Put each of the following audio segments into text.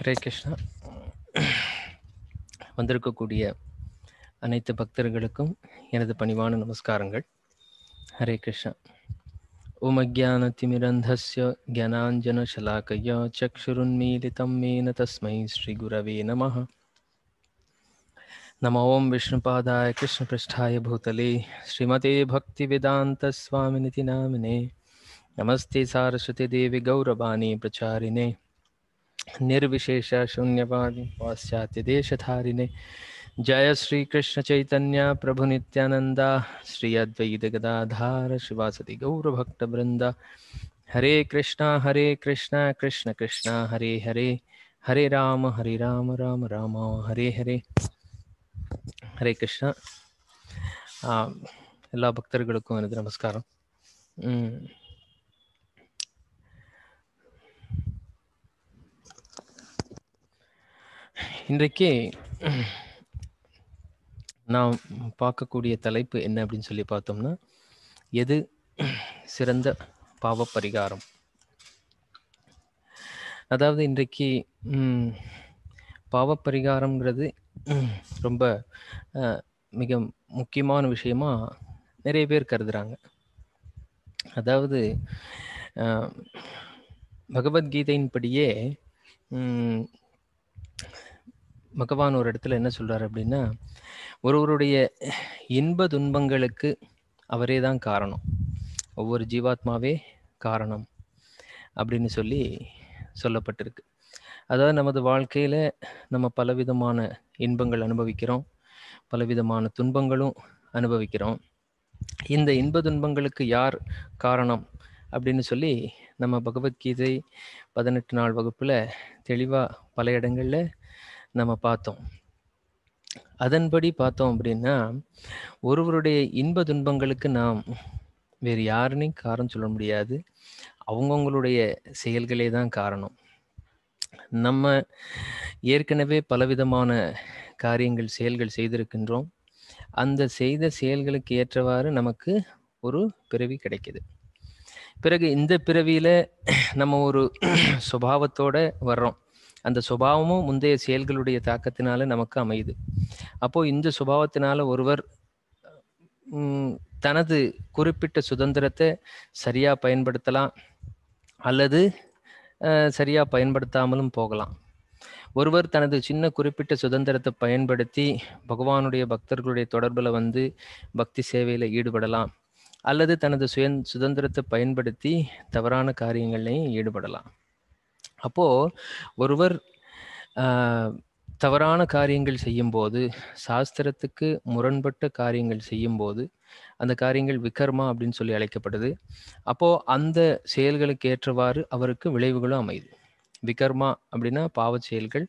हरे कृष्ण वन अक्तर पणिवान नमस्कार हरे कृष्ण ओम ज्ञान तिमिरंधस्य ज्ञानांजन शलाकय चक्षुरुन्मीलितं मेन तस्मै श्री गुरवे नमः नमो ओम विष्णुपादाय कृष्ण पृष्ठाय भूतले श्रीमते भक्ति वेदांत स्वामिनिति नामिने नमस्ते सारस्वती देवी गौरवाणी प्रचारिणे निर्विशेष शून्यवादी पाश्चात्य देशधारिणे जय श्री कृष्ण चैतन्य प्रभु नित्यानंदा श्री अद्वैत गदाधार शिवासति गौर भक्त वृंद हरे कृष्णा हरे कृष्णा कृष्ण कृष्णा हरे हरे हरे राम हरे राम राम राम हरे हरे हरे कृष्णा ಎಲ್ಲ ಭಕ್ತರುಗಳಿಗೂ ನಮಸ್ಕಾರ இன்றைக்கு நாம் பார்க்கக்கூடிய தலைப்பு என்ன அப்படின்னு சொல்லி பார்த்தோம்னா எது சிறந்த பாவ பரிகாரம் அதாவது இன்றைக்கு பாவ பரிகாரங்கிறது ரொம்ப மிக முக்கியமான விஷயமா நிறைய பேர் கருதுறாங்க அதாவது பகவத்கீதையின்படியே பகவான் ஒரு இடத்துல என்ன சொல்றாரு அப்படின்னா ஒருவருடைய இன்ப துன்பங்களுக்கு அவரே தான் காரணம் ஒவ்வொரு ஜீவாத்மாவே காரணம் அப்படின்னு சொல்லி சொல்லப்பட்டிருக்கு அதாவது நமது வாழ்க்கையில் நம்ம பலவிதமான இன்பங்கள் அனுபவிக்கிறோம் பலவிதமான துன்பங்களும் அனுபவிக்கிறோம் இந்த இன்ப துன்பங்களுக்கு யார் காரணம் அப்படின்னு சொல்லி நம்ம பகவத்கீதை பதினெட்டு நாள் வகுப்பில் தெளிவாக பல இடங்களில் நம்ம பார்த்தோம் அதன்படி பார்த்தோம் அப்படின்னா ஒருவருடைய இன்ப துன்பங்களுக்கு நாம் வேறு யாருனையும் காரணம் சொல்ல முடியாது அவங்கவுங்களுடைய செயல்களே தான் காரணம் நம்ம ஏற்கனவே பலவிதமான காரியங்கள் செயல்கள் செய்திருக்கின்றோம் அந்த செய்த செயல்களுக்கு ஏற்றவாறு நமக்கு ஒரு பிறவி கிடைக்கிது பிறகு இந்த பிறவியில் நம்ம ஒரு சுபாவத்தோடு வர்றோம் அந்த சுபாவமும் முந்தைய செயல்களுடைய தாக்கத்தினால நமக்கு அமையுது அப்போ இந்த சுபாவத்தினால ஒருவர் தனது குறிப்பிட்ட சுதந்திரத்தை சரியா பயன்படுத்தலாம் அல்லது சரியா பயன்படுத்தாமலும் போகலாம் ஒருவர் தனது சின்ன குறிப்பிட்ட சுதந்திரத்தை பயன்படுத்தி பகவானுடைய பக்தர்களுடைய தொடர்பில் வந்து பக்தி சேவையில் ஈடுபடலாம் அல்லது தனது சுய சுதந்திரத்தை பயன்படுத்தி தவறான காரியங்கள்லையும் ஈடுபடலாம் அப்போது ஒருவர் தவறான காரியங்கள் செய்யும்போது சாஸ்திரத்துக்கு முரண்பட்ட காரியங்கள் செய்யும்போது அந்த காரியங்கள் விக்கர்மா அப்படின்னு சொல்லி அழைக்கப்படுது அப்போது அந்த செயல்களுக்கு ஏற்றவாறு அவருக்கு விளைவுகளும் அமையுது விக்கர்மா அப்படின்னா பாவ செயல்கள்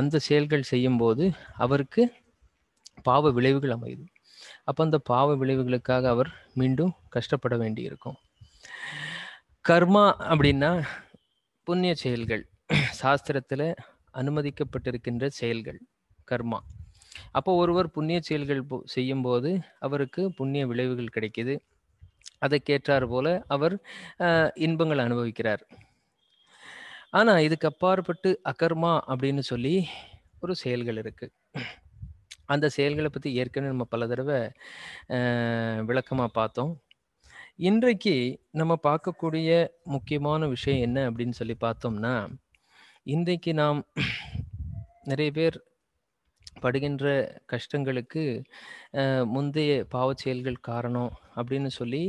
அந்த செயல்கள் செய்யும்போது அவருக்கு பாவ விளைவுகள் அமையுது அப்போ அந்த பாவ விளைவுகளுக்காக அவர் மீண்டும் கஷ்டப்பட வேண்டி இருக்கும் கர்மா அப்படின்னா புண்ணிய செயல்கள் சாஸ்திரத்தில் அனுமதிக்கப்பட்டிருக்கின்ற செயல்கள் கர்மா அப்போ ஒருவர் புண்ணிய செயல்கள் செய்யும்போது அவருக்கு புண்ணிய விளைவுகள் கிடைக்கிது அதை போல அவர் இன்பங்கள் அனுபவிக்கிறார் ஆனால் இதுக்கு அப்பாற்பட்டு அகர்மா அப்படின்னு சொல்லி ஒரு செயல்கள் இருக்கு அந்த செயல்களை பற்றி ஏற்கனவே நம்ம பல தடவை விளக்கமாக பார்த்தோம் இன்றைக்கு நம்ம பார்க்கக்கூடிய முக்கியமான விஷயம் என்ன அப்படின்னு சொல்லி பார்த்தோம்னா இன்றைக்கு நாம் நிறைய பேர் படுகின்ற கஷ்டங்களுக்கு முந்தைய பாவச் செயல்கள் காரணம் அப்படின்னு சொல்லி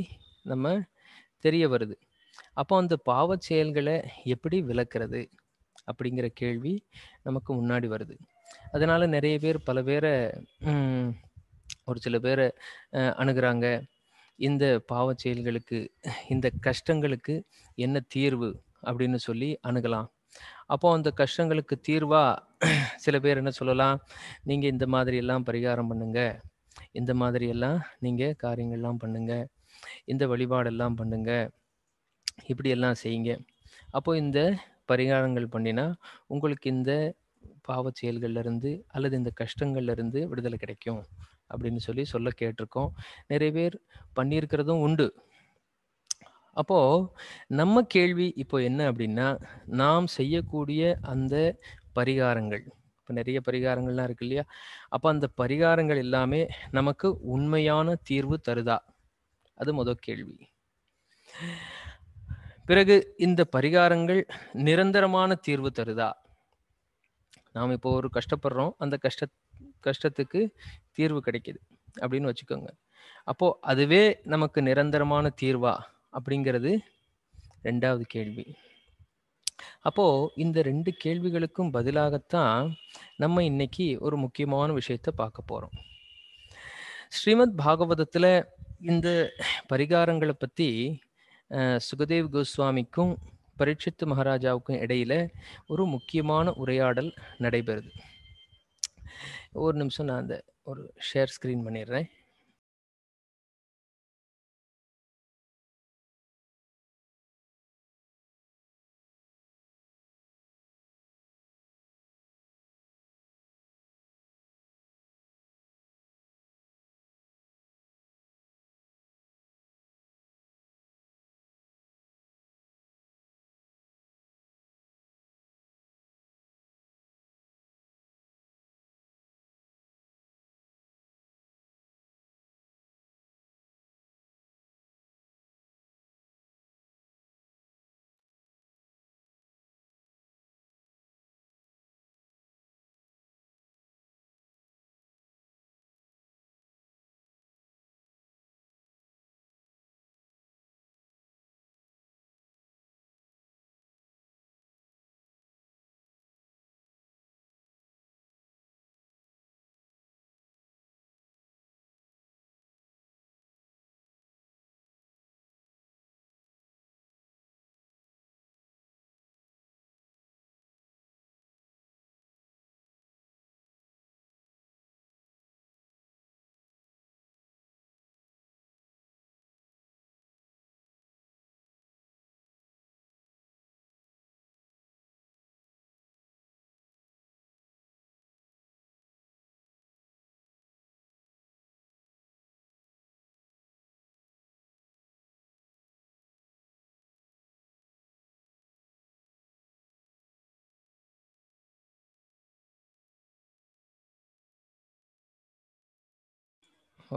நம்ம தெரிய வருது அப்போ அந்த பாவச்செயல்களை செயல்களை எப்படி விளக்குறது அப்படிங்கிற கேள்வி நமக்கு முன்னாடி வருது அதனால நிறைய பேர் பல பேரை ஒரு சில பேரை அணுகிறாங்க இந்த பாவ செயல்களுக்கு இந்த கஷ்டங்களுக்கு என்ன தீர்வு அப்படின்னு சொல்லி அணுகலாம் அப்போ அந்த கஷ்டங்களுக்கு தீர்வா சில பேர் என்ன சொல்லலாம் நீங்க இந்த மாதிரி எல்லாம் பரிகாரம் பண்ணுங்க இந்த மாதிரி எல்லாம் நீங்க காரியங்கள்லாம் பண்ணுங்க இந்த வழிபாடெல்லாம் பண்ணுங்க இப்படி எல்லாம் செய்யுங்க அப்போ இந்த பரிகாரங்கள் பண்ணினா உங்களுக்கு இந்த பாவ இருந்து அல்லது இந்த இருந்து விடுதலை கிடைக்கும் அப்படின்னு சொல்லி சொல்ல கேட்டிருக்கோம் நிறைய பேர் பண்ணியிருக்கிறதும் உண்டு அப்போ நம்ம கேள்வி இப்போ என்ன அப்படின்னா நாம் செய்யக்கூடிய அந்த பரிகாரங்கள் இப்போ நிறைய பரிகாரங்கள்லாம் இருக்கு இல்லையா அப்போ அந்த பரிகாரங்கள் எல்லாமே நமக்கு உண்மையான தீர்வு தருதா அது முத கேள்வி பிறகு இந்த பரிகாரங்கள் நிரந்தரமான தீர்வு தருதா நாம் இப்போ ஒரு கஷ்டப்படுறோம் அந்த கஷ்ட கஷ்டத்துக்கு தீர்வு கிடைக்குது அப்படின்னு வச்சுக்கோங்க அப்போ அதுவே நமக்கு நிரந்தரமான தீர்வா அப்படிங்கிறது ரெண்டாவது கேள்வி அப்போ இந்த ரெண்டு கேள்விகளுக்கும் பதிலாகத்தான் நம்ம இன்னைக்கு ஒரு முக்கியமான விஷயத்த பார்க்க போறோம் ஸ்ரீமத் பாகவதத்துல இந்த பரிகாரங்களை பத்தி சுகதேவ் கோஸ்வாமிக்கும் பரீட்சித்து மகாராஜாவுக்கும் இடையில ஒரு முக்கியமான உரையாடல் நடைபெறுது ஒரு நிமிஷம் நான் அந்த ஒரு ஷேர் ஸ்க்ரீன் பண்ணிடுறேன்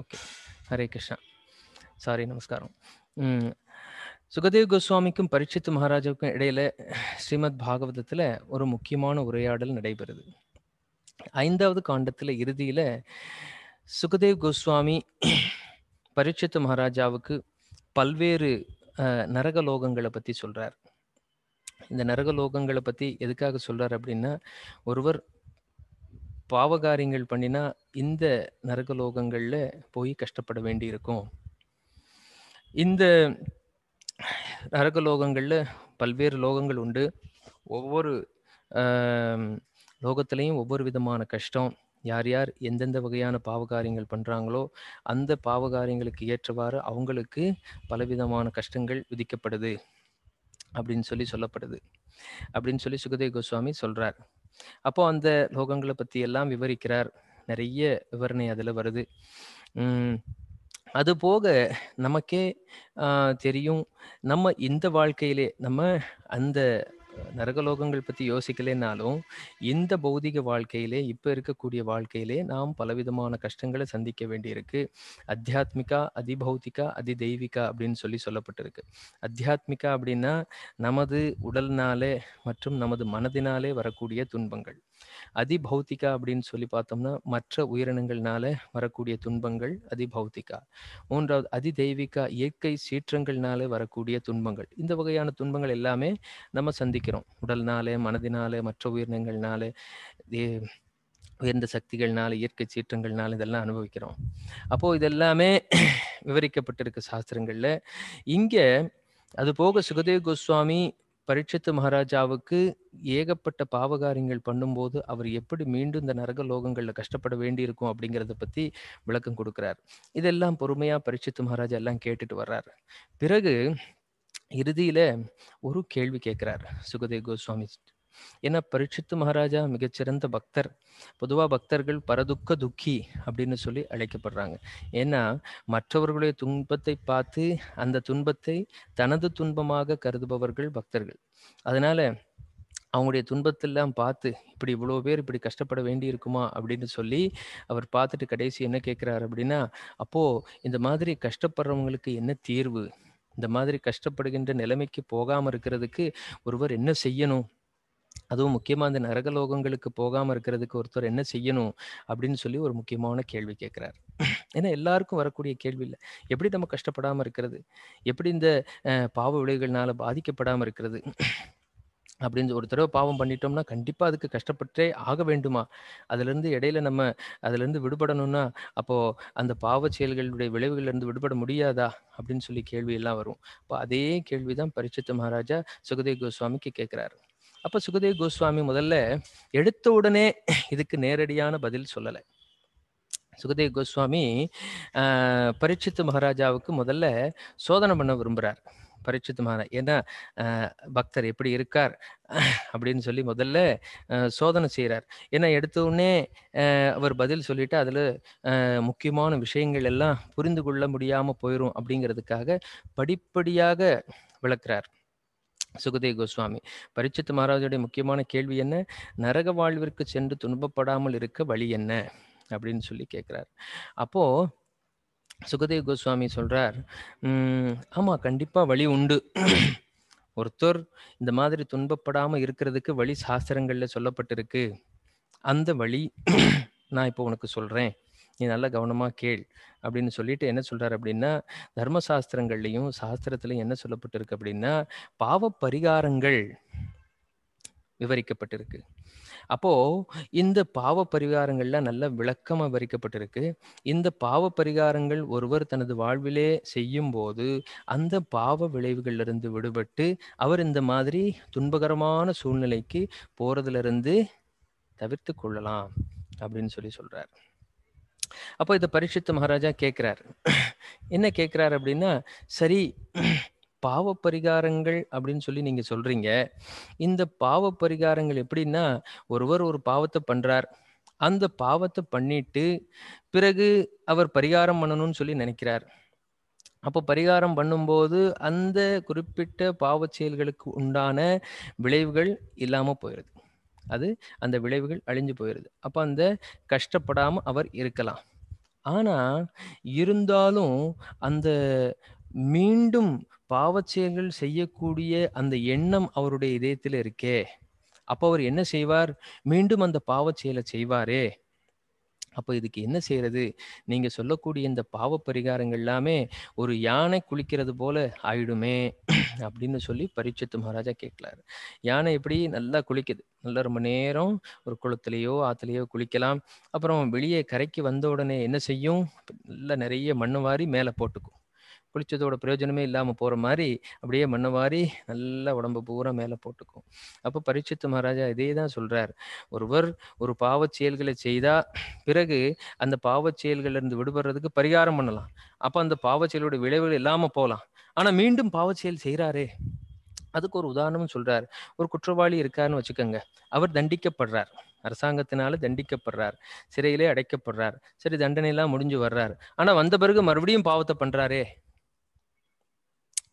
ஓகே ஹரே கிருஷ்ணா சாரி நமஸ்காரம் சுகதேவ் கோஸ்வாமிக்கும் பரீட்சித்து மகாராஜாவுக்கும் இடையில ஸ்ரீமத் பாகவதத்துல ஒரு முக்கியமான உரையாடல் நடைபெறுது ஐந்தாவது காண்டத்துல இறுதியில சுகதேவ் கோஸ்வாமி பரீட்சித்து மகாராஜாவுக்கு பல்வேறு நரகலோகங்களை பற்றி சொல்றார் இந்த நரகலோகங்களை பற்றி எதுக்காக சொல்கிறார் அப்படின்னா ஒருவர் பாவகாரியங்கள் பண்ணினா இந்த நரகலோகங்களில் போய் கஷ்டப்பட வேண்டி இருக்கும் இந்த லோகங்களில் பல்வேறு லோகங்கள் உண்டு ஒவ்வொரு லோகத்திலையும் ஒவ்வொரு விதமான கஷ்டம் யார் யார் எந்தெந்த வகையான பாவகாரியங்கள் பண்ணுறாங்களோ அந்த பாவகாரியங்களுக்கு ஏற்றவாறு அவங்களுக்கு பலவிதமான கஷ்டங்கள் விதிக்கப்படுது அப்படின்னு சொல்லி சொல்லப்படுது அப்படின்னு சொல்லி சுகதேவ் கோஸ்வாமி சொல்றார் அப்போ அந்த லோகங்களை பத்தி எல்லாம் விவரிக்கிறார் நிறைய விவரணை அதுல வருது உம் அது போக நமக்கே தெரியும் நம்ம இந்த வாழ்க்கையிலே நம்ம அந்த நரகலோகங்கள் பற்றி யோசிக்கலேனாலும் இந்த பௌதிக வாழ்க்கையிலே இப்போ இருக்கக்கூடிய வாழ்க்கையிலே நாம் பலவிதமான கஷ்டங்களை சந்திக்க வேண்டியிருக்கு அத்தியாத்மிகா அதி தெய்விகா அப்படின்னு சொல்லி சொல்லப்பட்டிருக்கு அத்தியாத்மிகா அப்படின்னா நமது உடல்னாலே மற்றும் நமது மனதினாலே வரக்கூடிய துன்பங்கள் அதிபௌத்திகா அப்படின்னு சொல்லி பார்த்தோம்னா மற்ற உயிரினங்கள்னால வரக்கூடிய துன்பங்கள் அதிபௌத்திகா மூன்றாவது அதிதெய்விகா இயற்கை சீற்றங்கள்னால வரக்கூடிய துன்பங்கள் இந்த வகையான துன்பங்கள் எல்லாமே நம்ம சந்திக்கிறோம் உடல்னால மனதினால மற்ற உயிரினங்கள்னால உயர்ந்த சக்திகள்னால இயற்கை சீற்றங்கள்னால இதெல்லாம் அனுபவிக்கிறோம் அப்போ இதெல்லாமே விவரிக்கப்பட்டிருக்கு சாஸ்திரங்கள்ல இங்க அது போக சுகதேவ் கோஸ்வாமி பரீட்சத்து மகாராஜாவுக்கு ஏகப்பட்ட பாவகாரியங்கள் பண்ணும்போது அவர் எப்படி மீண்டும் இந்த நரக லோகங்களில் கஷ்டப்பட வேண்டியிருக்கும் அப்படிங்கிறத பற்றி விளக்கம் கொடுக்குறார் இதெல்லாம் பொறுமையாக பரீட்சத்து மகாராஜா எல்லாம் கேட்டுட்டு வர்றார் பிறகு இறுதியில் ஒரு கேள்வி கேட்குறார் சுகதேவ் கோஸ்வாமி ஏன்னா பரீட்சித்து மகாராஜா மிகச்சிறந்த பக்தர் பொதுவாக பக்தர்கள் பரதுக்க துக்கி அப்படின்னு சொல்லி அழைக்கப்படுறாங்க ஏன்னா மற்றவர்களுடைய துன்பத்தை பார்த்து அந்த துன்பத்தை தனது துன்பமாக கருதுபவர்கள் பக்தர்கள் அதனால அவங்களுடைய துன்பத்தெல்லாம் பார்த்து இப்படி இவ்வளோ பேர் இப்படி கஷ்டப்பட வேண்டி இருக்குமா அப்படின்னு சொல்லி அவர் பார்த்துட்டு கடைசி என்ன கேட்குறாரு அப்படின்னா அப்போது இந்த மாதிரி கஷ்டப்படுறவங்களுக்கு என்ன தீர்வு இந்த மாதிரி கஷ்டப்படுகின்ற நிலைமைக்கு போகாமல் இருக்கிறதுக்கு ஒருவர் என்ன செய்யணும் அதுவும் முக்கியமாக அந்த நரகலோகங்களுக்கு போகாமல் இருக்கிறதுக்கு ஒருத்தர் என்ன செய்யணும் அப்படின்னு சொல்லி ஒரு முக்கியமான கேள்வி கேட்குறாரு ஏன்னா எல்லாருக்கும் வரக்கூடிய கேள்வி இல்லை எப்படி நம்ம கஷ்டப்படாமல் இருக்கிறது எப்படி இந்த பாவ விளைவுகள்னால பாதிக்கப்படாமல் இருக்கிறது அப்படின்னு ஒரு தடவை பாவம் பண்ணிட்டோம்னா கண்டிப்பாக அதுக்கு கஷ்டப்பட்டே ஆக வேண்டுமா அதுலேருந்து இடையில நம்ம அதுலேருந்து விடுபடணும்னா அப்போது அந்த பாவ செயல்களுடைய விளைவுகள்லேருந்து விடுபட முடியாதா அப்படின்னு சொல்லி கேள்வியெல்லாம் வரும் இப்போ அதே கேள்வி தான் பரிசுத்த மகாராஜா சுகதேவ் கோஸ்வாமிக்கு கேட்குறாரு அப்ப சுகதேவ் கோஸ்வாமி முதல்ல எடுத்த உடனே இதுக்கு நேரடியான பதில் சொல்லலை சுகதேவ் கோஸ்வாமி பரீட்சித்து மகாராஜாவுக்கு முதல்ல சோதனை பண்ண விரும்புகிறார் பரீட்சித்து மகாராஜ் ஏன்னா பக்தர் எப்படி இருக்கார் அப்படின்னு சொல்லி முதல்ல சோதனை செய்கிறார் ஏன்னா எடுத்த உடனே அவர் பதில் சொல்லிட்டு அதில் முக்கியமான விஷயங்கள் எல்லாம் புரிந்து கொள்ள முடியாமல் போயிடும் அப்படிங்கிறதுக்காக படிப்படியாக விளக்குறார் சுகதே கோஸ்வாமி பரிச்சித்து மகாராஜுடைய முக்கியமான கேள்வி என்ன நரக வாழ்விற்கு சென்று துன்பப்படாமல் இருக்க வழி என்ன அப்படின்னு சொல்லி கேட்குறாரு அப்போ சுகதேவ் கோஸ்வாமி சொல்கிறார் ஆமாம் கண்டிப்பாக வழி உண்டு ஒருத்தர் இந்த மாதிரி துன்பப்படாமல் இருக்கிறதுக்கு வழி சாஸ்திரங்களில் சொல்லப்பட்டிருக்கு அந்த வழி நான் இப்போ உனக்கு சொல்கிறேன் நீ நல்லா கவனமாக கேள் அப்படின்னு சொல்லிட்டு என்ன சொல்கிறார் அப்படின்னா தர்மசாஸ்திரங்கள்லையும் சாஸ்திரத்துலையும் என்ன சொல்லப்பட்டிருக்கு அப்படின்னா பாவ பரிகாரங்கள் விவரிக்கப்பட்டிருக்கு அப்போ இந்த பாவ பரிகாரங்கள்லாம் நல்ல விளக்கமாக விவரிக்கப்பட்டிருக்கு இந்த பாவ பரிகாரங்கள் ஒருவர் தனது வாழ்விலே செய்யும் போது அந்த பாவ விளைவுகளிலிருந்து விடுபட்டு அவர் இந்த மாதிரி துன்பகரமான சூழ்நிலைக்கு போறதுல இருந்து தவிர்த்து கொள்ளலாம் அப்படின்னு சொல்லி சொல்றாரு அப்போ இதை பரிசுத்த மகாராஜா கேட்குறாரு என்ன கேட்குறாரு அப்படின்னா சரி பாவ பரிகாரங்கள் அப்படின்னு சொல்லி நீங்க சொல்றீங்க இந்த பாவ பரிகாரங்கள் எப்படின்னா ஒருவர் ஒரு பாவத்தை பண்றார் அந்த பாவத்தை பண்ணிட்டு பிறகு அவர் பரிகாரம் பண்ணணும்னு சொல்லி நினைக்கிறார் அப்போ பரிகாரம் பண்ணும்போது அந்த குறிப்பிட்ட பாவச் செயல்களுக்கு உண்டான விளைவுகள் இல்லாமல் போயிடுது அது அந்த விளைவுகள் அழிஞ்சு போயிடுது அப்போ அந்த கஷ்டப்படாமல் அவர் இருக்கலாம் ஆனால் இருந்தாலும் அந்த மீண்டும் பாவச்செயல்கள் செய்யக்கூடிய அந்த எண்ணம் அவருடைய இதயத்தில் இருக்கே அப்போ அவர் என்ன செய்வார் மீண்டும் அந்த பாவச்செயலை செய்வாரே அப்போ இதுக்கு என்ன செய்யறது நீங்கள் சொல்லக்கூடிய இந்த பாவ பரிகாரங்கள் எல்லாமே ஒரு யானை குளிக்கிறது போல ஆயிடுமே அப்படின்னு சொல்லி பரீட்சத்து மகாராஜா கேட்கலாரு யானை எப்படி நல்லா குளிக்குது நல்ல ரொம்ப நேரம் ஒரு குளத்துலேயோ ஆற்றுலையோ குளிக்கலாம் அப்புறம் வெளியே கரைக்கு வந்த உடனே என்ன செய்யும் நல்லா நிறைய மண்ணு வாரி மேலே போட்டுக்கும் குளித்ததோட பிரயோஜனமே இல்லாமல் போகிற மாதிரி அப்படியே மண்ணை வாரி நல்லா உடம்பு பூரா மேலே போட்டுக்கும் அப்போ பரிச்சித்து மகாராஜா இதே தான் சொல்கிறார் ஒருவர் ஒரு பாவச் செயல்களை செய்தால் பிறகு அந்த பாவச் செயல்களிலிருந்து விடுபடுறதுக்கு பரிகாரம் பண்ணலாம் அப்போ அந்த பாவச் செயலோட விளைவுகள் இல்லாமல் போகலாம் ஆனால் மீண்டும் பாவச் செயல் செய்கிறாரே அதுக்கு ஒரு உதாரணம் சொல்றார் ஒரு குற்றவாளி இருக்காருன்னு வச்சுக்கோங்க அவர் தண்டிக்கப்படுறார் அரசாங்கத்தினால தண்டிக்கப்படுறார் சிறையிலே அடைக்கப்படுறார் சரி தண்டனை எல்லாம் முடிஞ்சு வர்றார் ஆனா வந்த பிறகு மறுபடியும் பாவத்தை பண்றாரே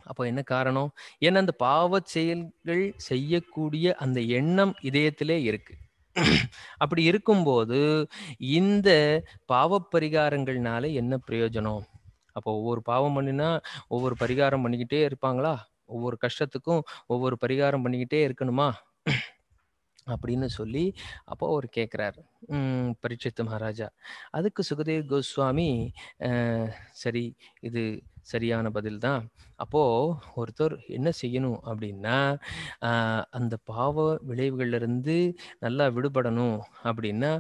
அப்போ என்ன காரணம் ஏன்னா அந்த பாவ செயல்கள் செய்யக்கூடிய அந்த எண்ணம் இதயத்திலே இருக்கு அப்படி இருக்கும்போது இந்த பாவ பரிகாரங்கள்னால என்ன பிரயோஜனம் அப்போ ஒவ்வொரு பாவம் பண்ணினா ஒவ்வொரு பரிகாரம் பண்ணிக்கிட்டே இருப்பாங்களா ஒவ்வொரு கஷ்டத்துக்கும் ஒவ்வொரு பரிகாரம் பண்ணிக்கிட்டே இருக்கணுமா அப்படின்னு சொல்லி அப்போ அவர் கேட்குறாரு பரிச்சித்து மகாராஜா அதுக்கு சுகதேவ் கோஸ்வாமி சரி இது சரியான பதில் தான் அப்போது ஒருத்தர் என்ன செய்யணும் அப்படின்னா அந்த பாவ விளைவுகள்லேருந்து நல்லா விடுபடணும் அப்படின்னா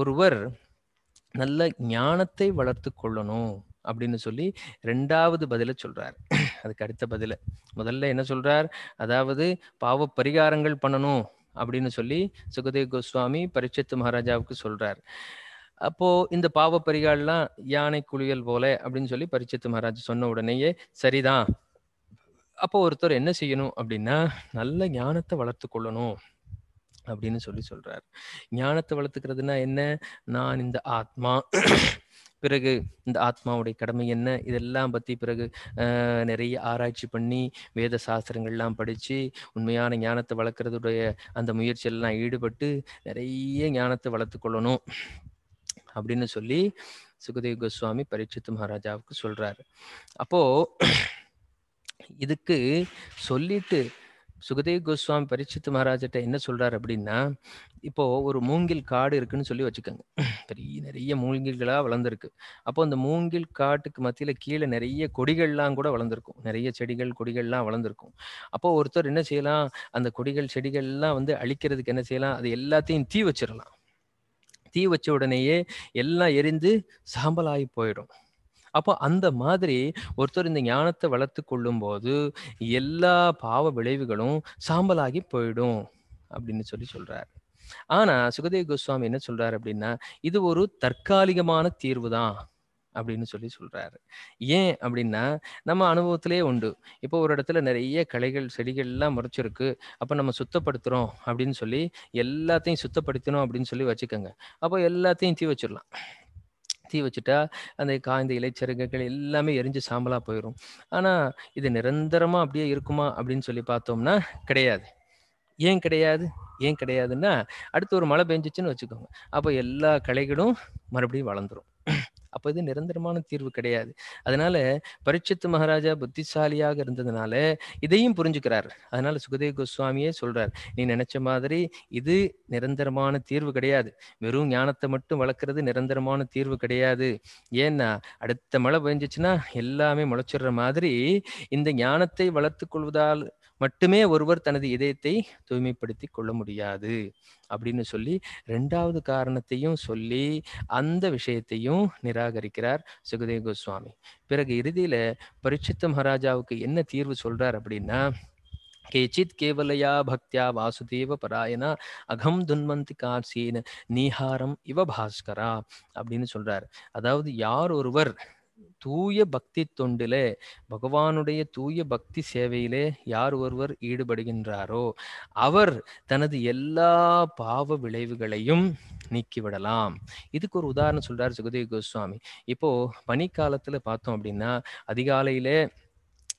ஒருவர் நல்ல ஞானத்தை வளர்த்து கொள்ளணும் அப்படின்னு சொல்லி ரெண்டாவது பதில சொல்றாரு அதுக்கு அடுத்த பதில முதல்ல என்ன சொல்றார் அதாவது பாவ பரிகாரங்கள் பண்ணணும் அப்படின்னு சொல்லி சுகதேவ் கோஸ்வாமி பரிச்சத்து மகாராஜாவுக்கு சொல்றார் அப்போ இந்த பாவ பரிகாரெல்லாம் யானை குளியல் போல அப்படின்னு சொல்லி பரிச்சத்து மகாராஜ் சொன்ன உடனேயே சரிதான் அப்போ ஒருத்தர் என்ன செய்யணும் அப்படின்னா நல்ல ஞானத்தை வளர்த்து கொள்ளணும் அப்படின்னு சொல்லி சொல்றாரு ஞானத்தை வளர்த்துக்கிறதுனா என்ன நான் இந்த ஆத்மா பிறகு இந்த ஆத்மாவுடைய கடமை என்ன இதெல்லாம் பற்றி பிறகு நிறைய ஆராய்ச்சி பண்ணி வேத சாஸ்திரங்கள்லாம் படித்து உண்மையான ஞானத்தை வளர்க்குறதுடைய அந்த முயற்சியெல்லாம் ஈடுபட்டு நிறைய ஞானத்தை வளர்த்துக்கொள்ளணும் அப்படின்னு சொல்லி சுகதேவ கோஸ்வாமி பரீட்சித் மகாராஜாவுக்கு சொல்கிறாரு அப்போது இதுக்கு சொல்லிட்டு சுகதேவ் கோஸ்வாமி பரிச்சித் மகாராஜிட்ட என்ன சொல்றாரு அப்படின்னா இப்போ ஒரு மூங்கில் காடு இருக்குன்னு சொல்லி வச்சுக்கோங்க பெரிய நிறைய மூங்கில்களா வளர்ந்துருக்கு அப்போ அந்த மூங்கில் காட்டுக்கு மத்தியில கீழே நிறைய கொடிகள்லாம் கூட வளர்ந்துருக்கும் நிறைய செடிகள் கொடிகள்லாம் வளர்ந்துருக்கும் அப்போ ஒருத்தர் என்ன செய்யலாம் அந்த கொடிகள் செடிகள்லாம் வந்து அழிக்கிறதுக்கு என்ன செய்யலாம் அது எல்லாத்தையும் தீ வச்சிடலாம் தீ வச்ச உடனேயே எல்லாம் எரிந்து சாம்பலாகி போயிடும் அப்போ அந்த மாதிரி ஒருத்தர் இந்த ஞானத்தை வளர்த்து கொள்ளும் போது எல்லா பாவ விளைவுகளும் சாம்பலாகி போயிடும் அப்படின்னு சொல்லி சொல்றார் ஆனா சுகதேவ் கோஸ்வாமி என்ன சொல்றாரு அப்படின்னா இது ஒரு தற்காலிகமான தீர்வு தான் அப்படின்னு சொல்லி சொல்றாரு ஏன் அப்படின்னா நம்ம அனுபவத்திலே உண்டு இப்போ ஒரு இடத்துல நிறைய களைகள் செடிகள்லாம் முறைச்சிருக்கு அப்போ நம்ம சுத்தப்படுத்துறோம் அப்படின்னு சொல்லி எல்லாத்தையும் சுத்தப்படுத்தணும் அப்படின்னு சொல்லி வச்சுக்கோங்க அப்போ எல்லாத்தையும் தீ வச்சிடலாம் தீ வச்சுட்டா அந்த காய்ந்த இலைச்சருகைகள் எல்லாமே எரிஞ்சு சாம்பலாக போயிடும் ஆனால் இது நிரந்தரமாக அப்படியே இருக்குமா அப்படின்னு சொல்லி பார்த்தோம்னா கிடையாது ஏன் கிடையாது ஏன் கிடையாதுன்னா அடுத்து ஒரு மழை பெஞ்சிச்சுன்னு வச்சுக்கோங்க அப்போ எல்லா கலைகளும் மறுபடியும் வளர்ந்துடும் அப்போ இது நிரந்தரமான தீர்வு கிடையாது அதனால பரிச்சத்து மகாராஜா புத்திசாலியாக இருந்ததுனால இதையும் புரிஞ்சுக்கிறார் அதனால சுகதேவ் கோஸ்வாமியே சொல்றார் நீ நினைச்ச மாதிரி இது நிரந்தரமான தீர்வு கிடையாது வெறும் ஞானத்தை மட்டும் வளர்க்கறது நிரந்தரமான தீர்வு கிடையாது ஏன்னா அடுத்த மழை பெஞ்சிச்சுன்னா எல்லாமே முளைச்சிடுற மாதிரி இந்த ஞானத்தை வளர்த்து கொள்வதால் மட்டுமே ஒருவர் தனது இதயத்தை தூய்மைப்படுத்தி கொள்ள முடியாது அப்படின்னு சொல்லி ரெண்டாவது காரணத்தையும் சொல்லி அந்த விஷயத்தையும் நிராகரிக்கிறார் சுகதேவ கோஸ்வாமி பிறகு இறுதியில பரிச்சித்த மகாராஜாவுக்கு என்ன தீர்வு சொல்றார் அப்படின்னா கேச்சித் கேவலையா பக்தியா வாசுதேவ பராயணா அகம் துன்வந்தி காசீன நீஹாரம் இவ பாஸ்கரா அப்படின்னு சொல்றார் அதாவது யார் ஒருவர் தூய பக்தி தொண்டிலே பகவானுடைய தூய பக்தி சேவையிலே யார் ஒருவர் ஈடுபடுகின்றாரோ அவர் தனது எல்லா பாவ விளைவுகளையும் நீக்கிவிடலாம் இதுக்கு ஒரு உதாரணம் சொல்றாரு சுகதேவ் கோஸ்வாமி இப்போ பனிக்காலத்துல பார்த்தோம் அப்படின்னா அதிகாலையிலே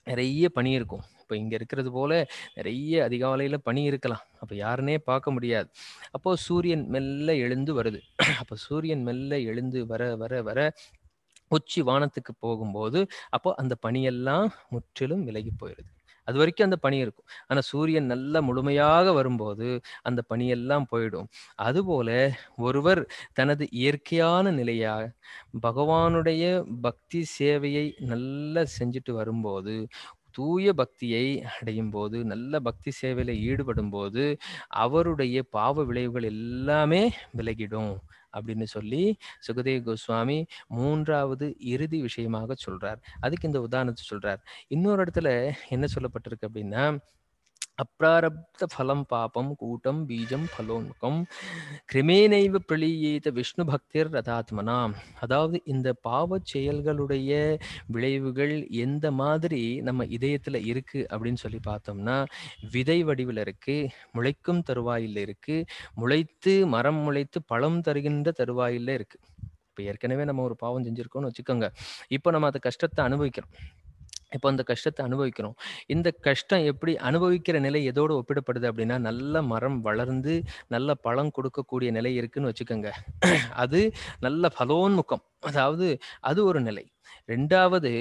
நிறைய பனி இருக்கும் இப்போ இங்கே இருக்கிறது போல நிறைய அதிகாலையில் பனி இருக்கலாம் அப்போ யாருன்னே பார்க்க முடியாது அப்போது சூரியன் மெல்ல எழுந்து வருது அப்போ சூரியன் மெல்ல எழுந்து வர வர வர உச்சி வானத்துக்கு போகும்போது அப்போ அந்த பனியெல்லாம் முற்றிலும் விலகி போயிடுது அது வரைக்கும் அந்த பனி இருக்கும் ஆனால் சூரியன் நல்லா முழுமையாக வரும்போது அந்த பனியெல்லாம் போயிடும் அதுபோல ஒருவர் தனது இயற்கையான நிலையாக பகவானுடைய பக்தி சேவையை நல்லா செஞ்சுட்டு வரும்போது தூய பக்தியை அடையும் போது நல்ல பக்தி சேவையில் ஈடுபடும் போது அவருடைய பாவ விளைவுகள் எல்லாமே விலகிடும் அப்படின்னு சொல்லி சுகதேவ கோஸ்வாமி மூன்றாவது இறுதி விஷயமாக சொல்றார் அதுக்கு இந்த உதாரணத்தை சொல்றார் இன்னொரு இடத்துல என்ன சொல்லப்பட்டிருக்கு அப்படின்னா ஃபலம் பாபம் கூட்டம் பீஜம் ஃபலோன்முகம் கிரிமேனைவ பிரளியேத விஷ்ணு பக்திர் ரதாத்மனா அதாவது இந்த பாவ செயல்களுடைய விளைவுகள் எந்த மாதிரி நம்ம இதயத்தில் இருக்கு அப்படின்னு சொல்லி பார்த்தோம்னா விதை வடிவில் இருக்கு முளைக்கும் தருவாயில் இருக்கு முளைத்து மரம் முளைத்து பழம் தருகின்ற தருவாயில் இருக்கு இப்போ ஏற்கனவே நம்ம ஒரு பாவம் செஞ்சுருக்கோம்னு வச்சுக்கோங்க இப்போ நம்ம அந்த கஷ்டத்தை அனுபவிக்கிறோம் இப்போ அந்த கஷ்டத்தை அனுபவிக்கிறோம் இந்த கஷ்டம் எப்படி அனுபவிக்கிற நிலை எதோடு ஒப்பிடப்படுது அப்படின்னா நல்ல மரம் வளர்ந்து நல்ல பழம் கொடுக்கக்கூடிய நிலை இருக்குன்னு வச்சுக்கோங்க அது நல்ல பலோன்முகம் அதாவது அது ஒரு நிலை ரெண்டாவது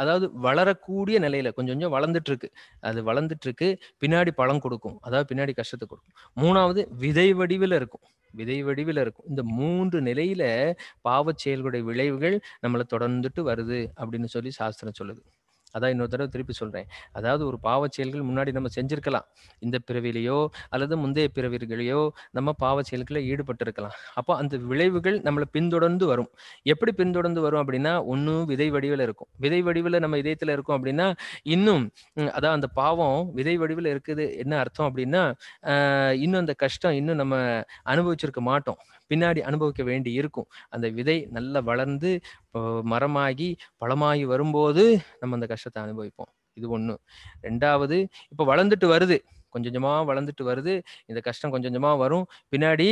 அதாவது வளரக்கூடிய நிலையில கொஞ்சம் கொஞ்சம் வளர்ந்துட்டு இருக்கு அது வளர்ந்துட்டு இருக்கு பின்னாடி பழம் கொடுக்கும் அதாவது பின்னாடி கஷ்டத்தை கொடுக்கும் மூணாவது விதை வடிவில் இருக்கும் விதை வடிவில் இருக்கும் இந்த மூன்று நிலையில பாவச் செயல்களுடைய விளைவுகள் நம்மளை தொடர்ந்துட்டு வருது அப்படின்னு சொல்லி சாஸ்திரம் சொல்லுது அதான் இன்னொரு தடவை திருப்பி சொல்கிறேன் அதாவது ஒரு பாவ செயல்கள் முன்னாடி நம்ம செஞ்சுருக்கலாம் இந்த பிறவிலையோ அல்லது முந்தைய பிறவிகளையோ நம்ம பாவ செயல்களை ஈடுபட்டிருக்கலாம் அப்போ அந்த விளைவுகள் நம்மளை பின்தொடர்ந்து வரும் எப்படி பின்தொடர்ந்து வரும் அப்படின்னா ஒன்றும் விதை வடிவில் இருக்கும் விதை வடிவில் நம்ம இதயத்தில் இருக்கும் அப்படின்னா இன்னும் அதான் அந்த பாவம் விதை வடிவில் இருக்குது என்ன அர்த்தம் அப்படின்னா இன்னும் அந்த கஷ்டம் இன்னும் நம்ம அனுபவிச்சிருக்க மாட்டோம் பின்னாடி அனுபவிக்க வேண்டி இருக்கும் அந்த விதை நல்லா வளர்ந்து மரமாகி பழமாகி வரும்போது நம்ம அந்த கஷ்டத்தை அனுபவிப்போம் இது ஒன்று ரெண்டாவது இப்போ வளர்ந்துட்டு வருது கொஞ்சம் கொஞ்சமாக வளர்ந்துட்டு வருது இந்த கஷ்டம் கொஞ்சம் கொஞ்சமாக வரும் பின்னாடி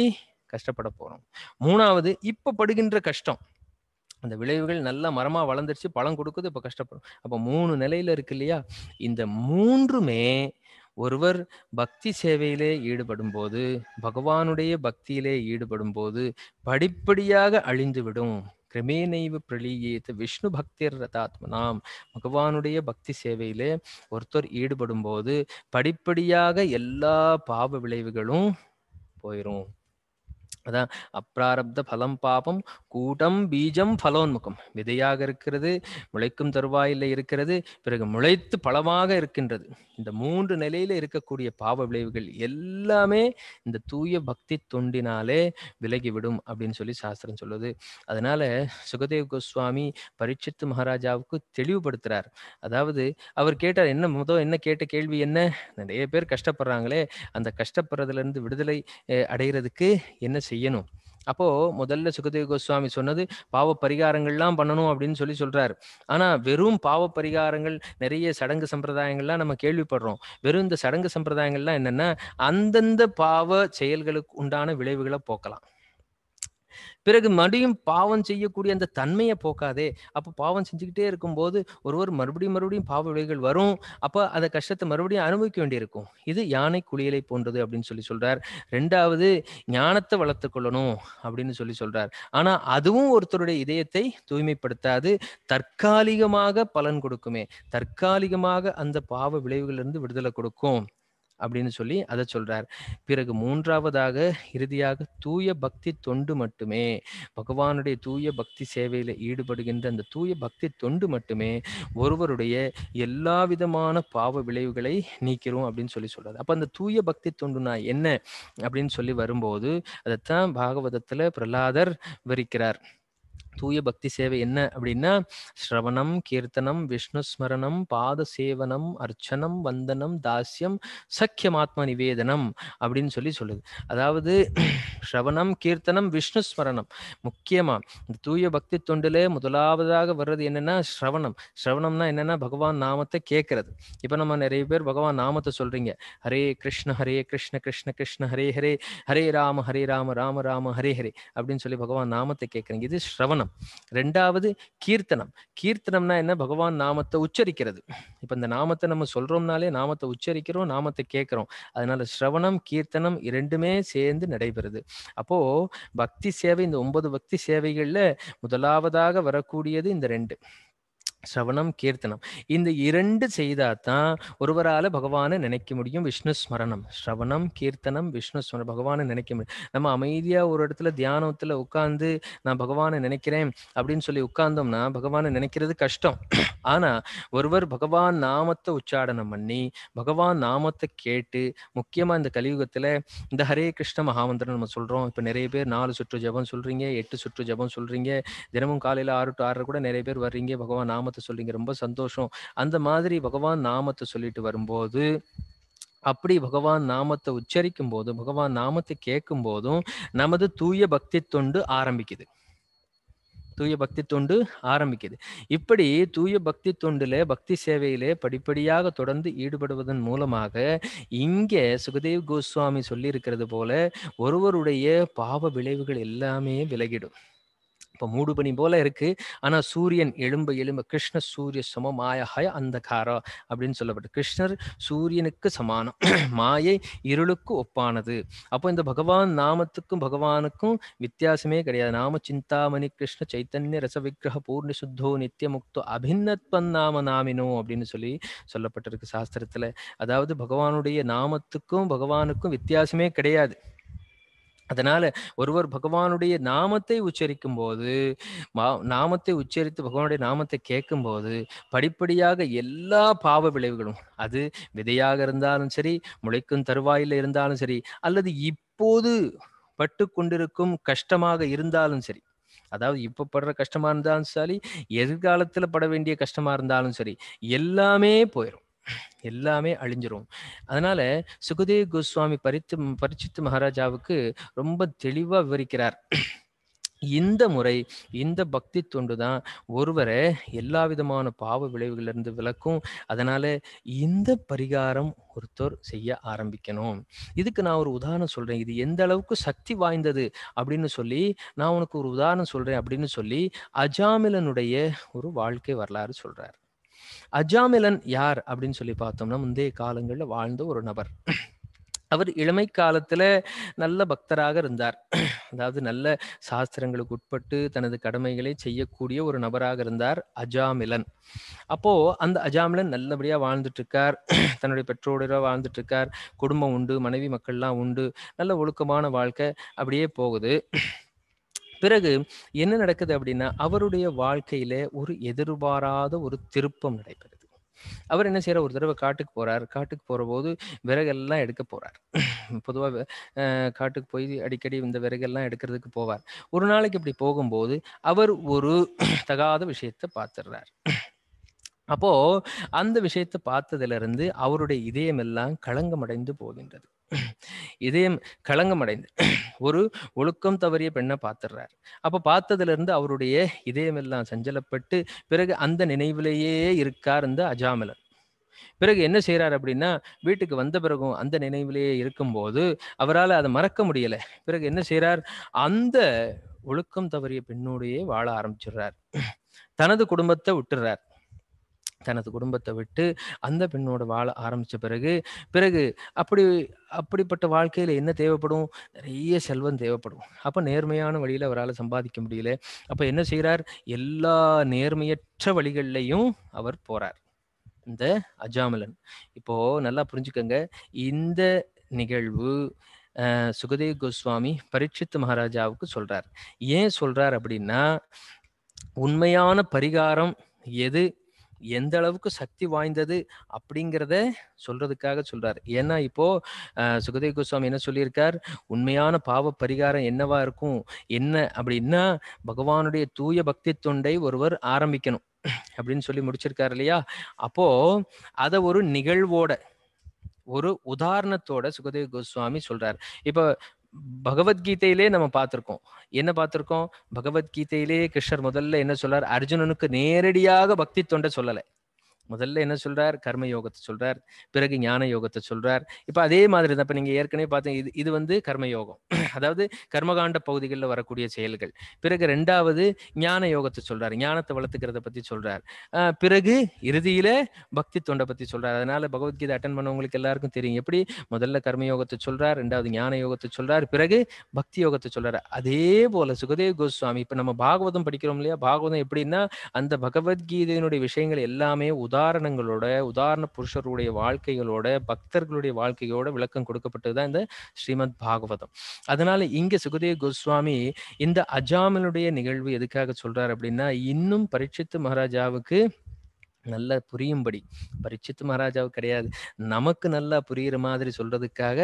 கஷ்டப்பட போகிறோம் மூணாவது இப்போ படுகின்ற கஷ்டம் அந்த விளைவுகள் நல்லா மரமாக வளர்ந்துருச்சு பழம் கொடுக்குது இப்போ கஷ்டப்படும் அப்போ மூணு நிலையில இருக்கு இல்லையா இந்த மூன்றுமே ஒருவர் பக்தி சேவையிலே ஈடுபடும் போது பகவானுடைய பக்தியிலே ஈடுபடும் போது படிப்படியாக அழிந்துவிடும் கிரமேனைவு பிரளீயேத்து விஷ்ணு பக்திர் ரதாத்மனாம் பகவானுடைய பக்தி சேவையிலே ஒருத்தர் ஈடுபடும் போது படிப்படியாக எல்லா பாவ விளைவுகளும் போயிரும் அதான் அப்ராரப்த பலம் பாபம் கூட்டம் பீஜம் பலோன்முகம் விதையாக இருக்கிறது முளைக்கும் தருவாயில் இருக்கிறது பிறகு முளைத்து பலமாக இருக்கின்றது இந்த மூன்று நிலையில இருக்கக்கூடிய பாவ விளைவுகள் எல்லாமே இந்த தூய பக்தி தொண்டினாலே விலகிவிடும் அப்படின்னு சொல்லி சாஸ்திரம் சொல்லுது அதனால சுகதேவ் கோஸ்வாமி பரீட்சித்து மகாராஜாவுக்கு தெளிவுபடுத்துறார் அதாவது அவர் கேட்டார் என்ன முதல் என்ன கேட்ட கேள்வி என்ன நிறைய பேர் கஷ்டப்படுறாங்களே அந்த கஷ்டப்படுறதுல இருந்து விடுதலை அடைகிறதுக்கு என்ன என்ன செய்யணும் அப்போ முதல்ல சுகதேவ கோஸ்வாமி சொன்னது பாவ பரிகாரங்கள்லாம் பண்ணணும் அப்படின்னு சொல்லி சொல்றாரு ஆனா வெறும் பாவ பரிகாரங்கள் நிறைய சடங்கு சம்பிரதாயங்கள்லாம் நம்ம கேள்விப்படுறோம் வெறும் இந்த சடங்கு சம்பிரதாயங்கள்லாம் என்னன்னா அந்தந்த பாவ செயல்களுக்கு உண்டான விளைவுகளை போக்கலாம் பிறகு மறுபடியும் பாவம் செய்யக்கூடிய அந்த தன்மையை போக்காதே அப்போ பாவம் செஞ்சுக்கிட்டே இருக்கும்போது ஒருவர் மறுபடியும் மறுபடியும் பாவ விளைவுகள் வரும் அப்போ அந்த கஷ்டத்தை மறுபடியும் அனுபவிக்க வேண்டியிருக்கும் இது யானை குளியலை போன்றது அப்படின்னு சொல்லி சொல்றார் ரெண்டாவது ஞானத்தை வளர்த்து கொள்ளணும் அப்படின்னு சொல்லி சொல்றார் ஆனா அதுவும் ஒருத்தருடைய இதயத்தை தூய்மைப்படுத்தாது தற்காலிகமாக பலன் கொடுக்குமே தற்காலிகமாக அந்த பாவ விளைவுகள் இருந்து விடுதலை கொடுக்கும் அப்படின்னு சொல்லி அதை சொல்றார் பிறகு மூன்றாவதாக இறுதியாக தூய பக்தி தொண்டு மட்டுமே பகவானுடைய தூய பக்தி சேவையில் ஈடுபடுகின்ற அந்த தூய பக்தி தொண்டு மட்டுமே ஒருவருடைய எல்லா விதமான பாவ விளைவுகளை நீக்கிறோம் அப்படின்னு சொல்லி சொல்றாரு அப்ப அந்த தூய பக்தி தொண்டுனா என்ன அப்படின்னு சொல்லி வரும்போது அதைத்தான் பாகவதத்துல பிரலாதர் விவரிக்கிறார் தூய பக்தி சேவை என்ன அப்படின்னா ஸ்ரவணம் கீர்த்தனம் விஷ்ணு ஸ்மரணம் பாத சேவனம் அர்ச்சனம் வந்தனம் தாசியம் சக்கியமாத்ம நிவேதனம் அப்படின்னு சொல்லி சொல்லுது அதாவது ஸ்ரவணம் கீர்த்தனம் விஷ்ணு ஸ்மரணம் முக்கியமா இந்த தூய பக்தி தொண்டிலே முதலாவதாக வர்றது என்னன்னா ஸ்ரவணம் ஸ்ரவணம்னா என்னன்னா பகவான் நாமத்தை கேட்கறது இப்ப நம்ம நிறைய பேர் பகவான் நாமத்தை சொல்றீங்க ஹரே கிருஷ்ண ஹரே கிருஷ்ண கிருஷ்ண கிருஷ்ண ஹரே ஹரே ஹரே ராம ஹரே ராம ராம ராம ஹரே ஹரே அப்படின்னு சொல்லி பகவான் நாமத்தை கேட்குறீங்க இது ஸ்ரவணம் கீர்த்தனம் ரெண்டாவது கீர்த்தனம் கீர்த்தனம்னா என்ன பகவான் நாமத்தை உச்சரிக்கிறது இப்போ இந்த நாமத்தை நம்ம சொல்றோம்னாலே நாமத்தை உச்சரிக்கிறோம் நாமத்தை கேட்குறோம் அதனால ஸ்ரவணம் கீர்த்தனம் இரண்டுமே சேர்ந்து நடைபெறுது அப்போ பக்தி சேவை இந்த ஒன்பது பக்தி சேவைகளில் முதலாவதாக வரக்கூடியது இந்த ரெண்டு சிரவணம் கீர்த்தனம் இந்த இரண்டு தான் ஒருவரால் பகவானை நினைக்க முடியும் விஷ்ணு ஸ்மரணம் ஸ்ரவணம் கீர்த்தனம் விஷ்ணு ஸ்மரணம் பகவானை நினைக்க முடியும் நம்ம அமைதியாக ஒரு இடத்துல தியானத்தில் உட்காந்து நான் பகவானை நினைக்கிறேன் அப்படின்னு சொல்லி உட்கார்ந்தோம்னா பகவானை நினைக்கிறது கஷ்டம் ஆனால் ஒருவர் பகவான் நாமத்தை உச்சாடனம் பண்ணி பகவான் நாமத்தை கேட்டு முக்கியமாக இந்த கலியுகத்தில் இந்த ஹரே கிருஷ்ண மகாமந்திரம் நம்ம சொல்கிறோம் இப்போ நிறைய பேர் நாலு சுற்று ஜபம் சொல்கிறீங்க எட்டு சுற்று ஜபம் சொல்கிறீங்க தினமும் காலையில் ஆறு டு ஆறு கூட நிறைய பேர் வர்றீங்க பகவான் நாம நாமத்தை சொல்லிங்க ரொம்ப சந்தோஷம் அந்த மாதிரி பகவான் நாமத்தை சொல்லிட்டு வரும்போது அப்படி பகவான் நாமத்தை உச்சரிக்கும் போதும் பகவான் நாமத்தை கேட்கும் போதும் நமது தூய பக்தி தொண்டு ஆரம்பிக்குது தூய பக்தி தொண்டு ஆரம்பிக்குது இப்படி தூய பக்தி தொண்டுல பக்தி சேவையிலே படிப்படியாக தொடர்ந்து ஈடுபடுவதன் மூலமாக இங்கே சுகதேவ் கோஸ்வாமி சொல்லி இருக்கிறது போல ஒருவருடைய பாவ விளைவுகள் எல்லாமே விலகிடும் இப்போ மூடுபனி போல இருக்கு ஆனா சூரியன் எழும்ப எழும்ப கிருஷ்ண சூரிய சம மாயஹய அந்தகாரம் அப்படின்னு சொல்லப்பட்டு கிருஷ்ணர் சூரியனுக்கு சமானம் மாயை இருளுக்கு ஒப்பானது அப்போ இந்த பகவான் நாமத்துக்கும் பகவானுக்கும் வித்தியாசமே கிடையாது நாம சிந்தாமணி கிருஷ்ண சைத்தன்ய ரச விக்கிரக பூர்ணி சுத்தோ நித்திய முக்தோ அபிநத்வன் நாம நாமினோ அப்படின்னு சொல்லி சொல்லப்பட்டிருக்கு சாஸ்திரத்துல அதாவது பகவானுடைய நாமத்துக்கும் பகவானுக்கும் வித்தியாசமே கிடையாது அதனால ஒருவர் பகவானுடைய நாமத்தை உச்சரிக்கும் போது நாமத்தை உச்சரித்து பகவானுடைய நாமத்தை கேட்கும் போது படிப்படியாக எல்லா பாவ விளைவுகளும் அது விதையாக இருந்தாலும் சரி முளைக்கும் தருவாயில் இருந்தாலும் சரி அல்லது இப்போது பட்டு கொண்டிருக்கும் கஷ்டமாக இருந்தாலும் சரி அதாவது இப்போ படுற கஷ்டமா இருந்தாலும் சரி எதிர்காலத்துல பட வேண்டிய கஷ்டமா இருந்தாலும் சரி எல்லாமே போயிடும் எல்லாமே அழிஞ்சிரும் அதனால சுகதேவ் கோஸ்வாமி பரித்து பரிச்சித்து மகாராஜாவுக்கு ரொம்ப தெளிவா விவரிக்கிறார் இந்த முறை இந்த பக்தி தொண்டு தான் ஒருவரை எல்லா விதமான பாவ விளைவுகளிலிருந்து விளக்கும் அதனால இந்த பரிகாரம் ஒருத்தர் செய்ய ஆரம்பிக்கணும் இதுக்கு நான் ஒரு உதாரணம் சொல்றேன் இது எந்த அளவுக்கு சக்தி வாய்ந்தது அப்படின்னு சொல்லி நான் உனக்கு ஒரு உதாரணம் சொல்றேன் அப்படின்னு சொல்லி அஜாமிலனுடைய ஒரு வாழ்க்கை வரலாறு சொல்றாரு அஜாமிலன் யார் அப்படின்னு சொல்லி பார்த்தோம்னா முந்தைய காலங்களில் வாழ்ந்த ஒரு நபர் அவர் இளமை காலத்துல நல்ல பக்தராக இருந்தார் அதாவது நல்ல சாஸ்திரங்களுக்கு உட்பட்டு தனது கடமைகளை செய்யக்கூடிய ஒரு நபராக இருந்தார் அஜாமிலன் அப்போ அந்த அஜாமிலன் நல்லபடியா வாழ்ந்துட்டு இருக்கார் தன்னுடைய பெற்றோடு வாழ்ந்துட்டு இருக்கார் குடும்பம் உண்டு மனைவி மக்கள்லாம் உண்டு நல்ல ஒழுக்கமான வாழ்க்கை அப்படியே போகுது பிறகு என்ன நடக்குது அப்படின்னா அவருடைய வாழ்க்கையில ஒரு எதிர்பாராத ஒரு திருப்பம் நடைபெறுது அவர் என்ன செய்யற ஒரு தடவை காட்டுக்கு போறார் காட்டுக்கு போற போது விறகெல்லாம் எடுக்க போறார் பொதுவாக காட்டுக்கு போய் அடிக்கடி இந்த விறகெல்லாம் எடுக்கிறதுக்கு போவார் ஒரு நாளைக்கு இப்படி போகும்போது அவர் ஒரு தகாத விஷயத்தை பார்த்துடுறார் அப்போ அந்த விஷயத்தை பார்த்ததுல இருந்து அவருடைய இதயம் எல்லாம் களங்கமடைந்து போகின்றது இதயம் களங்கமடைந்து ஒரு ஒழுக்கம் தவறிய பெண்ணை பார்த்துடுறாரு அப்ப பார்த்ததுல இருந்து அவருடைய இதயமெல்லாம் சஞ்சலப்பட்டு பிறகு அந்த நினைவிலேயே இருக்கார் இந்த அஜாமலன் பிறகு என்ன செய்யறாரு அப்படின்னா வீட்டுக்கு வந்த பிறகும் அந்த நினைவிலேயே இருக்கும்போது அவரால் அதை மறக்க முடியலை பிறகு என்ன செய்கிறார் அந்த ஒழுக்கம் தவறிய பெண்ணோடையே வாழ ஆரம்பிச்சிடுறார் தனது குடும்பத்தை விட்டுறார் தனது குடும்பத்தை விட்டு அந்த பெண்ணோட வாழ ஆரம்பித்த பிறகு பிறகு அப்படி அப்படிப்பட்ட வாழ்க்கையில் என்ன தேவைப்படும் நிறைய செல்வம் தேவைப்படும் அப்போ நேர்மையான வழியில் அவரால் சம்பாதிக்க முடியல அப்போ என்ன செய்கிறார் எல்லா நேர்மையற்ற வழிகள்லையும் அவர் போகிறார் இந்த அஜாமலன் இப்போ நல்லா புரிஞ்சுக்கங்க இந்த நிகழ்வு சுகதேவ் கோஸ்வாமி பரீட்சித்து மகாராஜாவுக்கு சொல்றார் ஏன் சொல்றார் அப்படின்னா உண்மையான பரிகாரம் எது எந்த அளவுக்கு சக்தி வாய்ந்தது அப்படிங்கிறத சொல்றதுக்காக சொல்றார் ஏன்னா இப்போ சுகதேவ் கோஸ்வாமி என்ன சொல்லியிருக்கார் உண்மையான பாவ பரிகாரம் என்னவா இருக்கும் என்ன அப்படின்னா பகவானுடைய தூய பக்தி தொண்டை ஒருவர் ஆரம்பிக்கணும் அப்படின்னு சொல்லி முடிச்சிருக்காரு இல்லையா அப்போ அத ஒரு நிகழ்வோட ஒரு உதாரணத்தோட சுகதேவ் கோஸ்வாமி சொல்றார் இப்ப பகவத்கீதையிலே நம்ம பார்த்துருக்கோம் என்ன பார்த்துருக்கோம் பகவத்கீதையிலே கிருஷ்ணர் முதல்ல என்ன சொல்றார் அர்ஜுனனுக்கு நேரடியாக பக்தி தொண்டை சொல்லலை முதல்ல என்ன சொல்றார் கர்ம யோகத்தை சொல்றார் பிறகு ஞான யோகத்தை சொல்றார் இப்போ அதே மாதிரி தான் இப்போ நீங்க ஏற்கனவே பார்த்தீங்க இது இது வந்து கர்ம யோகம் அதாவது கர்மகாண்ட பகுதிகளில் வரக்கூடிய செயல்கள் பிறகு ரெண்டாவது ஞான யோகத்தை சொல்றார் ஞானத்தை வளர்த்துக்கிறத பத்தி சொல்றார் பிறகு இறுதியில பக்தி தொண்டை பத்தி சொல்றார் அதனால பகவத்கீதை அட்டன் பண்ணவங்களுக்கு எல்லாருக்கும் தெரியும் எப்படி முதல்ல கர்ம யோகத்தை சொல்றார் ரெண்டாவது ஞான யோகத்தை சொல்றார் பிறகு பக்தி யோகத்தை சொல்றார் அதே போல சுகதேவ் கோஸ்வாமி இப்ப நம்ம பாகவதம் படிக்கிறோம் இல்லையா பாகவதம் எப்படின்னா அந்த பகவத்கீதையினுடைய விஷயங்கள் எல்லாமே உதா உதாரணங்களோட உதாரண புருஷருடைய வாழ்க்கைகளோட பக்தர்களுடைய வாழ்க்கையோட விளக்கம் கொடுக்கப்பட்டது இந்த ஸ்ரீமத் பாகவதம் அதனால இங்க சுகதேவ் கோஸ்வாமி இந்த அஜாமனுடைய நிகழ்வு எதுக்காக சொல்றாரு அப்படின்னா இன்னும் பரீட்சித்து மகாராஜாவுக்கு நல்லா புரியும்படி பரிச்சித்து மகாராஜாவுக்கு கிடையாது நமக்கு நல்லா புரியுற மாதிரி சொல்றதுக்காக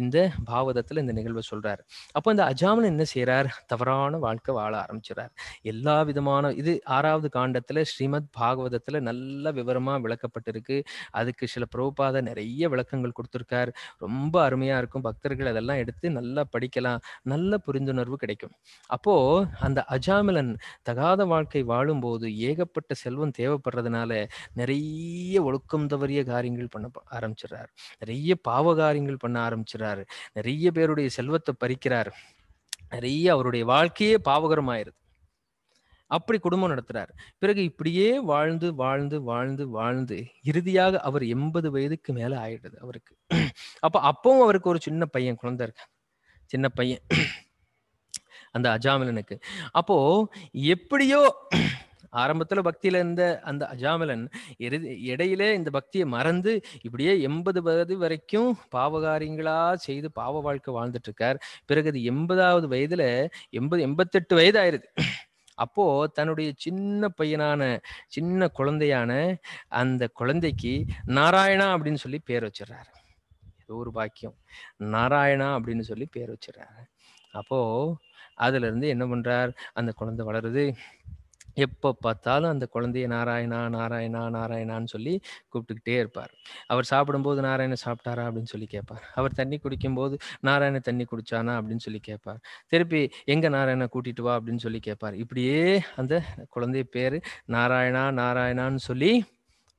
இந்த பாவதத்துல இந்த நிகழ்வை சொல்றாரு அப்போ இந்த அஜாமன் என்ன செய்யறார் தவறான வாழ்க்கை வாழ ஆரம்பிச்சுறாரு எல்லா விதமான இது ஆறாவது காண்டத்துல ஸ்ரீமத் பாகவதத்துல நல்ல விவரமா விளக்கப்பட்டிருக்கு அதுக்கு சில பிரபுபாத நிறைய விளக்கங்கள் கொடுத்துருக்கார் ரொம்ப அருமையா இருக்கும் பக்தர்கள் அதெல்லாம் எடுத்து நல்லா படிக்கலாம் நல்ல புரிந்துணர்வு கிடைக்கும் அப்போ அந்த அஜாமிலன் தகாத வாழ்க்கை வாழும்போது ஏகப்பட்ட செல்வம் தேவைப்படுறதுனால நிறைய ஒழுக்கம் தவறிய காரியங்கள் பண்ண ஆரம்பிச்சிடுறாரு நிறைய பாவ காரியங்கள் பண்ண ஆரம்பிச்சிடுறாரு நிறைய பேருடைய செல்வத்தை பறிக்கிறார் நிறைய அவருடைய வாழ்க்கையே பாவகரமாயிருது அப்படி குடும்பம் நடத்துறாரு பிறகு இப்படியே வாழ்ந்து வாழ்ந்து வாழ்ந்து வாழ்ந்து இறுதியாக அவர் எண்பது வயதுக்கு மேல ஆயிடுது அவருக்கு அப்ப அப்பவும் அவருக்கு ஒரு சின்ன பையன் குழந்தை இருக்க சின்ன பையன் அந்த அஜாமிலனுக்கு அப்போ எப்படியோ ஆரம்பத்துல பக்தியில இருந்த அந்த அஜாமலன் இடையிலே இந்த பக்தியை மறந்து இப்படியே எண்பது வயது வரைக்கும் பாவகாரியங்களா செய்து பாவ வாழ்க்கை வாழ்ந்துட்டு இருக்கார் பிறகு அது எண்பதாவது வயதுல எண்பது எண்பத்தெட்டு வயது ஆயிருது அப்போ தன்னுடைய சின்ன பையனான சின்ன குழந்தையான அந்த குழந்தைக்கு நாராயணா அப்படின்னு சொல்லி பேர் வச்சிடுறாரு ஏதோ ஒரு பாக்கியம் நாராயணா அப்படின்னு சொல்லி பேர் வச்சிடுறாரு அப்போ அதுல இருந்து என்ன பண்றார் அந்த குழந்தை வளருது எப்போ பார்த்தாலும் அந்த குழந்தைய நாராயணா நாராயணா நாராயணான்னு சொல்லி கூப்பிட்டுக்கிட்டே இருப்பார் அவர் சாப்பிடும்போது நாராயண சாப்பிட்டாரா அப்படின்னு சொல்லி கேட்பார் அவர் தண்ணி குடிக்கும்போது நாராயண தண்ணி குடிச்சானா அப்படின்னு சொல்லி கேட்பார் திருப்பி எங்கே நாராயண கூட்டிட்டு வா அப்படின்னு சொல்லி கேட்பார் இப்படியே அந்த குழந்தைய பேர் நாராயணா நாராயணான்னு சொல்லி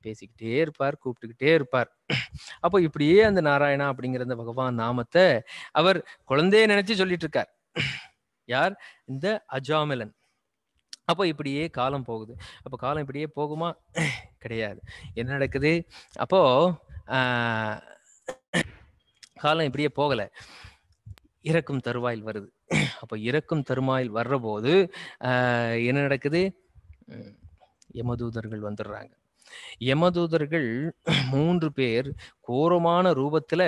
பேசிக்கிட்டே இருப்பார் கூப்பிட்டுக்கிட்டே இருப்பார் அப்போ இப்படியே அந்த நாராயணா அப்படிங்கிற அந்த பகவான் நாமத்தை அவர் குழந்தைய நினைச்சு சொல்லிட்டு இருக்கார் யார் இந்த அஜாமிலன் அப்போ இப்படியே காலம் போகுது அப்போ காலம் இப்படியே போகுமா கிடையாது என்ன நடக்குது அப்போ காலம் இப்படியே போகலை இறக்கும் தருவாயில் வருது அப்போ இறக்கும் தருவாயில் வர்றபோது என்ன நடக்குது யமதூதர்கள் வந்துடுறாங்க யமதூதர்கள் மூன்று பேர் கோரமான ரூபத்துல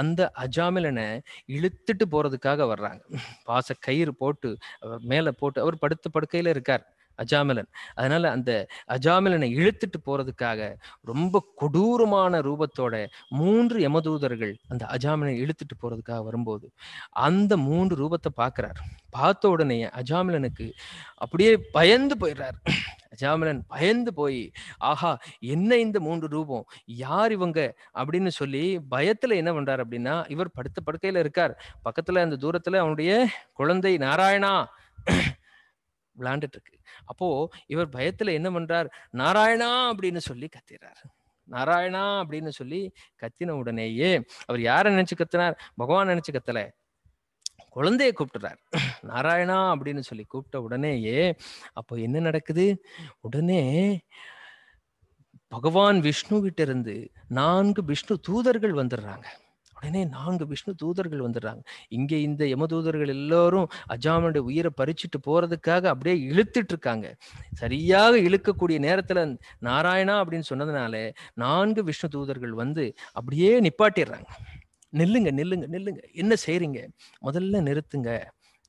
அந்த அஜாமிலனை இழுத்துட்டு போறதுக்காக வர்றாங்க பாச கயிறு போட்டு மேல போட்டு அவர் படுத்த படுக்கையில இருக்கார் அஜாமிலன் அதனால அந்த அஜாமலனை இழுத்துட்டு போறதுக்காக ரொம்ப கொடூரமான ரூபத்தோட மூன்று யமதூதர்கள் அந்த அஜாமிலனை இழுத்துட்டு போறதுக்காக வரும்போது அந்த மூன்று ரூபத்தை பார்க்கிறார் பார்த்த உடனே அஜாமிலனுக்கு அப்படியே பயந்து போயிடுறார் அஜாமிலன் பயந்து போய் ஆஹா என்ன இந்த மூன்று ரூபம் யார் இவங்க அப்படின்னு சொல்லி பயத்துல என்ன பண்றார் அப்படின்னா இவர் படுத்த படுக்கையில இருக்கார் பக்கத்துல அந்த தூரத்துல அவனுடைய குழந்தை நாராயணா விளாண்டுட்டு இருக்கு அப்போ இவர் பயத்துல என்ன பண்றார் நாராயணா அப்படின்னு சொல்லி கத்திடுறாரு நாராயணா அப்படின்னு சொல்லி கத்தின உடனேயே அவர் யாரை நினைச்சு கத்தினார் பகவான் நினைச்சு கத்தல குழந்தைய கூப்பிட்டுறார் நாராயணா அப்படின்னு சொல்லி கூப்பிட்ட உடனேயே அப்போ என்ன நடக்குது உடனே பகவான் விஷ்ணு கிட்ட இருந்து நான்கு விஷ்ணு தூதர்கள் வந்துடுறாங்க உடனே நான்கு விஷ்ணு தூதர்கள் வந்துடுறாங்க இங்கே இந்த யமதூதர்கள் எல்லோரும் அஜாமனுடைய உயிரை பறிச்சுட்டு போறதுக்காக அப்படியே இழுத்துட்டு இருக்காங்க சரியாக இழுக்கக்கூடிய நேரத்துல நாராயணா அப்படின்னு சொன்னதுனால நான்கு விஷ்ணு தூதர்கள் வந்து அப்படியே நிப்பாட்டிடுறாங்க நில்லுங்க நில்லுங்க நில்லுங்க என்ன செய்றீங்க முதல்ல நிறுத்துங்க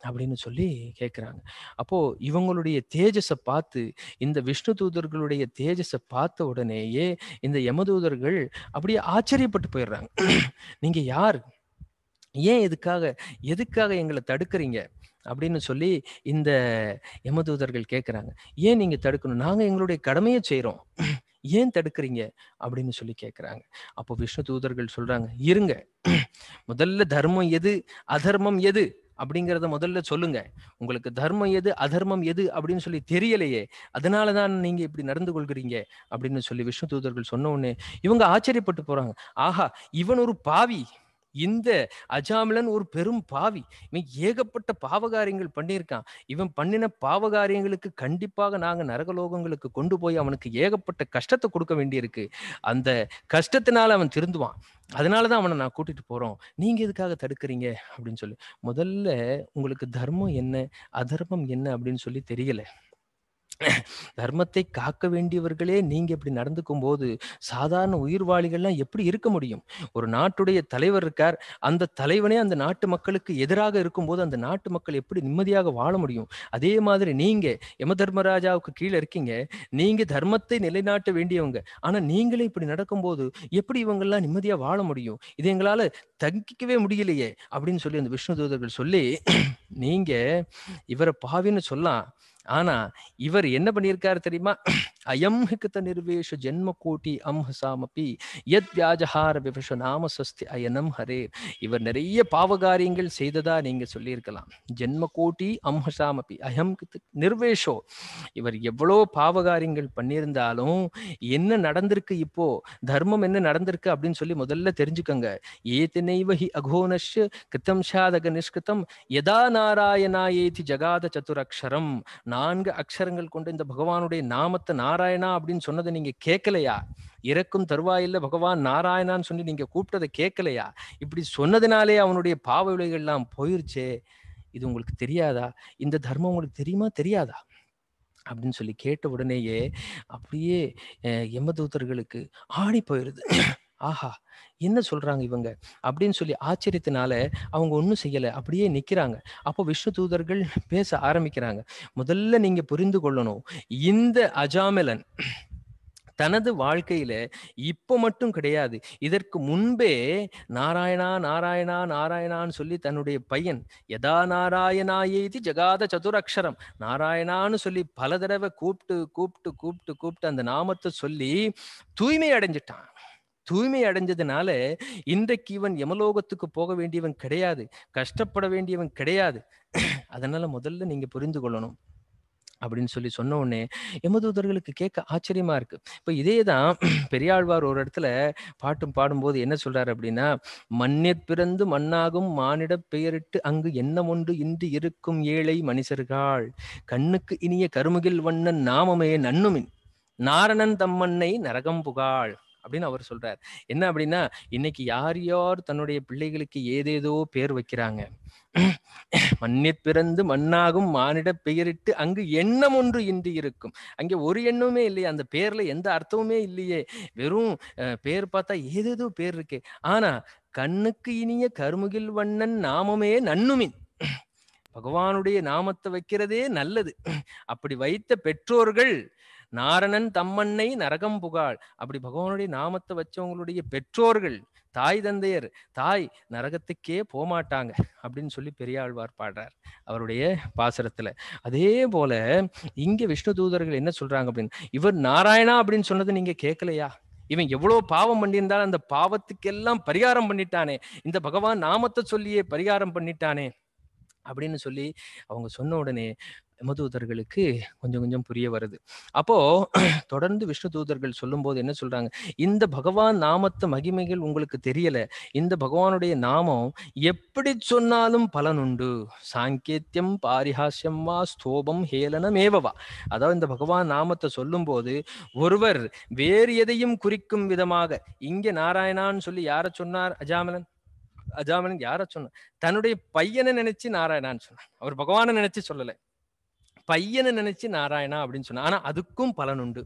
அப்படின்னு சொல்லி கேட்குறாங்க அப்போ இவங்களுடைய தேஜஸை பார்த்து இந்த விஷ்ணு தூதர்களுடைய தேஜஸை பார்த்த உடனேயே இந்த யமதூதர்கள் அப்படியே ஆச்சரியப்பட்டு போயிடுறாங்க நீங்க யார் ஏன் எதுக்காக எதுக்காக எங்களை தடுக்கிறீங்க அப்படின்னு சொல்லி இந்த யமதூதர்கள் கேட்குறாங்க ஏன் நீங்கள் தடுக்கணும் நாங்கள் எங்களுடைய கடமையை செய்கிறோம் ஏன் தடுக்கிறீங்க அப்படின்னு சொல்லி கேட்குறாங்க அப்போ விஷ்ணு தூதர்கள் சொல்கிறாங்க இருங்க முதல்ல தர்மம் எது அதர்மம் எது அப்படிங்கிறத முதல்ல சொல்லுங்க உங்களுக்கு தர்மம் எது அதர்மம் எது அப்படின்னு சொல்லி தெரியலையே அதனால தான் நீங்க இப்படி நடந்து கொள்கிறீங்க அப்படின்னு சொல்லி விஷ்ணு தூதர்கள் சொன்ன உடனே இவங்க ஆச்சரியப்பட்டு போறாங்க ஆஹா இவன் ஒரு பாவி இந்த அஜாமிலன் ஒரு பெரும் பாவி இவன் ஏகப்பட்ட பாவகாரியங்கள் பண்ணியிருக்கான் இவன் பண்ணின பாவகாரியங்களுக்கு கண்டிப்பாக நாங்க நரகலோகங்களுக்கு கொண்டு போய் அவனுக்கு ஏகப்பட்ட கஷ்டத்தை கொடுக்க வேண்டியிருக்கு அந்த கஷ்டத்தினால அவன் திருந்துவான் அதனாலதான் அவனை நான் கூட்டிட்டு போறோம் நீங்க எதுக்காக தடுக்கிறீங்க அப்படின்னு சொல்லி முதல்ல உங்களுக்கு தர்மம் என்ன அதர்மம் என்ன அப்படின்னு சொல்லி தெரியல தர்மத்தை காக்க வேண்டியவர்களே நீங்க இப்படி நடந்துக்கும் போது சாதாரண உயிர்வாளிகள்லாம் எப்படி இருக்க முடியும் ஒரு நாட்டுடைய தலைவர் இருக்கார் அந்த தலைவனே அந்த நாட்டு மக்களுக்கு எதிராக இருக்கும்போது அந்த நாட்டு மக்கள் எப்படி நிம்மதியாக வாழ முடியும் அதே மாதிரி நீங்க யம தர்மராஜாவுக்கு கீழே இருக்கீங்க நீங்க தர்மத்தை நிலைநாட்ட வேண்டியவங்க ஆனா நீங்களே இப்படி நடக்கும்போது எப்படி இவங்கெல்லாம் நிம்மதியா வாழ முடியும் இது எங்களால தங்கிக்கவே முடியலையே அப்படின்னு சொல்லி அந்த விஷ்ணு தூதர்கள் சொல்லி நீங்க இவரை பாவின்னு சொல்லலாம் ஆனா இவர் என்ன பண்ணியிருக்காரு தெரியுமா அயம் ஹிகத நிர்வேஷ ஜென்ம கோட்டி அம் யத் வியாஜஹார விபஷ நாம சஸ்தி அயனம் ஹரே இவர் நிறைய பாவகாரியங்கள் செய்ததா நீங்க சொல்லியிருக்கலாம் ஜென்ம கோட்டி அம் ஹசாமப்பி அயம் நிர்வேஷோ இவர் எவ்வளோ பாவகாரியங்கள் பண்ணியிருந்தாலும் என்ன நடந்திருக்கு இப்போ தர்மம் என்ன நடந்திருக்கு அப்படின்னு சொல்லி முதல்ல தெரிஞ்சுக்கோங்க ஏத்தினைவ ஹி அகோனஷ் கிருத்தம் சாதக நிஷ்கிருத்தம் நாராயணா நாராயணாயேதி ஜகாத சத்துரக்ஷரம் நான்கு அக்ஷரங்கள் கொண்டு இந்த பகவானுடைய நாமத்தை நாராயணா அப்படின்னு சொன்னதை நீங்க கேட்கலையா இறக்கும் தருவாயில்ல பகவான் நாராயணான்னு சொல்லி நீங்க கூப்பிட்டதை கேட்கலையா இப்படி சொன்னதுனாலே அவனுடைய பாவ விளைகள்லாம் போயிருச்சே இது உங்களுக்கு தெரியாதா இந்த தர்மம் உங்களுக்கு தெரியுமா தெரியாதா அப்படின்னு சொல்லி கேட்ட உடனேயே அப்படியே யமதூதர்களுக்கு ஆடி போயிருது ஆஹா என்ன சொல்றாங்க இவங்க அப்படின்னு சொல்லி ஆச்சரியத்தினால அவங்க ஒன்றும் செய்யலை அப்படியே நிற்கிறாங்க அப்போ விஷ்ணு தூதர்கள் பேச ஆரம்பிக்கிறாங்க முதல்ல நீங்க புரிந்து கொள்ளணும் இந்த அஜாமலன் தனது வாழ்க்கையில இப்போ மட்டும் கிடையாது இதற்கு முன்பே நாராயணா நாராயணா நாராயணான்னு சொல்லி தன்னுடைய பையன் யதா நாராயணாயேதி ஜகாத சதுரக்ஷரம் நாராயணான்னு சொல்லி பல தடவை கூப்பிட்டு கூப்பிட்டு கூப்பிட்டு கூப்பிட்டு அந்த நாமத்தை சொல்லி தூய்மை அடைஞ்சிட்டான் தூய்மை அடைஞ்சதுனால இன்றைக்கு இவன் யமலோகத்துக்கு போக வேண்டியவன் கிடையாது கஷ்டப்பட வேண்டியவன் கிடையாது அதனால முதல்ல நீங்க புரிந்து கொள்ளணும் அப்படின்னு சொல்லி சொன்ன உடனே எமதூதர்களுக்கு கேட்க ஆச்சரியமா இருக்கு இப்போ இதே தான் பெரியாழ்வார் ஒரு இடத்துல பாட்டும் பாடும்போது என்ன சொல்றாரு அப்படின்னா மண்ணிற் பிறந்து மண்ணாகும் மானிட பெயரிட்டு அங்கு என்ன ஒன்று இன்று இருக்கும் ஏழை மனுஷர்கள் கண்ணுக்கு இனிய கருமுகில் வண்ணன் நாமமே நன்னுமின் நாரணன் தம்மண்ணை நரகம் புகாள் அப்படின்னு அவர் சொல்றார் என்ன அப்படின்னா இன்னைக்கு யார் யார் தன்னுடைய பிள்ளைகளுக்கு ஏதேதோ பேர் வைக்கிறாங்க மண்ணிற் பிறந்து மண்ணாகும் மானிட பெயரிட்டு அங்கு எண்ணம் ஒன்று இன்றி இருக்கும் அங்கே ஒரு எண்ணமுமே இல்லையே அந்த பேர்ல எந்த அர்த்தமுமே இல்லையே வெறும் பேர் பார்த்தா ஏதேதோ பேர் இருக்கு ஆனா கண்ணுக்கு இனிய கருமுகில் வண்ணன் நாமமே நன்னுமின் பகவானுடைய நாமத்தை வைக்கிறதே நல்லது அப்படி வைத்த பெற்றோர்கள் நாரணன் தம்மண்ணை நரகம் புகாள் அப்படி பகவானுடைய நாமத்தை வச்சவங்களுடைய பெற்றோர்கள் தாய் தந்தையர் தாய் நரகத்துக்கே போமாட்டாங்க அப்படின்னு சொல்லி பெரியாழ்வார் பாடுறார் அவருடைய பாசுரத்துல அதே போல இங்க விஷ்ணு தூதர்கள் என்ன சொல்றாங்க அப்படின்னு இவர் நாராயணா அப்படின்னு சொன்னது நீங்க கேட்கலையா இவன் எவ்வளவு பாவம் பண்ணியிருந்தாலும் அந்த பாவத்துக்கெல்லாம் பரிகாரம் பண்ணிட்டானே இந்த பகவான் நாமத்தை சொல்லியே பரிகாரம் பண்ணிட்டானே அப்படின்னு சொல்லி அவங்க சொன்ன உடனே எமதூதர்களுக்கு தூதர்களுக்கு கொஞ்சம் கொஞ்சம் புரிய வருது அப்போ தொடர்ந்து விஷ்ணு தூதர்கள் சொல்லும்போது என்ன சொல்றாங்க இந்த பகவான் நாமத்து மகிமைகள் உங்களுக்கு தெரியல இந்த பகவானுடைய நாமம் எப்படி சொன்னாலும் பலனுண்டு சாங்கேத்தியம் பாரிஹாசியம் வா ஸ்தோபம் ஹேலனம் ஏவவா அதாவது இந்த பகவான் நாமத்தை சொல்லும்போது ஒருவர் வேறு எதையும் குறிக்கும் விதமாக இங்கே நாராயணான்னு சொல்லி யார சொன்னார் அஜாமலன் அஜாமலன் யார சொன்னார் தன்னுடைய பையனை நினைச்சு நாராயணான்னு சொன்னார் அவர் பகவானை நினைச்சு சொல்லலை பையனை நினைச்சு நாராயணா அப்படின்னு சொன்னா ஆனா அதுக்கும் பலன் உண்டு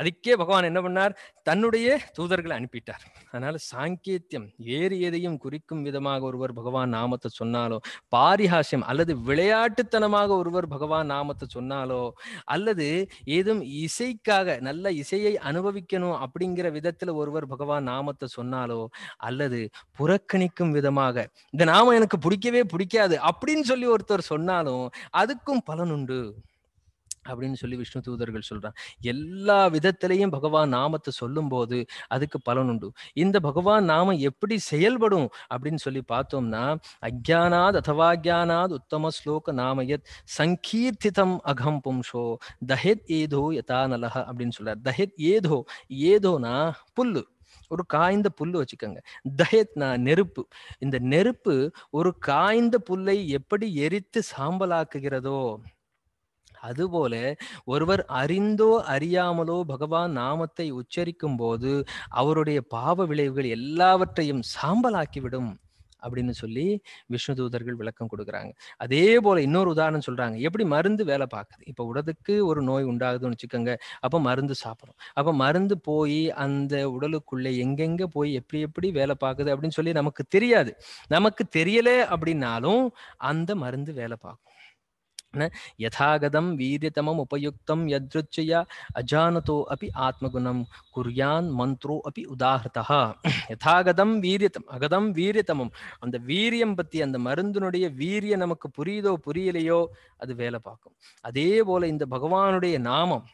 அதுக்கே பகவான் என்ன பண்ணார் தன்னுடைய தூதர்களை அனுப்பிட்டார் அதனால சாங்கேத்தியம் வேறு எதையும் குறிக்கும் விதமாக ஒருவர் பகவான் நாமத்தை சொன்னாலோ பாரிஹாசியம் அல்லது விளையாட்டுத்தனமாக ஒருவர் பகவான் நாமத்தை சொன்னாலோ அல்லது ஏதும் இசைக்காக நல்ல இசையை அனுபவிக்கணும் அப்படிங்கிற விதத்துல ஒருவர் பகவான் நாமத்தை சொன்னாலோ அல்லது புறக்கணிக்கும் விதமாக இந்த நாமம் எனக்கு பிடிக்கவே பிடிக்காது அப்படின்னு சொல்லி ஒருத்தர் சொன்னாலும் அதுக்கும் பலனுண்டு அப்படின்னு சொல்லி விஷ்ணு தூதர்கள் சொல்றான் எல்லா விதத்திலையும் பகவான் நாமத்தை சொல்லும் போது அதுக்கு பலன் உண்டு இந்த பகவான் நாம எப்படி செயல்படும் அப்படின்னு சொல்லி பார்த்தோம்னா அக்ஞானாத் அத்தவா ஜானாத் உத்தம ஸ்லோக நாம எத் சங்கீர்த்திதம் அகம் பும்ஷோ தஹெத் ஏதோ யதா நலஹ அப்படின்னு சொல்றார் தஹெத் ஏதோ ஏதோனா புல்லு ஒரு காய்ந்த புல்லு வச்சுக்கோங்க நான் நெருப்பு இந்த நெருப்பு ஒரு காய்ந்த புல்லை எப்படி எரித்து சாம்பலாக்குகிறதோ அதுபோல ஒருவர் அறிந்தோ அறியாமலோ பகவான் நாமத்தை உச்சரிக்கும் போது அவருடைய பாவ விளைவுகள் எல்லாவற்றையும் சாம்பலாக்கிவிடும் அப்படின்னு சொல்லி விஷ்ணு தூதர்கள் விளக்கம் கொடுக்குறாங்க அதே போல இன்னொரு உதாரணம் சொல்றாங்க எப்படி மருந்து வேலை பார்க்குது இப்போ உடலுக்கு ஒரு நோய் உண்டாகுதுன்னு வச்சுக்கோங்க அப்போ மருந்து சாப்பிடும் அப்போ மருந்து போய் அந்த உடலுக்குள்ளே எங்கெங்க போய் எப்படி எப்படி வேலை பார்க்குது அப்படின்னு சொல்லி நமக்கு தெரியாது நமக்கு தெரியல அப்படின்னாலும் அந்த மருந்து வேலை பார்க்கும் யதாகதம் வீரியதமம் உபயுக்தம் यदृच्छया அஜானதோ அபி ஆத்மகுணம் कुर्यान மந்த்ரோ அபி உதாகிருதா யதாகதம் வீரியதம் அகதம் வீரியதமம் அந்த வீரியம் பத்தி அந்த மருந்தினுடைய வீரியம் நமக்கு புரியுதோ புரியலையோ அது வேலை பார்க்கும் அதே போல இந்த பகவானுடைய நாமம்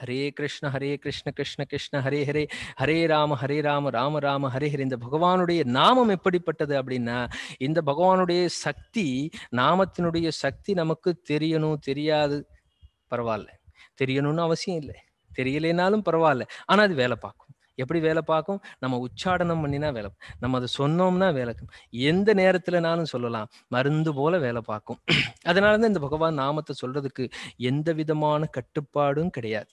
ஹரே கிருஷ்ண ஹரே கிருஷ்ண கிருஷ்ண கிருஷ்ண ஹரே ஹரே ஹரே ராம ஹரே ராம ராம ராம ஹரே ஹரே இந்த பகவானுடைய நாமம் எப்படிப்பட்டது அப்படின்னா இந்த பகவானுடைய சக்தி நாமத்தினுடைய சக்தி நமக்கு தெரியணும் தெரியாது பரவாயில்ல தெரியணும்னு அவசியம் இல்லை தெரியலைனாலும் பரவாயில்ல ஆனால் அது வேலை பார்க்கும் எப்படி வேலை பார்க்கும் நம்ம உச்சாடனம் பண்ணினா வேலை நம்ம அதை சொன்னோம்னா வேலை எந்த நேரத்துலனாலும் சொல்லலாம் மருந்து போல வேலை பார்க்கும் அதனால தான் இந்த பகவான் நாமத்தை சொல்றதுக்கு எந்த விதமான கட்டுப்பாடும் கிடையாது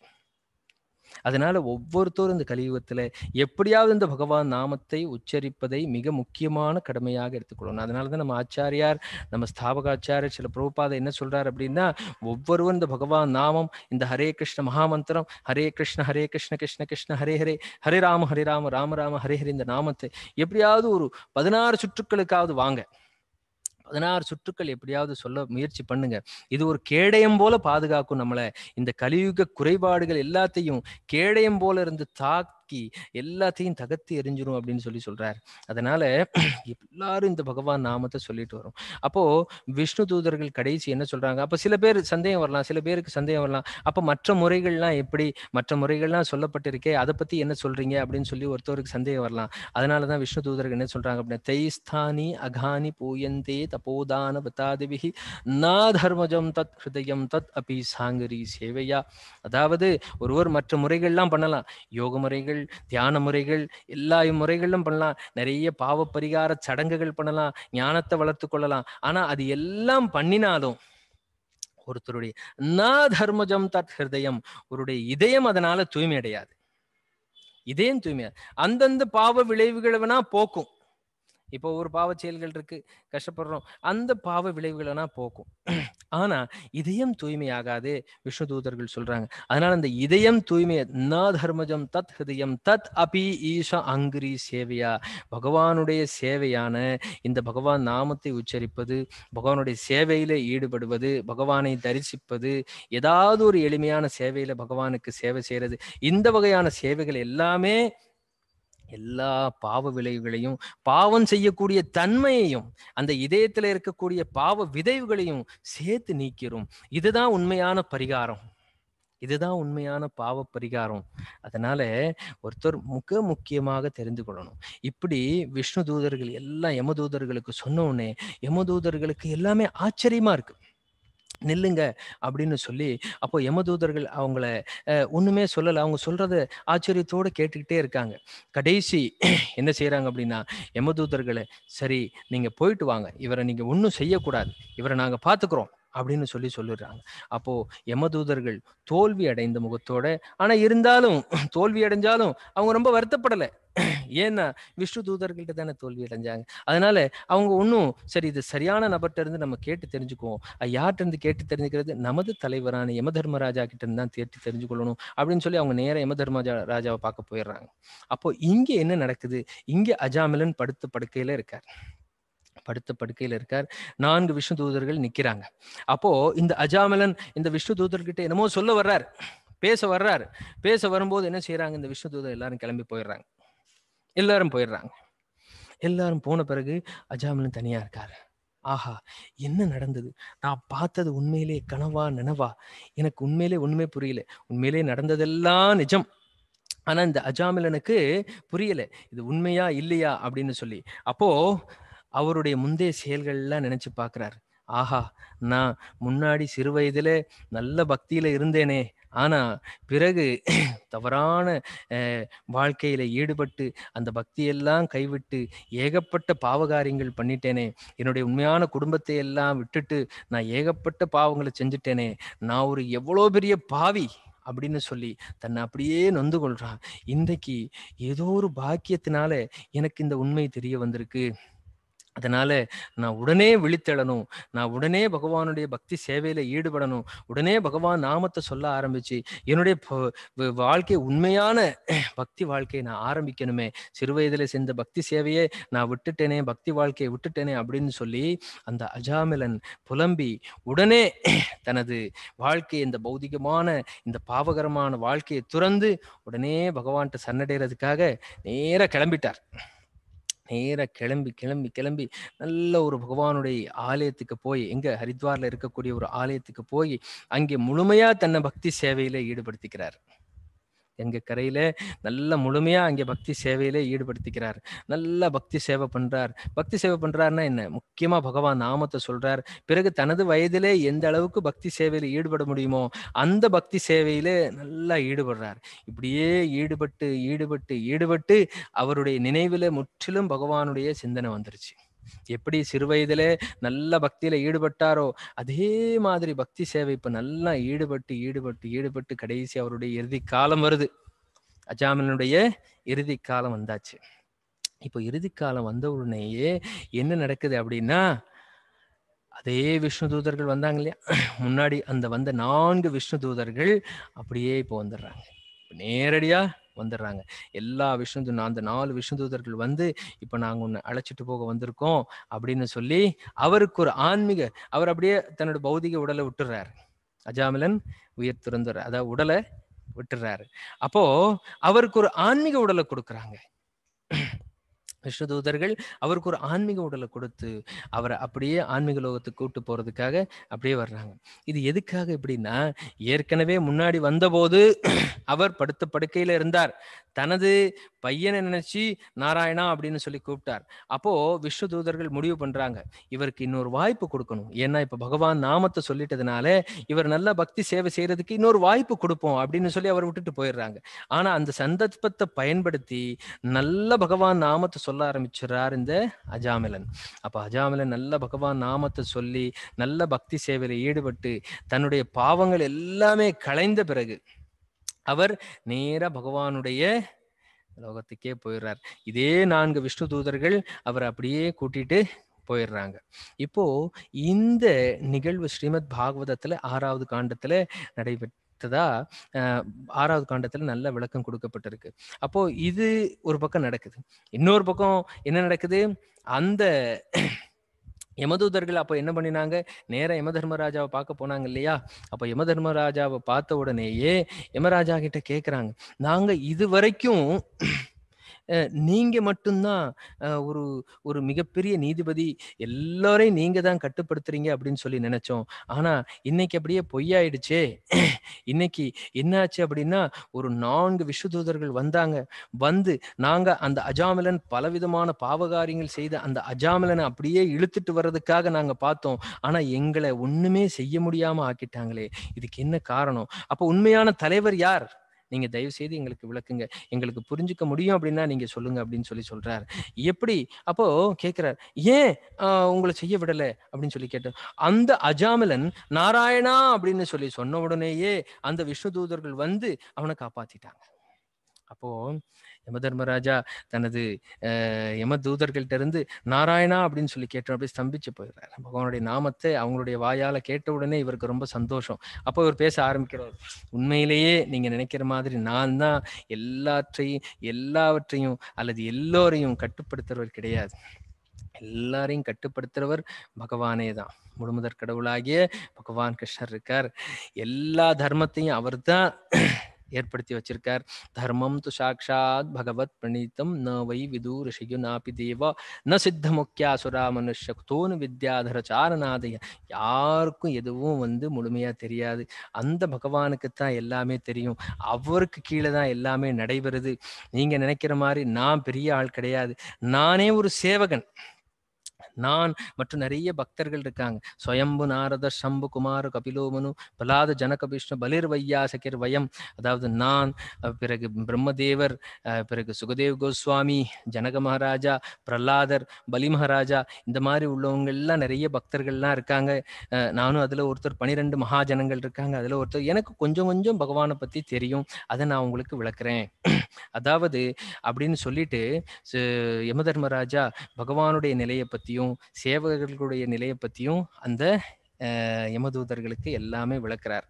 அதனால ஒவ்வொருத்தரும் இந்த கலியுகத்துல எப்படியாவது இந்த பகவான் நாமத்தை உச்சரிப்பதை மிக முக்கியமான கடமையாக எடுத்துக்கொள்ளணும் அதனாலதான் நம்ம ஆச்சாரியார் நம்ம ஸ்தாபகாச்சாரியர் சில பிரபுபாதை என்ன சொல்றாரு அப்படின்னா ஒவ்வொருவரும் இந்த பகவான் நாமம் இந்த ஹரே கிருஷ்ண மகாமந்திரம் ஹரே கிருஷ்ண ஹரே கிருஷ்ண கிருஷ்ண கிருஷ்ண ஹரே ஹரே ஹரே ராம ஹரே ராம ராம ராம ஹரே ஹரி இந்த நாமத்தை எப்படியாவது ஒரு பதினாறு சுற்றுக்களுக்காவது வாங்க பதினாறு சுற்றுக்கள் எப்படியாவது சொல்ல முயற்சி பண்ணுங்க இது ஒரு கேடயம் போல பாதுகாக்கும் நம்மளை இந்த கலியுக குறைபாடுகள் எல்லாத்தையும் கேடயம் போல இருந்து தா தூக்கி எல்லாத்தையும் தகர்த்து எரிஞ்சிரும் அப்படின்னு சொல்லி சொல்றாரு அதனால எல்லாரும் இந்த பகவான் நாமத்தை சொல்லிட்டு வரும் அப்போ விஷ்ணு தூதர்கள் கடைசி என்ன சொல்றாங்க அப்ப சில பேர் சந்தேகம் வரலாம் சில பேருக்கு சந்தேகம் வரலாம் அப்ப மற்ற முறைகள்லாம் எப்படி மற்ற முறைகள்லாம் சொல்லப்பட்டிருக்கே அதை பத்தி என்ன சொல்றீங்க அப்படின்னு சொல்லி ஒருத்தவருக்கு சந்தேகம் வரலாம் அதனாலதான் விஷ்ணு தூதர்கள் என்ன சொல்றாங்க அப்படின்னா தைஸ்தானி அகானி பூயந்தே தபோதான பத்தாதிபிகி நா தர்மஜம் தத் ஹிருதயம் தத் அபி சாங்கரி சேவையா அதாவது ஒருவர் மற்ற முறைகள்லாம் பண்ணலாம் யோக முறைகள் தியான முறைகள் எல்லா முறைகளும் பண்ணலாம் நிறைய பாவ பரிகார சடங்குகள் பண்ணலாம் ஞானத்தை வளர்த்து கொள்ளலாம் ஆனா அது எல்லாம் பண்ணினாலும் ஒருத்தருடைய நா தர்மஜம் தத் ஹிருதயம் ஒருடைய இதயம் அதனால தூய்மை அடையாது இதயம் தூய்மையாது அந்தந்த பாவ விளைவுகளை வேணா போக்கும் இப்போ ஒரு பாவ செயல்கள் இருக்கு கஷ்டப்படுறோம் அந்த பாவ விளைவுகளனா போக்கும் ஆனா இதயம் தூய்மை ஆகாது விஷ்ணு தூதர்கள் சொல்றாங்க அதனால அந்த இதயம் தூய்மை ந தர்மஜம் தத் ஹிருதயம் தத் அபி ஈஷா அங்கிரி சேவையா பகவானுடைய சேவையான இந்த பகவான் நாமத்தை உச்சரிப்பது பகவானுடைய சேவையில ஈடுபடுவது பகவானை தரிசிப்பது ஏதாவது ஒரு எளிமையான சேவையில பகவானுக்கு சேவை செய்யறது இந்த வகையான சேவைகள் எல்லாமே எல்லா பாவ விளைவுகளையும் பாவம் செய்யக்கூடிய தன்மையையும் அந்த இதயத்தில் இருக்கக்கூடிய பாவ விதைவுகளையும் சேர்த்து நீக்கிறோம் இதுதான் உண்மையான பரிகாரம் இதுதான் உண்மையான பாவ பரிகாரம் அதனால ஒருத்தர் மிக முக்கியமாக தெரிந்து கொள்ளணும் இப்படி விஷ்ணு தூதர்கள் எல்லாம் யமதூதர்களுக்கு சொன்ன உடனே யமதூதர்களுக்கு எல்லாமே ஆச்சரியமா இருக்கு நில்லுங்க அப்படின்னு சொல்லி அப்போ யமதூதர்கள் அவங்கள ஒண்ணுமே சொல்லலை அவங்க சொல்றத ஆச்சரியத்தோடு கேட்டுக்கிட்டே இருக்காங்க கடைசி என்ன செய்யறாங்க அப்படின்னா யமதூதர்களை சரி நீங்க போயிட்டு வாங்க இவரை நீங்க ஒன்றும் செய்யக்கூடாது இவரை நாங்க பார்த்துக்குறோம் அப்படின்னு சொல்லி சொல்லிடுறாங்க அப்போ யமதூதர்கள் தோல்வி அடைந்த முகத்தோட ஆனா இருந்தாலும் தோல்வி அடைஞ்சாலும் அவங்க ரொம்ப வருத்தப்படலை ஏன்னா விஷ்ணு தூதர்கள்ட்ட தானே தோல்வி அடைஞ்சாங்க அதனால அவங்க ஒன்றும் சரி இது சரியான நபர்கிட்ட இருந்து நம்ம கேட்டு தெரிஞ்சுக்குவோம் யார்கிட்ட இருந்து கேட்டு தெரிஞ்சுக்கிறது நமது தலைவரான யம தர்மராஜா கிட்ட இருந்து தான் கேட்டு தெரிஞ்சுக்கொள்ளணும் அப்படின்னு சொல்லி அவங்க நேரம் யம தர்மராஜா ராஜாவை பார்க்க போயிடுறாங்க அப்போ இங்கே என்ன நடக்குது இங்கே அஜாமிலன் படுத்த படுக்கையில இருக்கார் படுத்த படுக்கையில் இருக்கார் நான்கு விஷ்ணு தூதர்கள் நிற்கிறாங்க அப்போ இந்த அஜாமலன் இந்த விஷ்ணு தூதர்கிட்ட என்னமோ சொல்ல வர்றார் பேச வர்றார் பேச வரும்போது என்ன செய்யறாங்க இந்த விஷ்ணு தூதர் எல்லாரும் கிளம்பி போயிடுறாங்க எல்லாரும் போயிடுறாங்க எல்லாரும் போன பிறகு அஜாமலன் தனியா இருக்கார் ஆஹா என்ன நடந்தது நான் பார்த்தது உண்மையிலே கனவா நினவா எனக்கு உண்மையிலே ஒண்ணுமே புரியல உண்மையிலே நடந்ததெல்லாம் நிஜம் ஆனா இந்த அஜாமிலனுக்கு புரியல இது உண்மையா இல்லையா அப்படின்னு சொல்லி அப்போ அவருடைய முந்தைய செயல்கள்லாம் நினைச்சு பார்க்கிறார் ஆஹா நான் முன்னாடி சிறு வயதுல நல்ல பக்தியில இருந்தேனே ஆனா பிறகு தவறான வாழ்க்கையில ஈடுபட்டு அந்த பக்தியெல்லாம் கைவிட்டு ஏகப்பட்ட பாவகாரியங்கள் பண்ணிட்டேனே என்னுடைய உண்மையான குடும்பத்தை எல்லாம் விட்டுட்டு நான் ஏகப்பட்ட பாவங்களை செஞ்சுட்டேனே நான் ஒரு எவ்வளோ பெரிய பாவி அப்படின்னு சொல்லி தன்னை அப்படியே நொந்து கொள்றான் இன்றைக்கு ஏதோ ஒரு பாக்கியத்தினால எனக்கு இந்த உண்மை தெரிய வந்திருக்கு அதனால நான் உடனே விழித்தெழணும் நான் உடனே பகவானுடைய பக்தி சேவையில ஈடுபடணும் உடனே பகவான் நாமத்தை சொல்ல ஆரம்பிச்சு என்னுடைய வாழ்க்கை உண்மையான பக்தி வாழ்க்கையை நான் ஆரம்பிக்கணுமே சிறுவயதில் செஞ்ச பக்தி சேவையை நான் விட்டுட்டேனே பக்தி வாழ்க்கையை விட்டுட்டேனே அப்படின்னு சொல்லி அந்த அஜாமிலன் புலம்பி உடனே தனது வாழ்க்கை இந்த பௌதிகமான இந்த பாவகரமான வாழ்க்கையை துறந்து உடனே பகவான்கிட்ட சன்னடைகிறதுக்காக நேராக கிளம்பிட்டார் நேராக கிளம்பி கிளம்பி கிளம்பி நல்ல ஒரு பகவானுடைய ஆலயத்துக்கு போய் எங்க ஹரித்வாரில் இருக்கக்கூடிய ஒரு ஆலயத்துக்கு போய் அங்கே முழுமையா தன்னை பக்தி சேவையில ஈடுபடுத்திக்கிறார் எங்கள் கரையில் நல்ல முழுமையாக அங்கே பக்தி சேவையில் ஈடுபடுத்திக்கிறார் நல்லா பக்தி சேவை பண்ணுறார் பக்தி சேவை பண்ணுறாருன்னா என்ன முக்கியமாக பகவான் நாமத்தை சொல்கிறார் பிறகு தனது வயதிலே எந்த அளவுக்கு பக்தி சேவையில் ஈடுபட முடியுமோ அந்த பக்தி சேவையில் நல்லா ஈடுபடுறார் இப்படியே ஈடுபட்டு ஈடுபட்டு ஈடுபட்டு அவருடைய நினைவில் முற்றிலும் பகவானுடைய சிந்தனை வந்துருச்சு எப்படி சிறு வயதிலே நல்ல பக்தியில ஈடுபட்டாரோ அதே மாதிரி பக்தி சேவை இப்ப நல்லா ஈடுபட்டு ஈடுபட்டு ஈடுபட்டு கடைசி அவருடைய இறுதி காலம் வருது அஜாமனுடைய இறுதி காலம் வந்தாச்சு இப்போ இறுதி காலம் வந்த உடனேயே என்ன நடக்குது அப்படின்னா அதே விஷ்ணு தூதர்கள் வந்தாங்க இல்லையா முன்னாடி அந்த வந்த நான்கு விஷ்ணு தூதர்கள் அப்படியே இப்போ வந்துடுறாங்க நேரடியாக வந்துடுறாங்க எல்லா விஷ்ணு அந்த நாலு விஷ்ணு தூதர்கள் வந்து இப்போ நாங்கள் ஒன்று அழைச்சிட்டு போக வந்திருக்கோம் அப்படின்னு சொல்லி அவருக்கு ஒரு ஆன்மீக அவர் அப்படியே தன்னோட பௌதிக உடலை விட்டுறாரு அஜாமலன் உயிர் துறந்துறார் அதாவது உடலை விட்டுறாரு அப்போ அவருக்கு ஒரு ஆன்மீக உடலை கொடுக்குறாங்க விஸ்வதூதர்கள் அவருக்கு ஒரு ஆன்மீக உடலை கொடுத்து அவரை அப்படியே ஆன்மீக லோகத்துக்கு கூப்பிட்டு போறதுக்காக அப்படியே வர்றாங்க இது எதுக்காக எப்படின்னா ஏற்கனவே முன்னாடி வந்தபோது அவர் படுத்த படுக்கையில இருந்தார் தனது பையனை நினைச்சு நாராயணா அப்படின்னு சொல்லி கூப்பிட்டார் அப்போ விஸ்வ தூதர்கள் முடிவு பண்றாங்க இவருக்கு இன்னொரு வாய்ப்பு கொடுக்கணும் ஏன்னா இப்ப பகவான் நாமத்தை சொல்லிட்டதுனால இவர் நல்ல பக்தி சேவை செய்யறதுக்கு இன்னொரு வாய்ப்பு கொடுப்போம் அப்படின்னு சொல்லி அவர் விட்டுட்டு போயிடுறாங்க ஆனா அந்த சந்தர்ப்பத்தை பயன்படுத்தி நல்ல பகவான் நாமத்தை சொல்ல ஆரம்பிச்சிடுறார் இந்த அஜாமிலன் அப்ப அஜாமிலன் நல்ல பகவான் நாமத்தை சொல்லி நல்ல பக்தி சேவையில ஈடுபட்டு தன்னுடைய பாவங்கள் எல்லாமே களைந்த பிறகு அவர் நேர பகவானுடைய லோகத்துக்கே போயிடுறார் இதே நான்கு விஷ்ணு தூதர்கள் அவரை அப்படியே கூட்டிட்டு போயிடுறாங்க இப்போ இந்த நிகழ்வு ஸ்ரீமத் பாகவதத்துல ஆறாவது காண்டத்துல நடைபெற்ற அடுத்ததா ஆறாவது காண்டத்துல நல்ல விளக்கம் கொடுக்கப்பட்டிருக்கு அப்போ இது ஒரு பக்கம் நடக்குது இன்னொரு பக்கம் என்ன நடக்குது அந்த யமதூதர்கள் அப்போ என்ன பண்ணினாங்க நேராக யம தர்மராஜாவை பார்க்க போனாங்க இல்லையா அப்போ யம தர்மராஜாவை பார்த்த உடனேயே யமராஜா கிட்ட கேட்குறாங்க நாங்கள் இது வரைக்கும் நீங்க மட்டும்தான் ஒரு ஒரு மிகப்பெரிய நீதிபதி எல்லாரையும் நீங்க தான் கட்டுப்படுத்துறீங்க அப்படின்னு சொல்லி நினைச்சோம் ஆனா இன்னைக்கு அப்படியே பொய்யாயிடுச்சே இன்னைக்கு என்னாச்சு அப்படின்னா ஒரு நான்கு விஸ்வதூதர்கள் வந்தாங்க வந்து நாங்க அந்த அஜாமலன் பலவிதமான பாவகாரியங்கள் செய்த அந்த அஜாமலனை அப்படியே இழுத்துட்டு வர்றதுக்காக நாங்க பார்த்தோம் ஆனா எங்களை ஒண்ணுமே செய்ய முடியாம ஆக்கிட்டாங்களே இதுக்கு என்ன காரணம் அப்ப உண்மையான தலைவர் யார் நீங்கள் தயவு செய்து எங்களுக்கு விளக்குங்க எங்களுக்கு புரிஞ்சுக்க முடியும் அப்படின்னா நீங்கள் சொல்லுங்கள் அப்படின்னு சொல்லி சொல்றாரு எப்படி அப்போது கேட்கிறார் ஏன் உங்களை செய்ய விடலை அப்படின்னு சொல்லி கேட்டோம் அந்த அஜாமலன் நாராயணா அப்படின்னு சொல்லி சொன்ன உடனேயே அந்த விஷ்ணு தூதர்கள் வந்து அவனை காப்பாத்திட்டாங்க அப்போது யமதர்மராஜா தனது யம இருந்து நாராயணா அப்படின்னு சொல்லி கேட்டோம் அப்படியே ஸ்தம்பிச்சு போயிடுறாரு பகவானுடைய நாமத்தை அவங்களுடைய வாயால் கேட்ட உடனே இவருக்கு ரொம்ப சந்தோஷம் அப்போ இவர் பேச ஆரம்பிக்கிறார் உண்மையிலேயே நீங்கள் நினைக்கிற மாதிரி நான் தான் எல்லாற்றையும் எல்லாவற்றையும் அல்லது எல்லோரையும் கட்டுப்படுத்துறவர் கிடையாது எல்லாரையும் கட்டுப்படுத்துறவர் பகவானே தான் முழுமுதற் கடவுளாகிய பகவான் கிருஷ்ணர் இருக்கார் எல்லா தர்மத்தையும் அவர் தான் ஏற்படுத்தி வச்சிருக்கார் தர்மம் து சாட்சாத் பகவத் பிரணீத்தம் ந வை விது ரிஷியு நாபி தேவ ந சித்த முக்கியா சுரா மனுஷ தோனு வித்யாதர சாரநாதய யாருக்கும் எதுவும் வந்து முழுமையா தெரியாது அந்த பகவானுக்குத்தான் எல்லாமே தெரியும் அவருக்கு கீழே தான் எல்லாமே நடைபெறுது நீங்க நினைக்கிற மாதிரி நான் பெரிய ஆள் கிடையாது நானே ஒரு சேவகன் நான் மற்றும் நிறைய பக்தர்கள் இருக்காங்க சுயம்பு நாரத சம்பு குமார் கபிலோமனு பலாது ஜனகபிஷ்ணு பலிர் வையாசகிர் வயம் அதாவது நான் பிறகு பிரம்மதேவர் பிறகு சுகதேவ் கோஸ்வாமி ஜனக மகாராஜா பிரலாதர் பலி மகாராஜா இந்த மாதிரி உள்ளவங்கள்லாம் நிறைய பக்தர்கள்லாம் இருக்காங்க நானும் அதில் ஒருத்தர் பனிரெண்டு மகாஜனங்கள் இருக்காங்க அதில் ஒருத்தர் எனக்கு கொஞ்சம் கொஞ்சம் பகவானை பற்றி தெரியும் அதை நான் உங்களுக்கு விளக்குறேன் அதாவது அப்படின்னு சொல்லிட்டு யமதர்மராஜா பகவானுடைய நிலையை பற்றியும் பற்றியும் சேவகர்களுடைய நிலையை பற்றியும் அந்த யமதூதர்களுக்கு எல்லாமே விளக்குறார்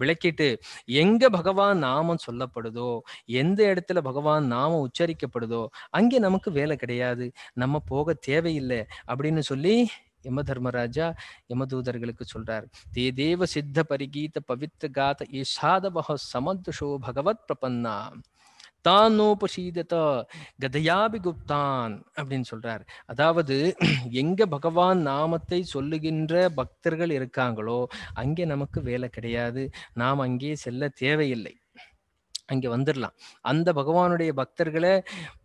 விளக்கிட்டு எங்க பகவான் நாமம் சொல்லப்படுதோ எந்த இடத்துல பகவான் நாமம் உச்சரிக்கப்படுதோ அங்கே நமக்கு வேலை கிடையாது நம்ம போக தேவையில்லை அப்படின்னு சொல்லி யம தர்மராஜா யமதூதர்களுக்கு சொல்றார் தே தேவ சித்த பரிகீத பவித்த காத ஈஷாத பக சமந்துஷோ பகவத் பிரபன்னா தானோ கதையாபி குப்தான் அப்படின்னு சொல்றாரு அதாவது எங்க பகவான் நாமத்தை சொல்லுகின்ற பக்தர்கள் இருக்காங்களோ அங்கே நமக்கு வேலை கிடையாது நாம் அங்கே செல்ல தேவையில்லை அங்கே வந்துடலாம் அந்த பகவானுடைய பக்தர்களை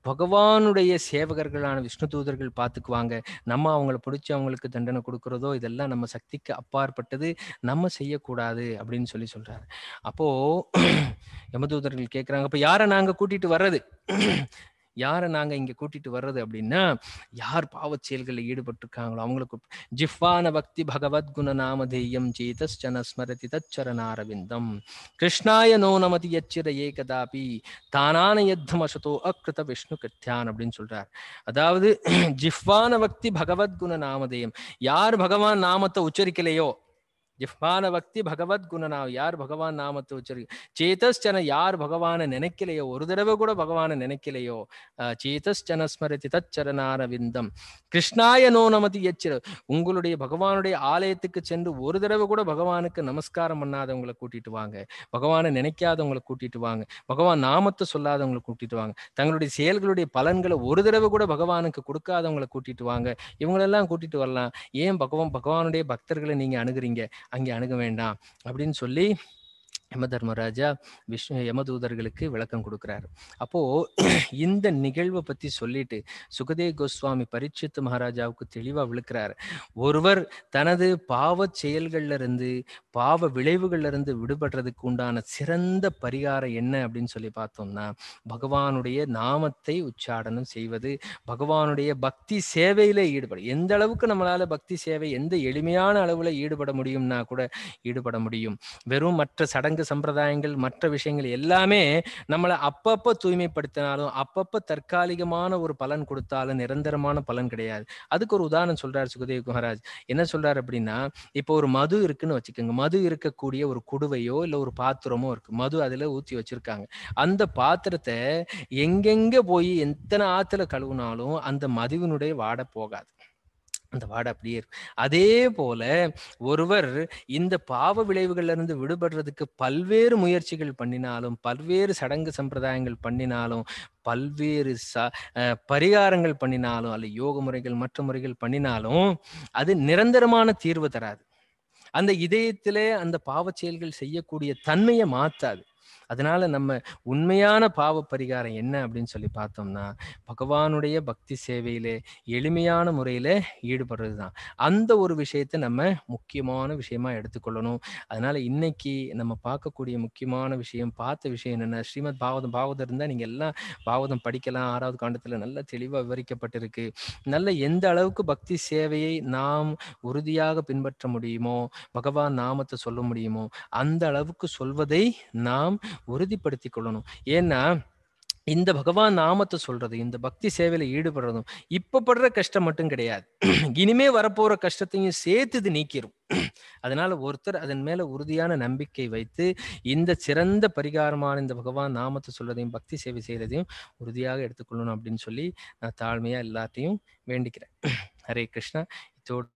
பகவானுடைய சேவகர்களான விஷ்ணு தூதர்கள் பார்த்துக்குவாங்க நம்ம அவங்கள பிடிச்சி அவங்களுக்கு தண்டனை கொடுக்குறதோ இதெல்லாம் நம்ம சக்திக்கு அப்பாற்பட்டது நம்ம செய்யக்கூடாது அப்படின்னு சொல்லி சொல்றாரு அப்போ யமதூதர்கள் கேட்குறாங்க அப்போ யாரை நாங்கள் கூட்டிட்டு வர்றது யாரை நாங்கள் இங்கே கூட்டிட்டு வர்றது அப்படின்னா யார் பாவச் செயல்களில் ஈடுபட்டிருக்காங்களோ அவங்களுக்கு ஜிஃப்வான பக்தி பகவத் குண நாமதேயம் ஜீதஸ்ஜன ஸ்மரதி தச்சரணாரவிந்தம் கிருஷ்ணாய நோ நமதி எச்சிர ஏகதாபி தானான யத்தமசதோ அக்ருத விஷ்ணு கிருத்தியான் அப்படின்னு சொல்றார் அதாவது ஜிஃப்வான பக்தி பகவத் குண நாமதேயம் யார் பகவான் நாமத்தை உச்சரிக்கலையோ ஜிஹ்வான பக்தி பகவத் குணனா யார் பகவான் நாமத்தை வச்சிருக்கு சேதஸ்ஜன யார் பகவானை நினைக்கலையோ ஒரு தடவை கூட பகவானை நினைக்கலையோ சேதஸ்ஜன ஸ்மரதி தச்சரணார விந்தம் கிருஷ்ணாய நோ நமதி எச்சர் உங்களுடைய பகவானுடைய ஆலயத்துக்கு சென்று ஒரு தடவை கூட பகவானுக்கு நமஸ்காரம் பண்ணாதவங்களை கூட்டிட்டு வாங்க பகவானை நினைக்காதவங்களை கூட்டிட்டு வாங்க பகவான் நாமத்தை சொல்லாதவங்களை கூட்டிட்டு வாங்க தங்களுடைய செயல்களுடைய பலன்களை ஒரு தடவை கூட பகவானுக்கு கொடுக்காதவங்களை கூட்டிட்டு வாங்க இவங்களெல்லாம் கூட்டிட்டு வரலாம் ஏன் பகவான் பகவானுடைய பக்தர்களை நீங்க அணுகிறீங்க அங்கே அணுக வேண்டாம் அப்படின்னு சொல்லி யம தர்மராஜா விஷ்ணு யமதூதர்களுக்கு விளக்கம் கொடுக்குறாரு அப்போ இந்த நிகழ்வை பத்தி சொல்லிட்டு சுகதே கோஸ்வாமி பரிச்சித் மகாராஜாவுக்கு தெளிவா விழுக்கிறாரு ஒருவர் தனது பாவ செயல்கள்ல இருந்து பாவ விளைவுகள்ல இருந்து விடுபடுறதுக்கு உண்டான சிறந்த பரிகாரம் என்ன அப்படின்னு சொல்லி பார்த்தோம்னா பகவானுடைய நாமத்தை உச்சாடனம் செய்வது பகவானுடைய பக்தி சேவையில ஈடுபடும் எந்த அளவுக்கு நம்மளால பக்தி சேவை எந்த எளிமையான அளவுல ஈடுபட முடியும்னா கூட ஈடுபட முடியும் வெறும் மற்ற சடங்கு சம்பிரதாயங்கள் மற்ற விஷயங்கள் எல்லாமே நம்மளை அப்பப்போ தூய்மைப்படுத்தினாலும் அப்பப்போ தற்காலிகமான ஒரு பலன் கொடுத்தாலும் நிரந்தரமான பலன் கிடையாது அதுக்கு ஒரு உதாரணம் சொல்றாரு சுகதேவ் குமராஜ் என்ன சொல்றாரு அப்படின்னா இப்போ ஒரு மது இருக்குன்னு வச்சுக்கோங்க மது இருக்கக்கூடிய ஒரு குடுவையோ இல்லை ஒரு பாத்திரமோ இருக்கு மது அதுல ஊற்றி வச்சிருக்காங்க அந்த பாத்திரத்தை எங்கெங்க போய் எத்தனை ஆத்துல கழுவுனாலும் அந்த மதுவினுடைய வாட போகாது அந்த வாடை அப்படியே இருக்கும் அதே போல ஒருவர் இந்த பாவ விளைவுகள்ல இருந்து விடுபடுறதுக்கு பல்வேறு முயற்சிகள் பண்ணினாலும் பல்வேறு சடங்கு சம்பிரதாயங்கள் பண்ணினாலும் பல்வேறு ச பரிகாரங்கள் பண்ணினாலும் அல்ல யோக முறைகள் மற்ற முறைகள் பண்ணினாலும் அது நிரந்தரமான தீர்வு தராது அந்த இதயத்திலே அந்த பாவ செயல்கள் செய்யக்கூடிய தன்மையை மாற்றாது அதனால நம்ம உண்மையான பாவ பரிகாரம் என்ன அப்படின்னு சொல்லி பார்த்தோம்னா பகவானுடைய பக்தி சேவையில எளிமையான முறையில ஈடுபடுறது தான் அந்த ஒரு விஷயத்தை நம்ம முக்கியமான விஷயமா எடுத்துக்கொள்ளணும் அதனால இன்னைக்கு நம்ம பார்க்கக்கூடிய முக்கியமான விஷயம் பார்த்த விஷயம் என்னென்ன ஸ்ரீமத் பாவதம் பாவதம் இருந்தால் நீங்கள் எல்லாம் பாவதம் படிக்கலாம் ஆறாவது காண்டத்தில் நல்லா தெளிவாக விவரிக்கப்பட்டிருக்கு நல்ல எந்த அளவுக்கு பக்தி சேவையை நாம் உறுதியாக பின்பற்ற முடியுமோ பகவான் நாமத்தை சொல்ல முடியுமோ அந்த அளவுக்கு சொல்வதை நாம் உறுதிப்படுத்தி கொள்ளணும் ஏன்னா இந்த பகவான் நாமத்தை சொல்றது இந்த பக்தி சேவையில ஈடுபடுறதும் இப்ப படுற கஷ்டம் மட்டும் கிடையாது இனிமே வரப்போற கஷ்டத்தையும் சேர்த்து இது நீக்கிரும் அதனால ஒருத்தர் அதன் மேல உறுதியான நம்பிக்கை வைத்து இந்த சிறந்த பரிகாரமான இந்த பகவான் நாமத்தை சொல்றதையும் பக்தி சேவை செய்யறதையும் உறுதியாக எடுத்துக்கொள்ளணும் அப்படின்னு சொல்லி நான் தாழ்மையா எல்லாத்தையும் வேண்டிக்கிறேன் ஹரே கிருஷ்ணா இதோடு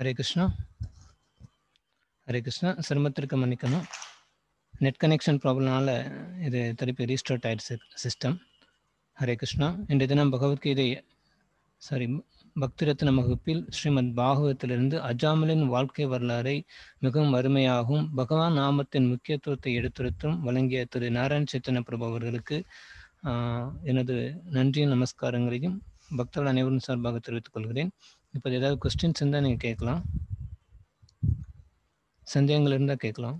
ஹரே கிருஷ்ணா ஹரே கிருஷ்ணா சிரமத்திற்கு மன்னிக்கணும் நெட் கனெக்ஷன் ப்ராப்ளம்னால இது திருப்பி ரீஸ்டார்ட் ஆயிடுச்சு சிஸ்டம் ஹரே கிருஷ்ணா இன்றைய தினம் பகவத்கீதை சாரி பக்தி ரத்ன வகுப்பில் ஸ்ரீமத் பாகவத்திலிருந்து அஜாமலின் வாழ்க்கை வரலாறை மிகவும் அருமையாகவும் பகவான் நாமத்தின் முக்கியத்துவத்தை எடுத்துரைத்தும் வழங்கிய திரு நாராயண் சைத்தன்ய பிரபு அவர்களுக்கு எனது நன்றியும் நமஸ்காரங்களையும் பக்தர்கள் அனைவரும் சார்பாக தெரிவித்துக் கொள்கிறேன் இப்போ ஏதாவது கொஸ்டின்ஸ் இருந்தால் நீங்கள் கேட்கலாம் சந்தேகங்கள் இருந்தால் கேட்கலாம்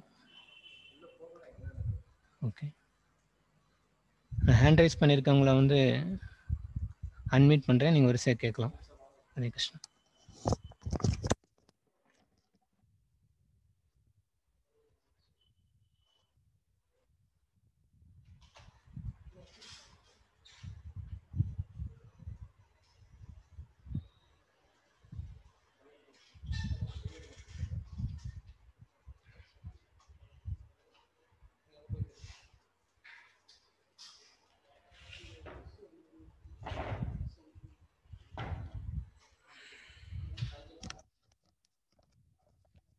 ஓகே நான் ஹேண்ட் ரைஸ் பண்ணியிருக்கவங்கள வந்து அன்மீட் பண்ணுறேன் நீங்கள் வரிசையாக கேட்கலாம் ஹரே கிருஷ்ணா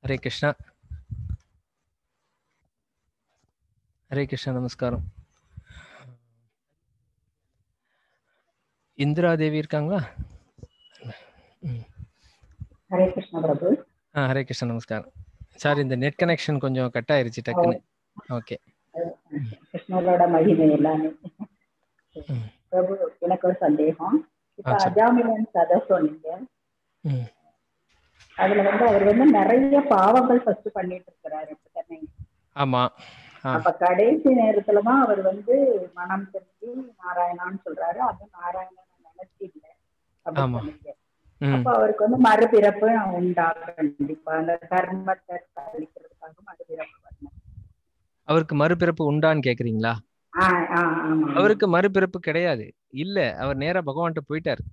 ஹரே கிருஷ்ணா ஹரே கிருஷ்ணா நமஸ்காரம் இந்திரா தேவி இருக்காங்களா ஹரே கிருஷ்ணா ஹரே கிருஷ்ணா நமஸ்காரம் சார் இந்த நெட் கனெக்ஷன் கொஞ்சம் கட் ஆயிருச்சு டக்குன்னு ஓகே எனக்கு ஒரு சந்தேகம் அதுல வந்து அவர் வந்து நிறைய பாவங்கள் ஃபர்ஸ்ட் பண்ணிட்டு இருக்கிறாரு ஆமா அப்ப கடைசி நேரத்துல அவர் வந்து மனம் திருத்தி நாராயணான்னு சொல்றாரு அது நாராயணன் நினைச்சு இல்லை அப்ப அவருக்கு வந்து மறுபிறப்பு உண்டாகும் கண்டிப்பா அந்த கர்மத்தை கழிக்கிறதுக்காக மறுபிறப்பு வரணும் அவருக்கு மறுபிறப்பு உண்டான்னு கேக்குறீங்களா அவருக்கு மறுபிறப்பு கிடையாது இல்ல அவர் நேரா பகவான்கிட்ட போயிட்டாரு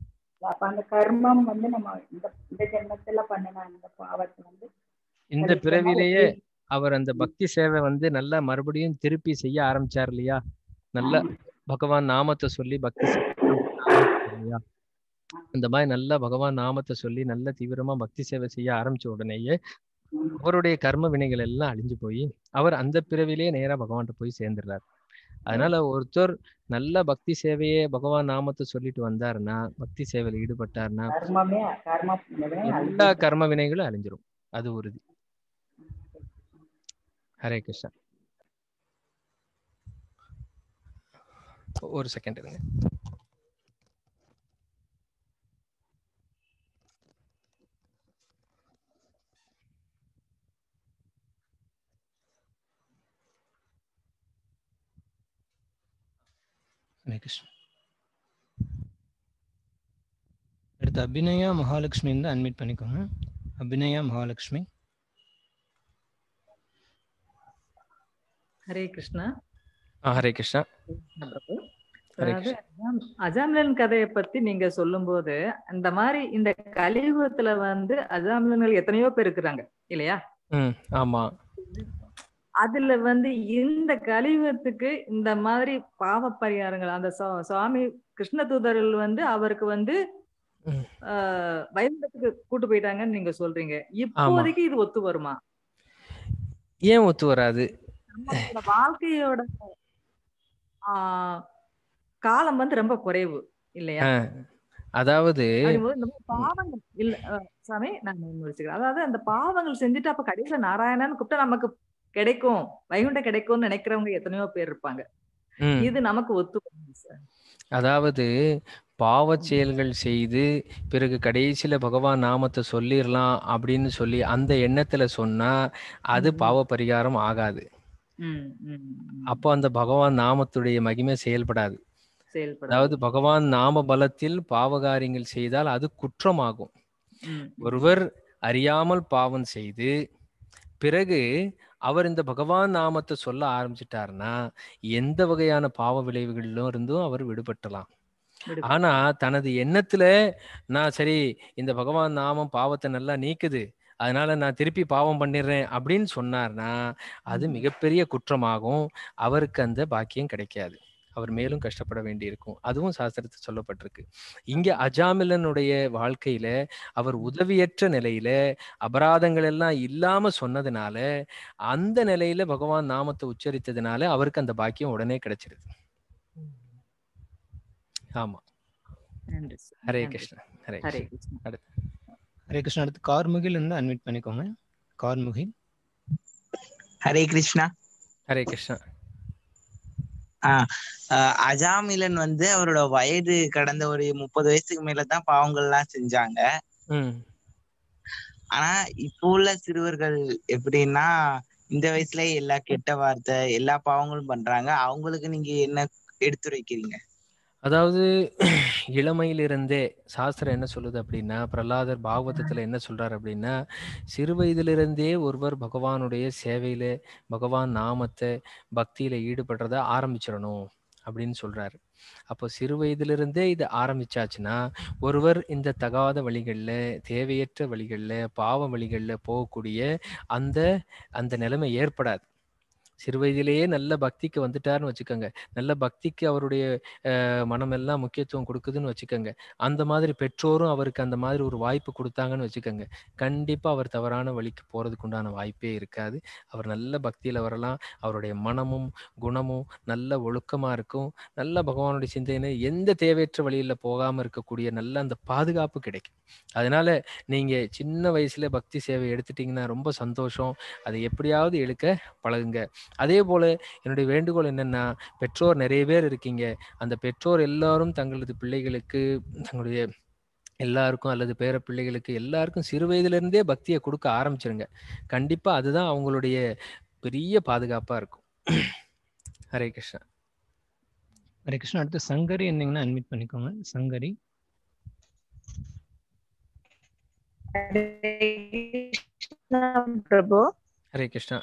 அப்ப அந்த கர்மம் வந்து நம்ம இந்த இந்த ஜென்மத்துல அந்த பாவத்தை வந்து இந்த பிறவிலேயே அவர் அந்த பக்தி சேவை வந்து நல்லா மறுபடியும் திருப்பி செய்ய ஆரம்பிச்சார் இல்லையா நல்ல பகவான் நாமத்தை சொல்லி பக்தி இல்லையா அந்த மாதிரி நல்ல பகவான் நாமத்தை சொல்லி நல்ல தீவிரமா பக்தி சேவை செய்ய ஆரம்பிச்ச உடனேயே அவருடைய கர்ம வினைகள் எல்லாம் அழிஞ்சு போய் அவர் அந்த பிறவிலேயே நேரா பகவான்கிட்ட போய் சேர்ந்துடுறாரு அதனால ஒருத்தர் நல்ல பக்தி சேவையே பகவான் நாமத்தை சொல்லிட்டு வந்தாருன்னா பக்தி சேவையில ஈடுபட்டாருன்னா எல்லா கர்ம வினைகளும் அழிஞ்சிரும் அது உறுதி ஹரே கிருஷ்ணா ஒரு செகண்ட் இருங்க அடுத்து அபிநயா மகாலட்சுமி இருந்து அன்மிட் பண்ணிக்கோங்க அபிநயா மகாலட்சுமி ஹரே கிருஷ்ணா ஹரே கிருஷ்ணா அஜாமிலன் அஜாம்லன் கதையை பத்தி நீங்க சொல்லும் போது இந்த மாதிரி இந்த கலியுகத்துல வந்து அஜாம்லன்கள் எத்தனையோ பேர் இருக்கிறாங்க இல்லையா ஆமா அதுல வந்து இந்த கலியுகத்துக்கு இந்த மாதிரி பாவ பரிகாரங்கள் அந்த சுவாமி கிருஷ்ண தூதர்கள் வந்து அவருக்கு வந்து வைகுண்டத்துக்கு கூட்டு போயிட்டாங்கன்னு நீங்க சொல்றீங்க இப்போதைக்கு இது ஒத்து வருமா ஏன் ஒத்து வராது வாழ்க்கையோட காலம் வந்து ரொம்ப குறைவு இல்லையா அதாவது பாவங்கள் இல்ல சாமி நான் முடிச்சுக்கிறேன் அதாவது அந்த பாவங்கள் செஞ்சுட்டு அப்ப கடைசியில நாராயணன்னு கூப்பிட்டா நமக்கு கிடைக்கும் வைகுண்டம் கிடைக்கும்னு நினைக்கிறவங்க எத்தனையோ பேர் இருப்பாங்க இது நமக்கு ஒத்து அதாவது பாவ செயல்கள் செய்து பிறகு கடைசியில பகவான் நாமத்தை சொல்லிடலாம் அப்படின்னு சொல்லி அந்த எண்ணத்துல சொன்னா அது பாவ பரிகாரம் ஆகாது அப்போ அந்த பகவான் நாமத்துடைய மகிமை செயல்படாது அதாவது பகவான் நாம பலத்தில் பாவகாரியங்கள் செய்தால் அது குற்றமாகும் ஒருவர் அறியாமல் பாவம் செய்து பிறகு அவர் இந்த பகவான் நாமத்தை சொல்ல ஆரம்பிச்சிட்டாருன்னா எந்த வகையான பாவ விளைவுகளிலும் இருந்தும் அவர் விடுபட்டலாம் ஆனா தனது எண்ணத்துல நான் சரி இந்த பகவான் நாமம் பாவத்தை நல்லா நீக்குது அதனால நான் திருப்பி பாவம் பண்ணிடுறேன் அப்படின்னு சொன்னார்னா அது மிகப்பெரிய குற்றமாகும் அவருக்கு அந்த பாக்கியம் கிடைக்காது அவர் மேலும் கஷ்டப்பட வேண்டியிருக்கும் அதுவும் சாஸ்திரத்தை சொல்லப்பட்டிருக்கு இங்க அஜாமிலனுடைய வாழ்க்கையில அவர் உதவியற்ற நிலையில அபராதங்கள் எல்லாம் இல்லாம சொன்னதுனால அந்த நிலையில பகவான் நாமத்தை உச்சரித்ததுனால அவருக்கு அந்த பாக்கியம் உடனே கிடைச்சிருது ஆமா ஹரே கிருஷ்ணன் ஹரே கிருஷ்ணன் ஹரே கிருஷ்ணா அடுத்து கார்முகில் இருந்து அன்மிட் பண்ணிக்கோங்க கார்முகில் ஹரே கிருஷ்ணா ஹரே கிருஷ்ணா அஜாமிலன் வந்து அவரோட வயது கடந்த ஒரு முப்பது வயசுக்கு மேலதான் பாவங்கள் எல்லாம் செஞ்சாங்க ஆனா இப்போ உள்ள சிறுவர்கள் எப்படின்னா இந்த வயசுல எல்லா கெட்ட வார்த்தை எல்லா பாவங்களும் பண்றாங்க அவங்களுக்கு நீங்க என்ன எடுத்துரைக்கிறீங்க அதாவது இளமையிலிருந்தே சாஸ்திரம் என்ன சொல்லுது அப்படின்னா பிரலாதர் பாகவதத்துல என்ன சொல்றார் அப்படின்னா சிறு வயதிலிருந்தே ஒருவர் பகவானுடைய சேவையில பகவான் நாமத்தை பக்தியில ஈடுபடுறத ஆரம்பிச்சிடணும் அப்படின்னு சொல்றாரு அப்போ சிறு வயதிலிருந்தே இது ஆரம்பிச்சாச்சுன்னா ஒருவர் இந்த தகாத வழிகளில் தேவையற்ற வழிகளில் பாவ வழிகளில் போகக்கூடிய அந்த அந்த நிலைமை ஏற்படாது சிறு வயதிலேயே நல்ல பக்திக்கு வந்துட்டாருன்னு வச்சுக்கோங்க நல்ல பக்திக்கு அவருடைய மனமெல்லாம் முக்கியத்துவம் கொடுக்குதுன்னு வச்சுக்கோங்க அந்த மாதிரி பெற்றோரும் அவருக்கு அந்த மாதிரி ஒரு வாய்ப்பு கொடுத்தாங்கன்னு வச்சுக்கோங்க கண்டிப்பாக அவர் தவறான வழிக்கு போகிறதுக்கு உண்டான வாய்ப்பே இருக்காது அவர் நல்ல பக்தியில் வரலாம் அவருடைய மனமும் குணமும் நல்ல ஒழுக்கமாக இருக்கும் நல்ல பகவானுடைய சிந்தனை எந்த தேவையற்ற வழியில் போகாமல் இருக்கக்கூடிய நல்ல அந்த பாதுகாப்பு கிடைக்கும் அதனால நீங்கள் சின்ன வயசுல பக்தி சேவை எடுத்துட்டிங்கன்னா ரொம்ப சந்தோஷம் அதை எப்படியாவது எடுக்க பழகுங்க அதே போல என்னுடைய வேண்டுகோள் என்னென்னா பெற்றோர் நிறைய பேர் இருக்கீங்க அந்த பெற்றோர் எல்லாரும் தங்களது பிள்ளைகளுக்கு தங்களுடைய எல்லாருக்கும் அல்லது பேர பிள்ளைகளுக்கு எல்லாருக்கும் சிறு இருந்தே பக்தியை கொடுக்க ஆரம்பிச்சிருங்க கண்டிப்பாக அதுதான் அவங்களுடைய பெரிய பாதுகாப்பாக இருக்கும் ஹரே கிருஷ்ணா ஹரே கிருஷ்ணா அடுத்து சங்கரி என்னீங்கன்னா அட்மிட் பண்ணிக்கோங்க சங்கரி பிரபு ஹரே கிருஷ்ணா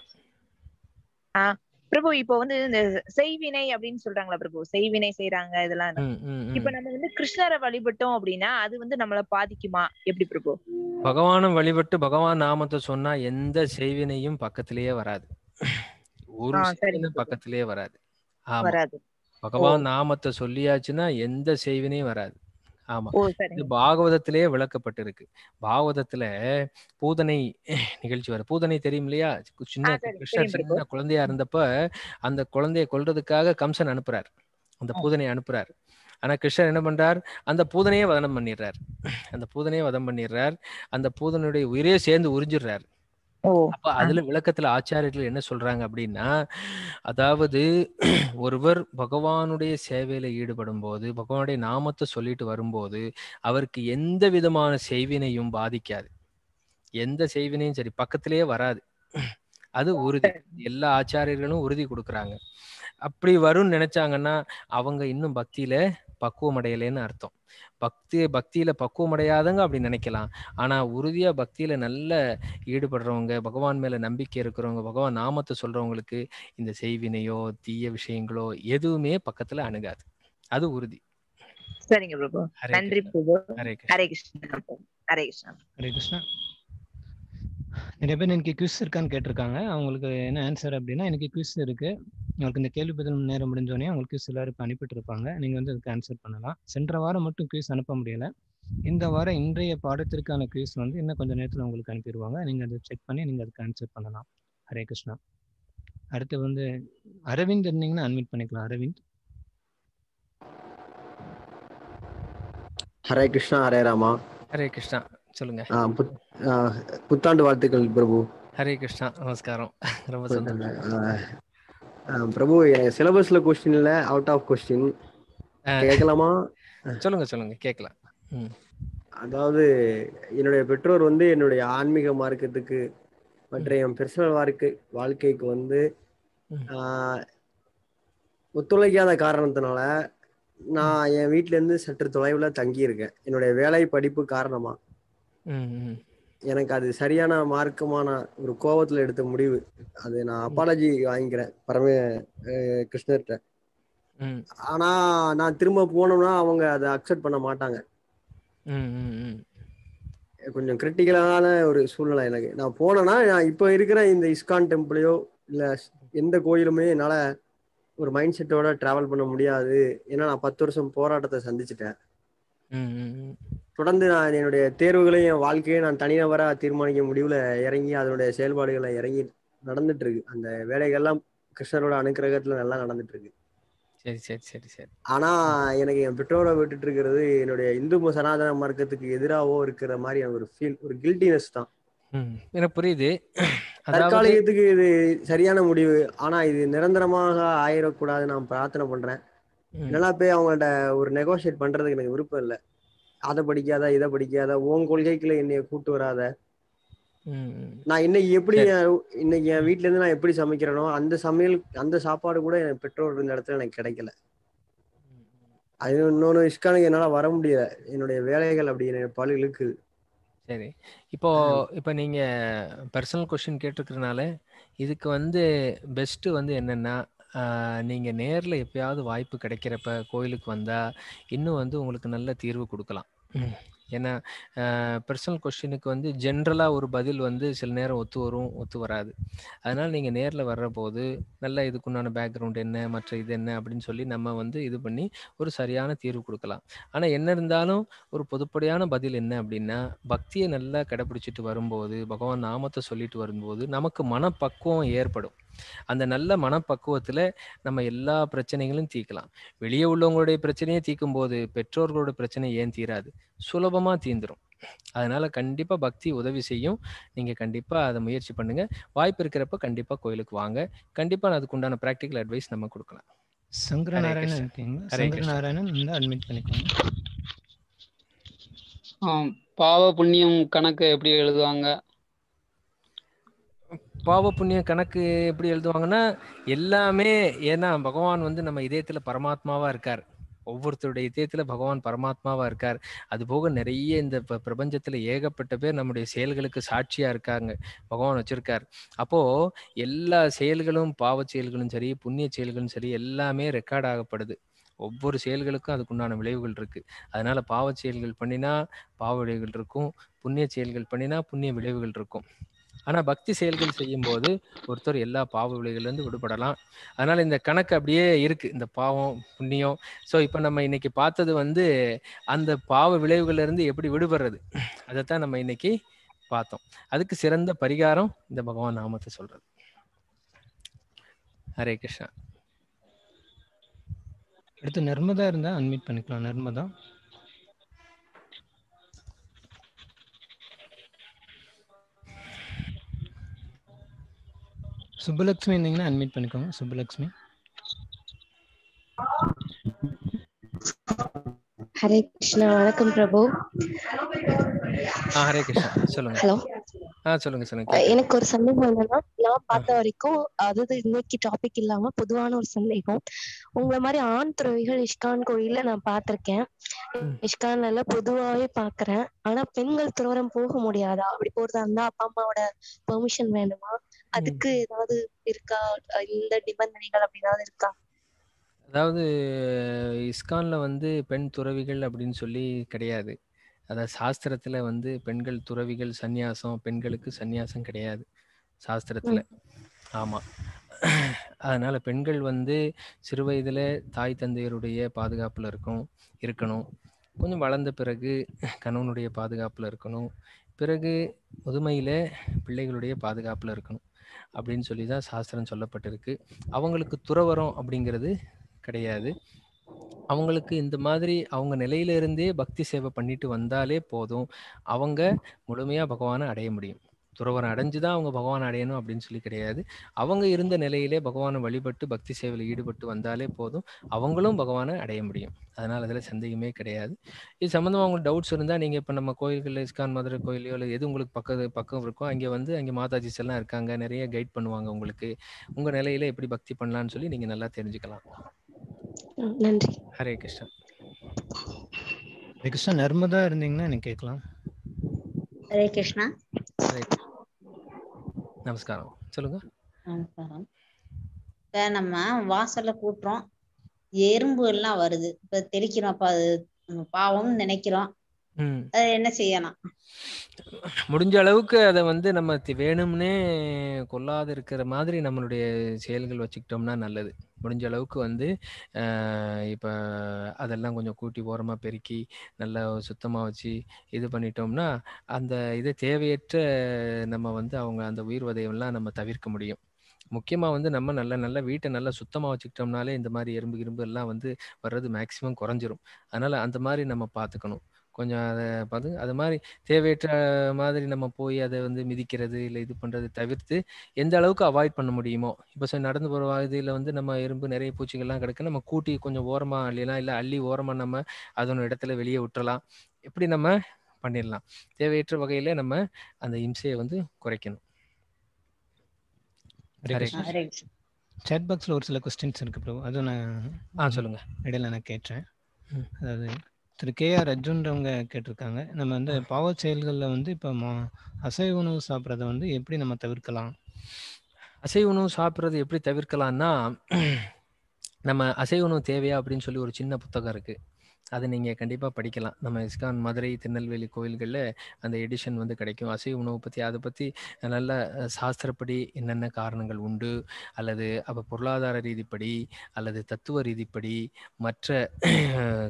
ஆஹ் பிரபு இப்போ வந்து இந்த செய்வினை அப்படின்னு சொல்றாங்களா பிரபு செய்வினை செய்யறாங்க இதெல்லாம் இப்ப நம்ம வந்து கிருஷ்ணரை வழிபட்டோம் அப்படின்னா அது வந்து நம்மள பாதிக்குமா எப்படி பிரபு பகவானை வழிபட்டு பகவான் நாமத்தை சொன்னா எந்த செய்வினையும் பக்கத்திலேயே வராது ஒரு பக்கத்திலேயே வராது பகவான் நாமத்தை சொல்லியாச்சுன்னா எந்த செய்வினையும் வராது ஆமா இது பாகவதத்திலே விளக்கப்பட்டிருக்கு பாகவதத்துல பூதனை நிகழ்ச்சி வர பூதனை தெரியும் இல்லையா சின்ன கிருஷ்ணர் சின்ன குழந்தையா இருந்தப்ப அந்த குழந்தைய கொல்றதுக்காக கம்சன் அனுப்புறார் அந்த பூதனை அனுப்புறார் ஆனா கிருஷ்ணர் என்ன பண்றார் அந்த பூதனையே வதனம் பண்ணிடுறார் அந்த பூதனையே வதம் பண்ணிடுறார் அந்த பூதனுடைய உயிரே சேர்ந்து உறிஞ்சிடுறாரு அப்ப அதுல விளக்கத்துல ஆச்சாரியர்கள் என்ன சொல்றாங்க அப்படின்னா அதாவது ஒருவர் பகவானுடைய சேவையில ஈடுபடும் போது பகவானுடைய நாமத்தை சொல்லிட்டு வரும்போது அவருக்கு எந்த விதமான செய்வினையும் பாதிக்காது எந்த செய்வினையும் சரி பக்கத்திலேயே வராது அது உறுதி எல்லா ஆச்சாரியர்களும் உறுதி கொடுக்குறாங்க அப்படி வரும்னு நினைச்சாங்கன்னா அவங்க இன்னும் பக்தியில பக்குவம் அடையலைன்னு அர்த்தம் பக்தி பக்தியில அடையாதங்க அப்படின்னு நினைக்கலாம் ஆனா உறுதியா பக்தியில நல்ல ஈடுபடுறவங்க பகவான் மேல நம்பிக்கை இருக்கிறவங்க பகவான் நாமத்தை சொல்றவங்களுக்கு இந்த செய்வினையோ தீய விஷயங்களோ எதுவுமே பக்கத்துல அணுகாது அது உறுதி சரிங்க பிரபு நன்றி பிரபு ஹரே கிருஷ்ணா ஹரே கிருஷ்ணா ஹரே கிருஷ்ணா நிறைய பேர் எனக்கு குவிஸ் இருக்கான்னு கேட்டிருக்காங்க அவங்களுக்கு என்ன ஆன்சர் அப்படின்னா எனக்கு குவிஸ் இருக்கு உங்களுக்கு இந்த கேள்வி பதில் நேரம் முடிஞ்சோடனே அவங்களுக்கு குவிஸ் எல்லாரும் இப்போ அனுப்பிட்டு நீங்கள் வந்து அதுக்கு ஆன்சர் பண்ணலாம் சென்ற வாரம் மட்டும் குவிஸ் அனுப்ப முடியல இந்த வாரம் இன்றைய பாடத்திற்கான குவிஸ் வந்து இன்னும் கொஞ்சம் நேரத்தில் உங்களுக்கு அனுப்பிடுவாங்க நீங்கள் அதை செக் பண்ணி நீங்கள் அதுக்கு ஆன்சர் பண்ணலாம் ஹரே கிருஷ்ணா அடுத்து வந்து அரவிந்த் இருந்தீங்கன்னா அட்மிட் பண்ணிக்கலாம் அரவிந்த் ஹரே கிருஷ்ணா ஹரே ராமா ஹரே கிருஷ்ணா சொல்லுங்க புத்தாண்டு வாழ்த்துக்கள் பிரபு ஹரே கிருஷ்ணா நமஸ்காரம் ரொம்ப சந்தோஷம் பிரபு சிலபஸ்ல கொஸ்டின் இல்ல அவுட் ஆஃப் கொஸ்டின் கேட்கலாமா சொல்லுங்க சொல்லுங்க கேட்கலாம் அதாவது என்னுடைய பெற்றோர் வந்து என்னுடைய ஆன்மீக மார்க்கத்துக்கு மற்ற என் பர்சனல் வாழ்க்கை வாழ்க்கைக்கு வந்து ஒத்துழைக்காத காரணத்தினால நான் என் வீட்டிலேருந்து சற்று தொலைவில் தங்கியிருக்கேன் என்னுடைய வேலை படிப்பு காரணமாக எனக்கு அது சரியான மார்க்கமான ஒரு கோபத்துல எடுத்த முடிவு அது நான் அப்பாலஜி வாங்கிக்கிறேன் பரம கிருஷ்ணர்கிட்ட ஆனா நான் திரும்ப போனோம்னா அவங்க அதை அக்செப்ட் பண்ண மாட்டாங்க கொஞ்சம் கிரிட்டிக்கலான ஒரு சூழ்நிலை எனக்கு நான் போனேன்னா நான் இப்போ இருக்கிற இந்த இஸ்கான் டெம்பிளையோ இல்லை எந்த கோயிலுமே என்னால ஒரு மைண்ட் செட்டோட டிராவல் பண்ண முடியாது ஏன்னா நான் பத்து வருஷம் போராட்டத்தை சந்திச்சிட்டேன் தொடர்ந்து நான் என்னுடைய தேர்வுகளையும் வாழ்க்கையும் நான் தனிநபராக தீர்மானிக்க முடிவில் இறங்கி அதனுடைய செயல்பாடுகளை இறங்கி நடந்துட்டு இருக்கு அந்த வேலைகள்லாம் கிருஷ்ணரோட அனுக்கிரகத்துல நல்லா நடந்துட்டு இருக்கு சரி சரி சரி சரி ஆனா எனக்கு என் பெற்றோரை விட்டுட்டு இருக்கிறது என்னுடைய இந்து சனாதன மார்க்கத்துக்கு எதிராகவோ இருக்கிற மாதிரி எனக்கு ஒரு ஃபீல் ஒரு கில்டினஸ் தான் எனக்கு புரியுது தற்காலிகத்துக்கு இது சரியான முடிவு ஆனா இது நிரந்தரமாக ஆயிடக்கூடாதுன்னு நான் பிரார்த்தனை பண்றேன் நல்லா போய் அவங்கள்ட்ட ஒரு நெகோசியேட் பண்றதுக்கு எனக்கு விருப்பம் இல்லை அதை படிக்காத இதை படிக்காத உன் கொள்கைக்குள்ள என்னைய கூட்டு வராத நான் இன்னைக்கு எப்படி இன்னைக்கு என் வீட்ல இருந்து நான் எப்படி சமைக்கிறேனோ அந்த சமையல் அந்த சாப்பாடு கூட என் பெற்றோர் இருந்த இடத்துல எனக்கு கிடைக்கல அது இன்னொன்று இஷ்கானுக்கு என்னால வர முடியல என்னுடைய வேலைகள் அப்படி என்ன பழு இழுக்குது சரி இப்போ இப்போ நீங்க பர்சனல் கொஸ்டின் கேட்டிருக்கிறனால இதுக்கு வந்து பெஸ்ட் வந்து என்னன்னா நீங்கள் நேரில் எப்பயாவது வாய்ப்பு கிடைக்கிறப்ப கோயிலுக்கு வந்தால் இன்னும் வந்து உங்களுக்கு நல்ல தீர்வு கொடுக்கலாம் ஏன்னா பர்சனல் கொஸ்டினுக்கு வந்து ஜென்ரலாக ஒரு பதில் வந்து சில நேரம் ஒத்து வரும் ஒத்து வராது அதனால் நீங்கள் நேரில் வர்றபோது நல்ல இதுக்குண்டான பேக்ரவுண்ட் என்ன மற்ற இது என்ன அப்படின்னு சொல்லி நம்ம வந்து இது பண்ணி ஒரு சரியான தீர்வு கொடுக்கலாம் ஆனால் என்ன இருந்தாலும் ஒரு பொதுப்படையான பதில் என்ன அப்படின்னா பக்தியை நல்லா கடைப்பிடிச்சிட்டு வரும்போது பகவான் நாமத்தை சொல்லிட்டு வரும்போது நமக்கு மனப்பக்குவம் ஏற்படும் அந்த நல்ல மனப்பக்குவத்தில் நம்ம எல்லா பிரச்சனைகளும் தீர்க்கலாம் வெளியே உள்ளவங்களுடைய பிரச்சனையை தீர்க்கும் போது பெற்றோர்களோட பிரச்சனை ஏன் தீராது சுலபமாக தீந்துடும் அதனால கண்டிப்பா பக்தி உதவி செய்யும் நீங்க கண்டிப்பா அதை முயற்சி பண்ணுங்க வாய்ப்பு இருக்கிறப்ப கண்டிப்பா கோயிலுக்கு வாங்க கண்டிப்பா அதுக்கு உண்டான பிராக்டிக்கல் அட்வைஸ் நம்ம கொடுக்கலாம் பாவ புண்ணியம் கணக்கு எப்படி எழுதுவாங்க பாவ புண்ணிய கணக்கு எப்படி எழுதுவாங்கன்னா எல்லாமே ஏன்னா பகவான் வந்து நம்ம இதயத்துல பரமாத்மாவா இருக்கார் ஒவ்வொருத்தருடைய இதயத்துல பகவான் பரமாத்மாவா இருக்கார் அது போக நிறைய இந்த பிரபஞ்சத்துல ஏகப்பட்ட பேர் நம்முடைய செயல்களுக்கு சாட்சியா இருக்காங்க பகவான் வச்சிருக்கார் அப்போ எல்லா செயல்களும் பாவ செயல்களும் சரி புண்ணிய செயல்களும் சரி எல்லாமே ரெக்கார்ட் ஆகப்படுது ஒவ்வொரு செயல்களுக்கும் அதுக்குண்டான விளைவுகள் இருக்கு அதனால பாவ செயல்கள் பண்ணினா பாவ விளைவுகள் இருக்கும் புண்ணிய செயல்கள் பண்ணினா புண்ணிய விளைவுகள் இருக்கும் ஆனா பக்தி செயல்கள் செய்யும் போது ஒருத்தர் எல்லா பாவ விலைகள்லேருந்து விடுபடலாம் அதனால இந்த கணக்கு அப்படியே இருக்கு இந்த பாவம் புண்ணியம் ஸோ இப்போ நம்ம இன்னைக்கு பார்த்தது வந்து அந்த பாவ விளைவுகள்ல இருந்து எப்படி விடுபடுறது அதைத்தான் நம்ம இன்னைக்கு பார்த்தோம் அதுக்கு சிறந்த பரிகாரம் இந்த பகவான் நாமத்தை சொல்றது ஹரே கிருஷ்ணா அடுத்து நர்மதா இருந்தா அன்மீட் பண்ணிக்கலாம் நர்மதா சுப்புலக்ஷ்மி இருந்தீங்கன்னா அட்மிட் பண்ணிக்கோங்க சுப்புலக்ஷ்மி ஹரே கிருஷ்ணா வணக்கம் பிரபு ஹரே கிருஷ்ணா சொல்லுங்க ஹலோ சொல்லுங்க சொல்லுங்க எனக்கு ஒரு சந்தேகம் என்னன்னா நான் பார்த்த வரைக்கும் அது இன்னைக்கு டாபிக் இல்லாம பொதுவான ஒரு சந்தேகம் உங்களை மாதிரி ஆண் துறவிகள் இஷ்கான் கோயில நான் பார்த்திருக்கேன் இஷ்கான் நல்லா பொதுவாவே பாக்குறேன் ஆனா பெண்கள் துறவரம் போக முடியாதா அப்படி போறதா இருந்தா அப்பா அம்மாவோட பெர்மிஷன் வேணுமா அதுக்கு ஏதாவது இருக்கா இந்த நிபந்தனைகள் அப்படி ஏதாவது இருக்கா அதாவது இஸ்கான்ல வந்து பெண் துறவிகள் அப்படின்னு சொல்லி கிடையாது அதாவது சாஸ்திரத்துல வந்து பெண்கள் துறவிகள் சந்நியாசம் பெண்களுக்கு சந்நியாசம் கிடையாது சாஸ்திரத்துல ஆமா அதனால பெண்கள் வந்து சிறு வயதுல தாய் தந்தையருடைய பாதுகாப்புல இருக்கும் இருக்கணும் கொஞ்சம் வளர்ந்த பிறகு கணவனுடைய பாதுகாப்புல இருக்கணும் பிறகு முதுமையில பிள்ளைகளுடைய பாதுகாப்புல இருக்கணும் அப்படின்னு சொல்லி தான் சாஸ்திரம் சொல்லப்பட்டிருக்கு அவங்களுக்கு துறவரம் அப்படிங்கிறது கிடையாது அவங்களுக்கு இந்த மாதிரி அவங்க நிலையிலிருந்தே பக்தி சேவை பண்ணிட்டு வந்தாலே போதும் அவங்க முழுமையாக பகவானை அடைய முடியும் துறவரம் அடைஞ்சு தான் அவங்க பகவான் அடையணும் அப்படின்னு சொல்லி கிடையாது அவங்க இருந்த நிலையிலே பகவானை வழிபட்டு பக்தி சேவையில் ஈடுபட்டு வந்தாலே போதும் அவங்களும் பகவானை அடைய முடியும் அதனால் அதில் சந்தேகமே கிடையாது இது சம்மந்தமாக உங்களுக்கு டவுட்ஸ் இருந்தால் நீங்கள் இப்போ நம்ம கோயில்களில் இஸ்கான் மதுரை கோயிலையோ இல்லை எது உங்களுக்கு பக்கத்து பக்கம் இருக்கோ அங்கே வந்து அங்கே மாதாஜிஸ் எல்லாம் இருக்காங்க நிறைய கைட் பண்ணுவாங்க உங்களுக்கு உங்கள் நிலையில எப்படி பக்தி பண்ணலான்னு சொல்லி நீங்கள் நல்லா தெரிஞ்சுக்கலாம் நன்றி ஹரே கிருஷ்ணா கிருஷ்ணா நர்மதா இருந்தீங்கன்னா நீங்கள் கேட்கலாம் ஹரே கிருஷ்ணா நமஸ்காரம் சொல்லுங்க நமஸ்காரம் இப்ப நம்ம வாசல்ல கூட்டுறோம் எறும்பு எல்லாம் வருது இப்ப தெளிக்கிறோம் அப்ப அது பாவம்னு நினைக்கிறோம் என்ன செய்யலாம் முடிஞ்ச அளவுக்கு அதை வந்து நம்ம வேணும்னே கொல்லாத இருக்கிற மாதிரி நம்மளுடைய செயல்கள் வச்சுக்கிட்டோம்னா நல்லது முடிஞ்ச அளவுக்கு வந்து இப்போ அதெல்லாம் கொஞ்சம் கூட்டி ஓரமாக பெருக்கி நல்லா சுத்தமாக வச்சு இது பண்ணிட்டோம்னா அந்த இதை தேவையற்ற நம்ம வந்து அவங்க அந்த உயிர் உதயம்லாம் நம்ம தவிர்க்க முடியும் முக்கியமாக வந்து நம்ம நல்ல நல்ல வீட்டை நல்லா சுத்தமாக வச்சுக்கிட்டோம்னாலே இந்த மாதிரி எறும்பு கிரும்பு எல்லாம் வந்து வர்றது மேக்சிமம் குறைஞ்சிரும் அதனால் அந்த மாதிரி நம்ம பார்த்துக்கணும் கொஞ்சம் அதை பார்த்து அது மாதிரி தேவையற்ற மாதிரி நம்ம போய் அதை வந்து மிதிக்கிறது இல்லை இது பண்ணுறது தவிர்த்து எந்த அளவுக்கு அவாய்ட் பண்ண முடியுமோ இப்போ சார் நடந்து போகிற இதில் வந்து நம்ம எறும்பு நிறைய பூச்சிகள்லாம் கிடக்கு நம்ம கூட்டி கொஞ்சம் ஓரமாக அள்ளிலாம் இல்லை அள்ளி ஓரமாக நம்ம அதோட இடத்துல வெளியே விட்டுறலாம் இப்படி நம்ம பண்ணிடலாம் தேவையற்ற வகையில் நம்ம அந்த இம்சையை வந்து குறைக்கணும் சாட் பாக்ஸில் ஒரு சில கொஸ்டின்ஸ் இருக்கு ப்ரோ அதுவும் நான் ஆ சொல்லுங்கள் இடையில நான் கேட்டேன் அதாவது திரு கே ஆர் அர்ஜுன்றவங்க கேட்டிருக்காங்க நம்ம வந்து பாவ செயல்களில் வந்து இப்போ மா அசைவ உணவு சாப்பிட்றத வந்து எப்படி நம்ம தவிர்க்கலாம் அசைவ உணவு சாப்பிட்றது எப்படி தவிர்க்கலாம்னா நம்ம அசைவ உணவு தேவையா அப்படின்னு சொல்லி ஒரு சின்ன புத்தகம் இருக்குது அதை நீங்கள் கண்டிப்பாக படிக்கலாம் நம்ம இஸ்கான் மதுரை திருநெல்வேலி கோயில்களில் அந்த எடிஷன் வந்து கிடைக்கும் அசைவ உணவு பற்றி அதை பற்றி நல்ல சாஸ்திரப்படி என்னென்ன காரணங்கள் உண்டு அல்லது அப்போ பொருளாதார ரீதிப்படி அல்லது தத்துவ ரீதிப்படி மற்ற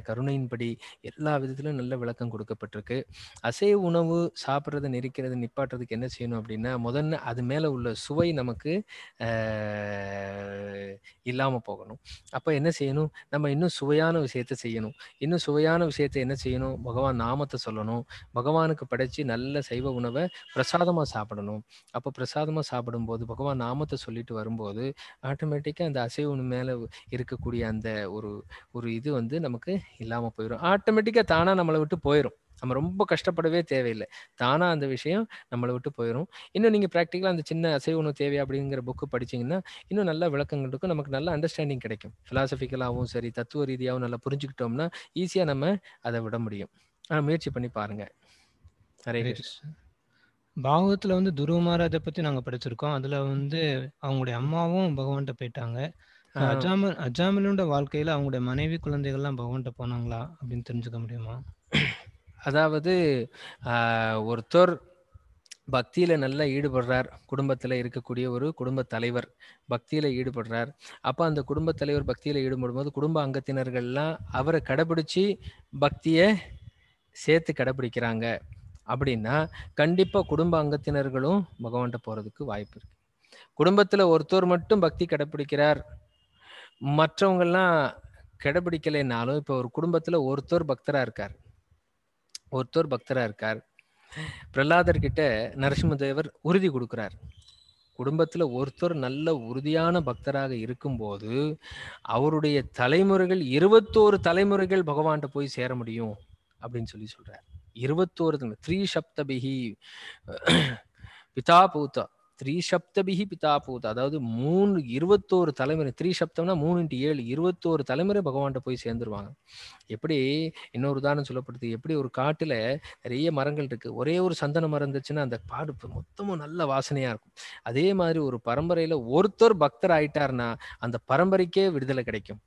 கருணையின்படி எல்லா விதத்திலும் நல்ல விளக்கம் கொடுக்கப்பட்டிருக்கு அசைவ உணவு சாப்பிட்றது நெரிக்கிறது நிப்பாட்டுறதுக்கு என்ன செய்யணும் அப்படின்னா முதல்ல அது மேலே உள்ள சுவை நமக்கு இல்லாமல் போகணும் அப்போ என்ன செய்யணும் நம்ம இன்னும் சுவையான விஷயத்த செய்யணும் இன்னும் இன்னும் சுவையான விஷயத்த என்ன செய்யணும் பகவான் நாமத்தை சொல்லணும் பகவானுக்கு படைச்சு நல்ல சைவ உணவை பிரசாதமாக சாப்பிடணும் அப்போ பிரசாதமாக சாப்பிடும்போது பகவான் நாமத்தை சொல்லிட்டு வரும்போது ஆட்டோமேட்டிக்காக அந்த அசைவ மேலே இருக்கக்கூடிய அந்த ஒரு ஒரு இது வந்து நமக்கு இல்லாமல் போயிடும் ஆட்டோமேட்டிக்காக தானாக நம்மளை விட்டு போயிடும் நம்ம ரொம்ப கஷ்டப்படவே தேவையில்லை தானாக அந்த விஷயம் நம்மளை விட்டு போயிடும் இன்னும் நீங்கள் ப்ராக்டிக்கலாக அந்த சின்ன அசைவு உணவு தேவை அப்படிங்கிற புக்கு படிச்சிங்கன்னா இன்னும் நல்ல விளக்கங்கள் இருக்கும் நமக்கு நல்ல அண்டர்ஸ்டாண்டிங் கிடைக்கும் ஃபிலாசபிக்கலாகவும் சரி தத்துவ ரீதியாகவும் நல்லா புரிஞ்சுக்கிட்டோம்னா ஈஸியாக நம்ம அதை விட முடியும் ஆனால் முயற்சி பண்ணி பாருங்கள் நிறைய பாகவத்தில் வந்து துருவமாராஜை பற்றி நாங்கள் படிச்சிருக்கோம் அதில் வந்து அவங்களுடைய அம்மாவும் பகவான்கிட்ட போயிட்டாங்க அஜாமல் அஜாமலோட வாழ்க்கையில் அவங்களுடைய மனைவி குழந்தைகள்லாம் பகவான்கிட்ட போனாங்களா அப்படின்னு தெரிஞ்சுக்க முடியுமா அதாவது ஒருத்தர் பக்தியில் நல்லா ஈடுபடுறார் குடும்பத்தில் இருக்கக்கூடிய ஒரு குடும்ப தலைவர் பக்தியில் ஈடுபடுறார் அப்போ அந்த குடும்ப தலைவர் பக்தியில் ஈடுபடும்போது குடும்ப அங்கத்தினர்கள்லாம் அவரை கடைபிடிச்சி பக்தியை சேர்த்து கடைபிடிக்கிறாங்க அப்படின்னா கண்டிப்பாக குடும்ப அங்கத்தினர்களும் பகவான்கிட்ட போகிறதுக்கு வாய்ப்பு இருக்குது குடும்பத்தில் ஒருத்தர் மட்டும் பக்தி கடைபிடிக்கிறார் மற்றவங்கள்லாம் கடைபிடிக்கலைனாலும் இப்போ ஒரு குடும்பத்தில் ஒருத்தர் பக்தராக இருக்கார் ஒருத்தர் பக்தரா இருக்கார் பிரகலாதர் கிட்ட நரசிம்மதேவர் உறுதி கொடுக்கிறார் குடும்பத்துல ஒருத்தர் நல்ல உறுதியான பக்தராக இருக்கும்போது அவருடைய தலைமுறைகள் இருபத்தோரு தலைமுறைகள் பகவான்கிட்ட போய் சேர முடியும் அப்படின்னு சொல்லி சொல்றார் இருபத்தோரு த்ரீ சப்தபிகி பிதா பூத்தா த்ரீசப்தபிகி பிதா பூத் அதாவது மூணு இருபத்தோரு தலைமுறை த்ரீ சப்தம்னா மூணு இன்ட்டு ஏழு இருபத்தோரு தலைமுறை பகவான்கிட்ட போய் சேர்ந்துருவாங்க எப்படி இன்னொரு உதாரணம் சொல்லப்படுது எப்படி ஒரு காட்டில் நிறைய மரங்கள் இருக்குது ஒரே ஒரு சந்தன மரம் இருந்துச்சுன்னா அந்த பாடு மொத்தமும் நல்ல வாசனையாக இருக்கும் அதே மாதிரி ஒரு பரம்பரையில் ஒருத்தர் பக்தர் ஆயிட்டார்னா அந்த பரம்பரைக்கே விடுதலை கிடைக்கும்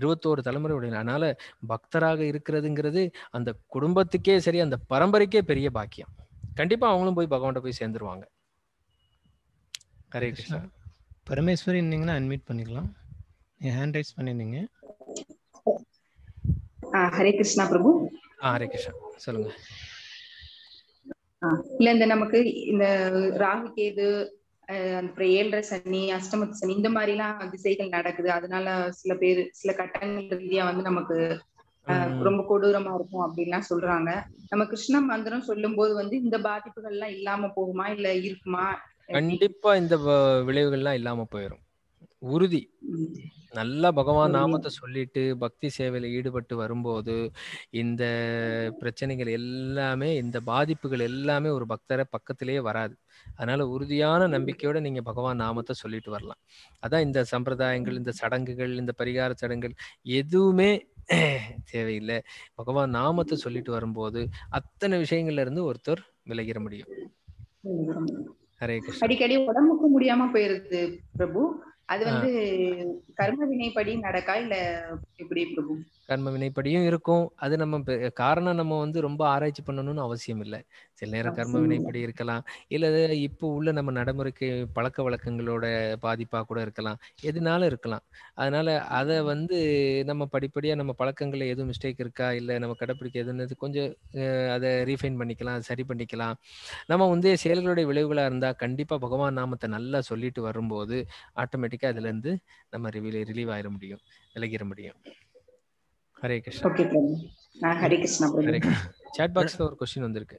இருபத்தோரு தலைமுறை உடைய அதனால பக்தராக இருக்கிறதுங்கிறது அந்த குடும்பத்துக்கே சரி அந்த பரம்பரைக்கே பெரிய பாக்கியம் கண்டிப்பாக அவங்களும் போய் பகவான்கிட்ட போய் சேர்ந்துருவாங்க ஹரே கிருஷ்ணா பரமேஸ்வரி இருந்தீங்கன்னா அட்மிட் பண்ணிக்கலாம் நீங்க ஹேண்ட் ரைஸ் பண்ணிருந்தீங்க ஹரே கிருஷ்ணா பிரபு ஹரே கிருஷ்ணா சொல்லுங்க இல்ல இந்த நமக்கு இந்த ராகு கேது அப்புறம் ஏழரை சனி அஷ்டமத்து சனி இந்த மாதிரி எல்லாம் திசைகள் நடக்குது அதனால சில பேர் சில கட்டங்கள் ரீதியா வந்து நமக்கு ரொம்ப கொடூரமா இருக்கும் அப்படின்லாம் சொல்றாங்க நம்ம கிருஷ்ண மந்திரம் சொல்லும் போது வந்து இந்த பாதிப்புகள் எல்லாம் இல்லாம போகுமா இல்ல இருக்குமா கண்டிப்பா இந்த விளைவுகள்லாம் இல்லாம போயிடும் உறுதி நல்லா பகவான் நாமத்தை சொல்லிட்டு பக்தி சேவையில ஈடுபட்டு வரும்போது இந்த பிரச்சனைகள் எல்லாமே இந்த பாதிப்புகள் எல்லாமே ஒரு பக்தரை பக்கத்திலேயே வராது அதனால உறுதியான நம்பிக்கையோட நீங்க பகவான் நாமத்தை சொல்லிட்டு வரலாம் அதான் இந்த சம்பிரதாயங்கள் இந்த சடங்குகள் இந்த பரிகார சடங்குகள் எதுவுமே தேவையில்லை பகவான் நாமத்தை சொல்லிட்டு வரும்போது அத்தனை விஷயங்கள்ல இருந்து ஒருத்தர் விலகிட முடியும் அடிக்கடி உடம்புக்கு முடியாம போயிருது பிரபு அது வந்து கர்ம வினைப்படி நடக்கா இல்ல எப்படி பிரபு கர்ம வினைப்படியும் இருக்கும் அது நம்ம காரணம் நம்ம வந்து ரொம்ப ஆராய்ச்சி பண்ணணும்னு அவசியம் இல்லை சில நேரம் கர்ம வினைப்படி இருக்கலாம் இல்லது இப்போ உள்ள நம்ம நடைமுறைக்கு பழக்க வழக்கங்களோட பாதிப்பாக கூட இருக்கலாம் எதுனாலும் இருக்கலாம் அதனால அதை வந்து நம்ம படிப்படியாக நம்ம பழக்கங்கள்ல எதுவும் மிஸ்டேக் இருக்கா இல்லை நம்ம கடைப்பிடிக்க எதுன்னு கொஞ்சம் அதை ரீஃபைன் பண்ணிக்கலாம் சரி பண்ணிக்கலாம் நம்ம முந்தைய செயல்களுடைய விளைவுகளாக இருந்தால் கண்டிப்பாக பகவான் நாமத்தை நல்லா சொல்லிட்டு வரும்போது ஆட்டோமேட்டிக்காக அதுலேருந்து நம்ம ரிவீல் ரிலீவ் ஆயிட முடியும் விலகிட முடியும் ஹரே கிருஷ்ணா ஹரே கிருஷ்ணா சாட் பாக்ஸ்ல ஒரு கொஸ்டின் வந்திருக்கு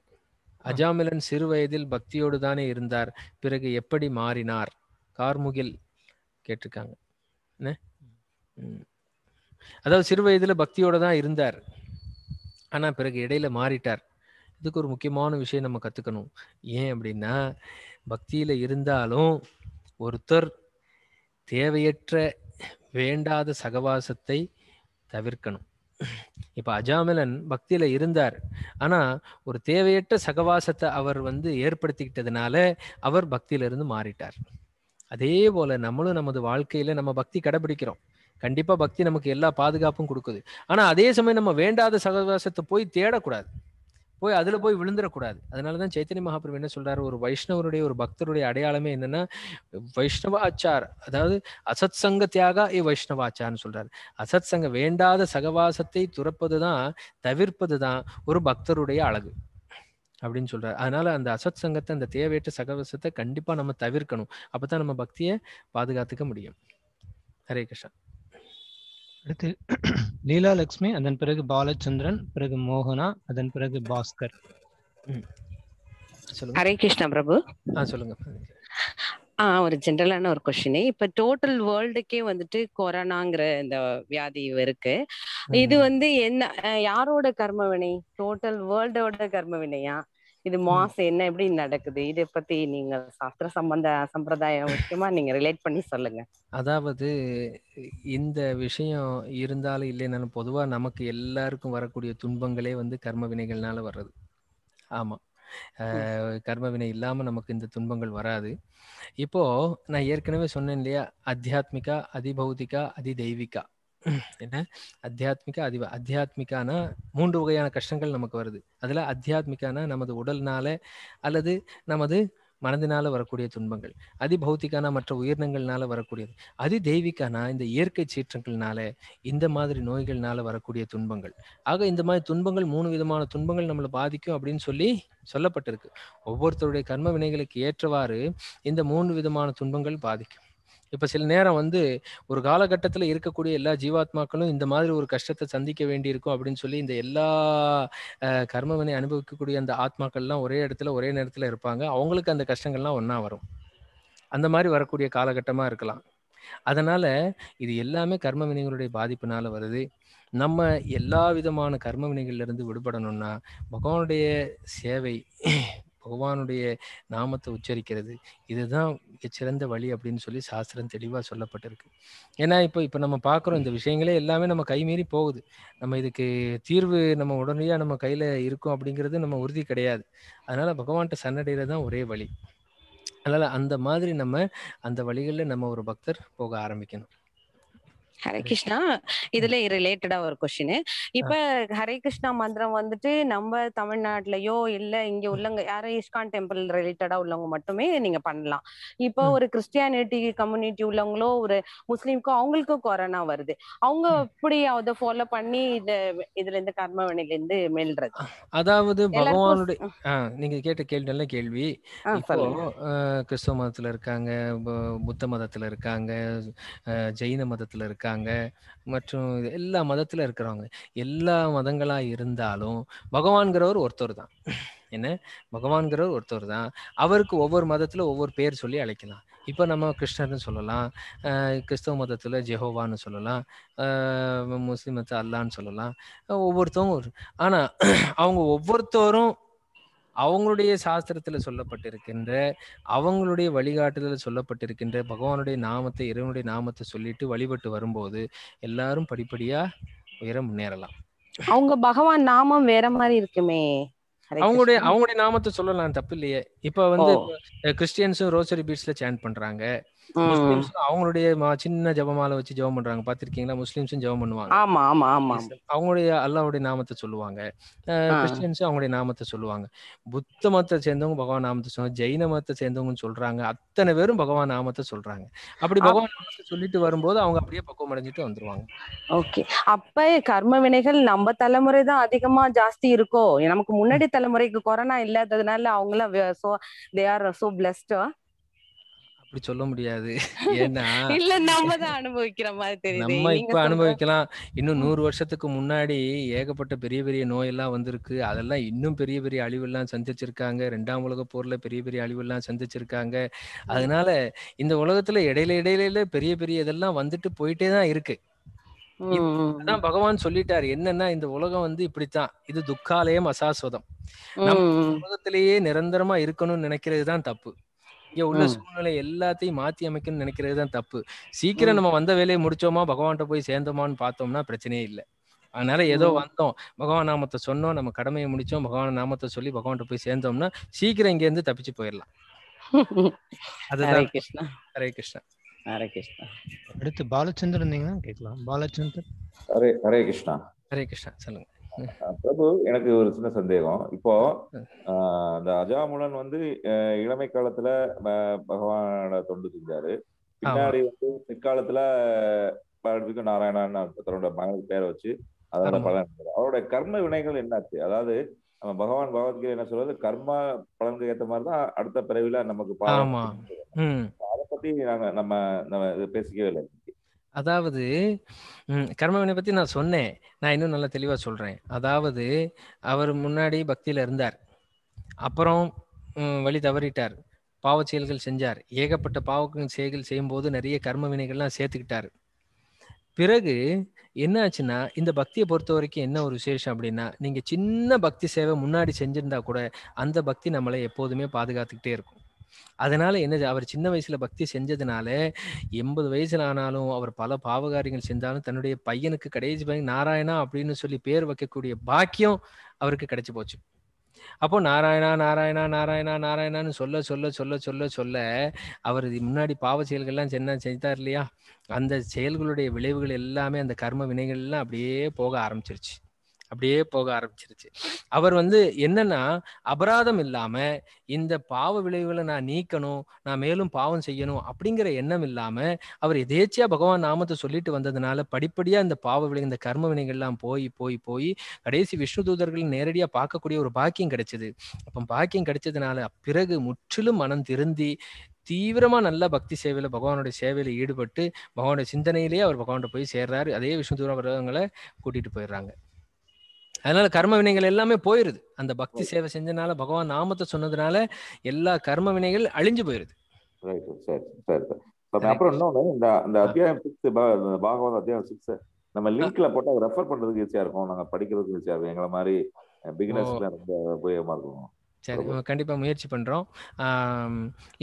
அஜாமிலன் சிறு வயதில் பக்தியோடு தானே இருந்தார் பிறகு எப்படி மாறினார் கார்முகில் கேட்டிருக்காங்க அதாவது சிறு வயதுல பக்தியோட தான் இருந்தார் ஆனா பிறகு இடையில மாறிட்டார் இதுக்கு ஒரு முக்கியமான விஷயம் நம்ம கத்துக்கணும் ஏன் அப்படின்னா பக்தியில இருந்தாலும் ஒருத்தர் தேவையற்ற வேண்டாத சகவாசத்தை தவிர்க்கணும் இப்போ அஜாமிலன் பக்தியில இருந்தார் ஆனா ஒரு தேவையற்ற சகவாசத்தை அவர் வந்து ஏற்படுத்திக்கிட்டதுனால அவர் இருந்து மாறிட்டார் அதே போல நம்மளும் நமது வாழ்க்கையில நம்ம பக்தி கடைபிடிக்கிறோம் கண்டிப்பா பக்தி நமக்கு எல்லா பாதுகாப்பும் கொடுக்குது ஆனா அதே சமயம் நம்ம வேண்டாத சகவாசத்தை போய் தேடக்கூடாது போய் அதுல போய் விழுந்துடக்கூடாது அதனாலதான் சைத்தன்ய மகாபிரபு என்ன சொல்றாரு ஒரு வைஷ்ணவருடைய ஒரு பக்தருடைய அடையாளமே என்னன்னா வைஷ்ணவாச்சார் அதாவது அசத் சங்க தியாக ஏ வைஷ்ணவாச்சார்னு சொல்றாரு அசத் சங்க வேண்டாத சகவாசத்தை துறப்பதுதான் தவிர்ப்பதுதான் ஒரு பக்தருடைய அழகு அப்படின்னு சொல்றாரு அதனால அந்த அசத் சங்கத்தை அந்த தேவையற்ற சகவாசத்தை கண்டிப்பா நம்ம தவிர்க்கணும் அப்பதான் நம்ம பக்தியை பாதுகாத்துக்க முடியும் ஹரே கிருஷ்ணா அடுத்து லீலா லக்ஷ்மி அதன் பிறகு பாலச்சந்திரன் பிறகு மோகனா அதன் பிறகு பாஸ்கர் ஹரே கிருஷ்ணா பிரபு சொல்லுங்க ஆ ஒரு ஜென்ரலான ஒரு கொஸ்டின் இப்ப டோட்டல் வேர்ல்டுக்கே வந்துட்டு கொரோனாங்கிற இந்த வியாதி இருக்கு இது வந்து என்ன யாரோட கர்மவினை டோட்டல் வேர்ல்டோட கர்மவினையா இது மாசம் என்ன எப்படி நடக்குது இதை பத்தி நீங்க சாஸ்திர சம்பந்த சம்பிரதாயம் முக்கியமா நீங்க ரிலேட் பண்ணி சொல்லுங்க அதாவது இந்த விஷயம் இருந்தாலும் இல்லைனாலும் பொதுவா நமக்கு எல்லாருக்கும் வரக்கூடிய துன்பங்களே வந்து கர்ம வினைகள்னால வர்றது ஆமா கர்ம வினை இல்லாம நமக்கு இந்த துன்பங்கள் வராது இப்போ நான் ஏற்கனவே சொன்னேன் இல்லையா அத்தியாத்மிகா அதிபௌதிகா அதிதெய்விகா என்ன அத்தியாத்மிக அதிவ அத்தியாத்மிக்கான மூன்று வகையான கஷ்டங்கள் நமக்கு வருது அதில் அத்தியாத்மிக்கான நமது உடல்னால அல்லது நமது மனதினால வரக்கூடிய துன்பங்கள் அதி பௌத்திக்கான மற்ற உயிரினங்கள்னால வரக்கூடியது அதி தெய்வீக்கான இந்த இயற்கை சீற்றங்கள்னால இந்த மாதிரி நோய்கள்னால வரக்கூடிய துன்பங்கள் ஆக இந்த மாதிரி துன்பங்கள் மூணு விதமான துன்பங்கள் நம்மளை பாதிக்கும் அப்படின்னு சொல்லி சொல்லப்பட்டிருக்கு ஒவ்வொருத்தருடைய கர்ம வினைகளுக்கு ஏற்றவாறு இந்த மூணு விதமான துன்பங்கள் பாதிக்கும் இப்ப சில நேரம் வந்து ஒரு காலகட்டத்துல இருக்கக்கூடிய எல்லா ஜீவாத்மாக்களும் இந்த மாதிரி ஒரு கஷ்டத்தை சந்திக்க வேண்டி இருக்கும் அப்படின்னு சொல்லி இந்த எல்லா கர்மவினை அனுபவிக்கக்கூடிய அந்த ஆத்மாக்கள்லாம் ஒரே இடத்துல ஒரே நேரத்துல இருப்பாங்க அவங்களுக்கு அந்த கஷ்டங்கள்லாம் ஒன்னா வரும் அந்த மாதிரி வரக்கூடிய காலகட்டமா இருக்கலாம் அதனால இது எல்லாமே கர்ம வினைகளுடைய பாதிப்புனால வருது நம்ம எல்லா விதமான கர்ம வினைகள்ல இருந்து விடுபடணும்னா பகவானுடைய சேவை பகவானுடைய நாமத்தை உச்சரிக்கிறது இதுதான் மிகச்சிறந்த வழி அப்படின்னு சொல்லி சாஸ்திரம் தெளிவாக சொல்லப்பட்டிருக்கு ஏன்னா இப்போ இப்போ நம்ம பார்க்குறோம் இந்த விஷயங்களே எல்லாமே நம்ம கைமீறி போகுது நம்ம இதுக்கு தீர்வு நம்ம உடனடியாக நம்ம கையில் இருக்கும் அப்படிங்கிறது நம்ம உறுதி கிடையாது அதனால் பகவான்கிட்ட சன்னடையில் தான் ஒரே வழி அதனால் அந்த மாதிரி நம்ம அந்த வழிகளில் நம்ம ஒரு பக்தர் போக ஆரம்பிக்கணும் ஹரே கிருஷ்ணா இதுல ரிலேட்டடா ஒரு கொஸ்டின் இப்ப ஹரே கிருஷ்ணா மந்திரம் வந்துட்டு நம்ம தமிழ்நாட்டிலயோ இல்ல இங்க உள்ளவங்க யாரும் இஸ்கான் டெம்பிள் ரிலேட்டடா உள்ளவங்க மட்டுமே நீங்க பண்ணலாம் இப்போ ஒரு கிறிஸ்டியானிட்டி கம்யூனிட்டி உள்ளவங்களோ ஒரு முஸ்லீம்க்கோ அவங்களுக்கும் கொரோனா வருது அவங்க எப்படி அதை ஃபாலோ பண்ணி இத இதுல இருந்து கர்மவனில இருந்து மேல்றது அதாவது பகவானுடைய நீங்க கேட்ட கேள்வி நல்ல கேள்வி கிறிஸ்தவ மதத்துல இருக்காங்க புத்த மதத்துல இருக்காங்க ஜெயின மதத்துல இருக்காங்க இருக்காங்க மற்றும் எல்லா மதத்தில் இருக்கிறவங்க எல்லா மதங்களாக இருந்தாலும் பகவான்கிறவர் ஒருத்தர் தான் என்ன பகவான்கிறவர் ஒருத்தர் தான் அவருக்கு ஒவ்வொரு மதத்தில் ஒவ்வொரு பேர் சொல்லி அழைக்கலாம் இப்போ நம்ம கிருஷ்ணர்னு சொல்லலாம் கிறிஸ்தவ மதத்தில் ஜெஹோவான்னு சொல்லலாம் முஸ்லீம் மதத்தில் அல்லான்னு சொல்லலாம் ஒவ்வொருத்தவங்க ஆனா ஆனால் அவங்க ஒவ்வொருத்தரும் அவங்களுடைய சாஸ்திரத்துல சொல்லப்பட்டிருக்கின்ற அவங்களுடைய வழிகாட்டுதல சொல்லப்பட்டிருக்கின்ற பகவானுடைய நாமத்தை இறைவனுடைய நாமத்தை சொல்லிட்டு வழிபட்டு வரும்போது எல்லாரும் படிப்படியா உயர முன்னேறலாம் அவங்க பகவான் நாமம் வேற மாதிரி இருக்குமே அவங்களுடைய அவங்களுடைய நாமத்தை சொல்லலாம் தப்பு இல்லையே இப்ப வந்து கிறிஸ்டியன்ஸும் ரோசரி பீட்ஸ்ல சேன் பண்றாங்க முஸ்லிம்ஸ் அவங்களுடைய சின்ன ஜபமால வச்சு ஜபம் பண்றாங்க பாத்திருக்கீங்களா முஸ்லிம்ஸும் ஜபம் பண்ணுவாங்க ஆமா ஆமா ஆமா அவங்களுடைய அல்லாவுடைய நாமத்தை சொல்லுவாங்க கிறிஸ்டியன்ஸும் அவங்களுடைய நாமத்தை சொல்லுவாங்க புத்த மதத்தை சேர்ந்தவங்க பகவான் நாமத்தை சொல்லுவாங்க ஜெயின மதத்தை சேர்ந்தவங்கன்னு சொல்றாங்க அத்தனை பேரும் பகவான் நாமத்தை சொல்றாங்க அப்படி பகவான் நாமத்தை சொல்லிட்டு வரும்போது அவங்க அப்படியே பக்குவம் அடைஞ்சிட்டு வந்துருவாங்க ஓகே அப்ப கர்ம வினைகள் நம்ம தலைமுறை தான் அதிகமா ஜாஸ்தி இருக்கோ நமக்கு முன்னாடி தலைமுறைக்கு கொரோனா இல்லாததுனால அவங்க எல்லாம் தே ஆர் சோ அப்படி சொல்ல முடியாது ஏன்னா இல்ல நம்ம தான் அனுபவிக்கிற மாதிரி தெரியுது நம்ம இப்ப அனுபவிக்கலாம் இன்னும் நூறு வருஷத்துக்கு முன்னாடி ஏகப்பட்ட பெரிய பெரிய நோயெல்லாம் வந்திருக்கு அதெல்லாம் இன்னும் பெரிய பெரிய அழிவு எல்லாம் சந்திச்சிருக்காங்க ரெண்டாம் உலக போர்ல பெரிய பெரிய எல்லாம் சந்திச்சிருக்காங்க அதனால இந்த உலகத்துல இடையில இடையில பெரிய பெரிய இதெல்லாம் வந்துட்டு போயிட்டே தான் இருக்கு அதான் பகவான் சொல்லிட்டாரு என்னன்னா இந்த உலகம் வந்து இப்படித்தான் இது துக்காலயம் அசாஸ்வதம் நம்ம உலகத்திலேயே நிரந்தரமா இருக்கணும்னு நினைக்கிறது தான் தப்பு இங்க உள்ள சூழ்நிலை எல்லாத்தையும் மாத்தி அமைக்கணும்னு நினைக்கிறது தான் தப்பு சீக்கிரம் நம்ம வந்த வேலையை முடிச்சோமா பகவான்கிட்ட போய் சேர்ந்தோமான்னு பார்த்தோம்னா பிரச்சனையே இல்லை அதனால ஏதோ வந்தோம் பகவான் நாமத்தை சொன்னோம் நம்ம கடமையை முடிச்சோம் பகவான் நாமத்தை சொல்லி பகவான்கிட்ட போய் சேர்ந்தோம்னா சீக்கிரம் இங்க இருந்து தப்பிச்சு போயிடலாம் அதுதான் கிருஷ்ணா ஹரே கிருஷ்ணா ஹரே கிருஷ்ணா அடுத்து பாலச்சந்திரன் கேட்கலாம் பாலச்சந்திரன் ஹரே ஹரே கிருஷ்ணா ஹரே கிருஷ்ணா சொல்லுங்க பிரபு எனக்கு ஒரு சின்ன சந்தேகம் இப்போ அந்த அஜாமுலன் வந்து இளமை காலத்துல பகவான தொண்டு செஞ்சாரு பின்னாடி வந்து பிற்காலத்துல பாடுறதுக்கு நாராயணன் தன்னோட மகனுக்கு பேரை வச்சு அதோட பலன் அவரோட கர்ம வினைகள் என்னாச்சு அதாவது நம்ம பகவான் பகவத்கீதை என்ன சொல்றது கர்ம பலனுக்கு ஏத்த மாதிரி தான் அடுத்த பிறவில நமக்கு அதை பத்தி நாங்க நம்ம நம்ம பேசிக்கவே இல்லை அதாவது ம், கர்மவினை பத்தி நான் சொன்னேன். நான் இன்னும் நல்லா தெளிவா சொல்றேன். அதாவது அவர் முன்னாடி பக்தியில இருந்தார். அப்புறம் வழி தவறிட்டார். பாவ செயல்கள் செஞ்சார். ஏகப்பட்ட பாவ செயல்கள் செய்யும்போது நிறைய கர்ம வினைகள்லாம் சேர்த்துக்கிட்டார் பிறகு என்ன ஆச்சுன்னா, இந்த பக்தியை பொறுத்த வரைக்கும் என்ன ஒரு விசேஷம் அப்படின்னா, நீங்க சின்ன பக்தி சேவை முன்னாடி செஞ்சிருந்தா கூட, அந்த பக்தி நம்மளை எப்போதுமே பாதுகாத்துக்கிட்டே இருக்கும். அதனால என்ன அவர் சின்ன வயசுல பக்தி செஞ்சதுனால எண்பது வயசுல ஆனாலும் அவர் பல பாவகாரியங்கள் செஞ்சாலும் தன்னுடைய பையனுக்கு கடைசி பையன் நாராயணா அப்படின்னு சொல்லி பேர் வைக்கக்கூடிய பாக்கியம் அவருக்கு கிடைச்சு போச்சு அப்போ நாராயணா நாராயணா நாராயணா நாராயணான்னு சொல்ல சொல்ல சொல்ல சொல்ல சொல்ல அவர் முன்னாடி பாவ செயல்கள்லாம் சென்ன செஞ்சார் இல்லையா அந்த செயல்களுடைய விளைவுகள் எல்லாமே அந்த கர்ம வினைகள் எல்லாம் அப்படியே போக ஆரம்பிச்சிருச்சு அப்படியே போக ஆரம்பிச்சிருச்சு அவர் வந்து என்னன்னா அபராதம் இல்லாம இந்த பாவ விளைவுகளை நான் நீக்கணும் நான் மேலும் பாவம் செய்யணும் அப்படிங்கிற எண்ணம் இல்லாம அவர் எதேச்சியா பகவான் நாமத்தை சொல்லிட்டு வந்ததுனால படிப்படியா இந்த பாவ விளை இந்த கர்ம வினைகள்லாம் போய் போய் போய் கடைசி விஷ்ணு தூதர்கள் நேரடியா பார்க்கக்கூடிய ஒரு பாக்கியம் கிடைச்சது அப்போ பாக்கியம் கிடைச்சதுனால பிறகு முற்றிலும் மனம் திருந்தி தீவிரமா நல்ல பக்தி சேவையில பகவானுடைய சேவையில ஈடுபட்டு பகவானுடைய சிந்தனையிலேயே அவர் பகவான்கிட்ட போய் சேர்றாரு அதே விஷ்ணு தூரம் விரதங்களை கூட்டிட்டு போயிடுறாங்க அதனால கர்ம வினைகள் எல்லாமே போயிருது அந்த பக்தி சேவை செஞ்சனால பகவான் நாமத்தை சொன்னதுனால எல்லா கர்ம வினைகள் அழிஞ்சு போயிருது அப்புறம் இன்னொன்னு இந்த அந்த அத்தியாயம் சிக்ஸ் அத்தியாயம் சிக்ஸ் நம்ம லிங்க்ல போட்டு ரெஃபர் பண்றதுக்கு ஈஸியா இருக்கும் நாங்க படிக்கிறதுக்கு ஈஸியா இருக்கும் எங்களை மாதிரி பிகினர்ஸ்ல ரொம்ப உபயோகமா இருக்கும் சரி கண்டிப்பா முயற்சி பண்றோம்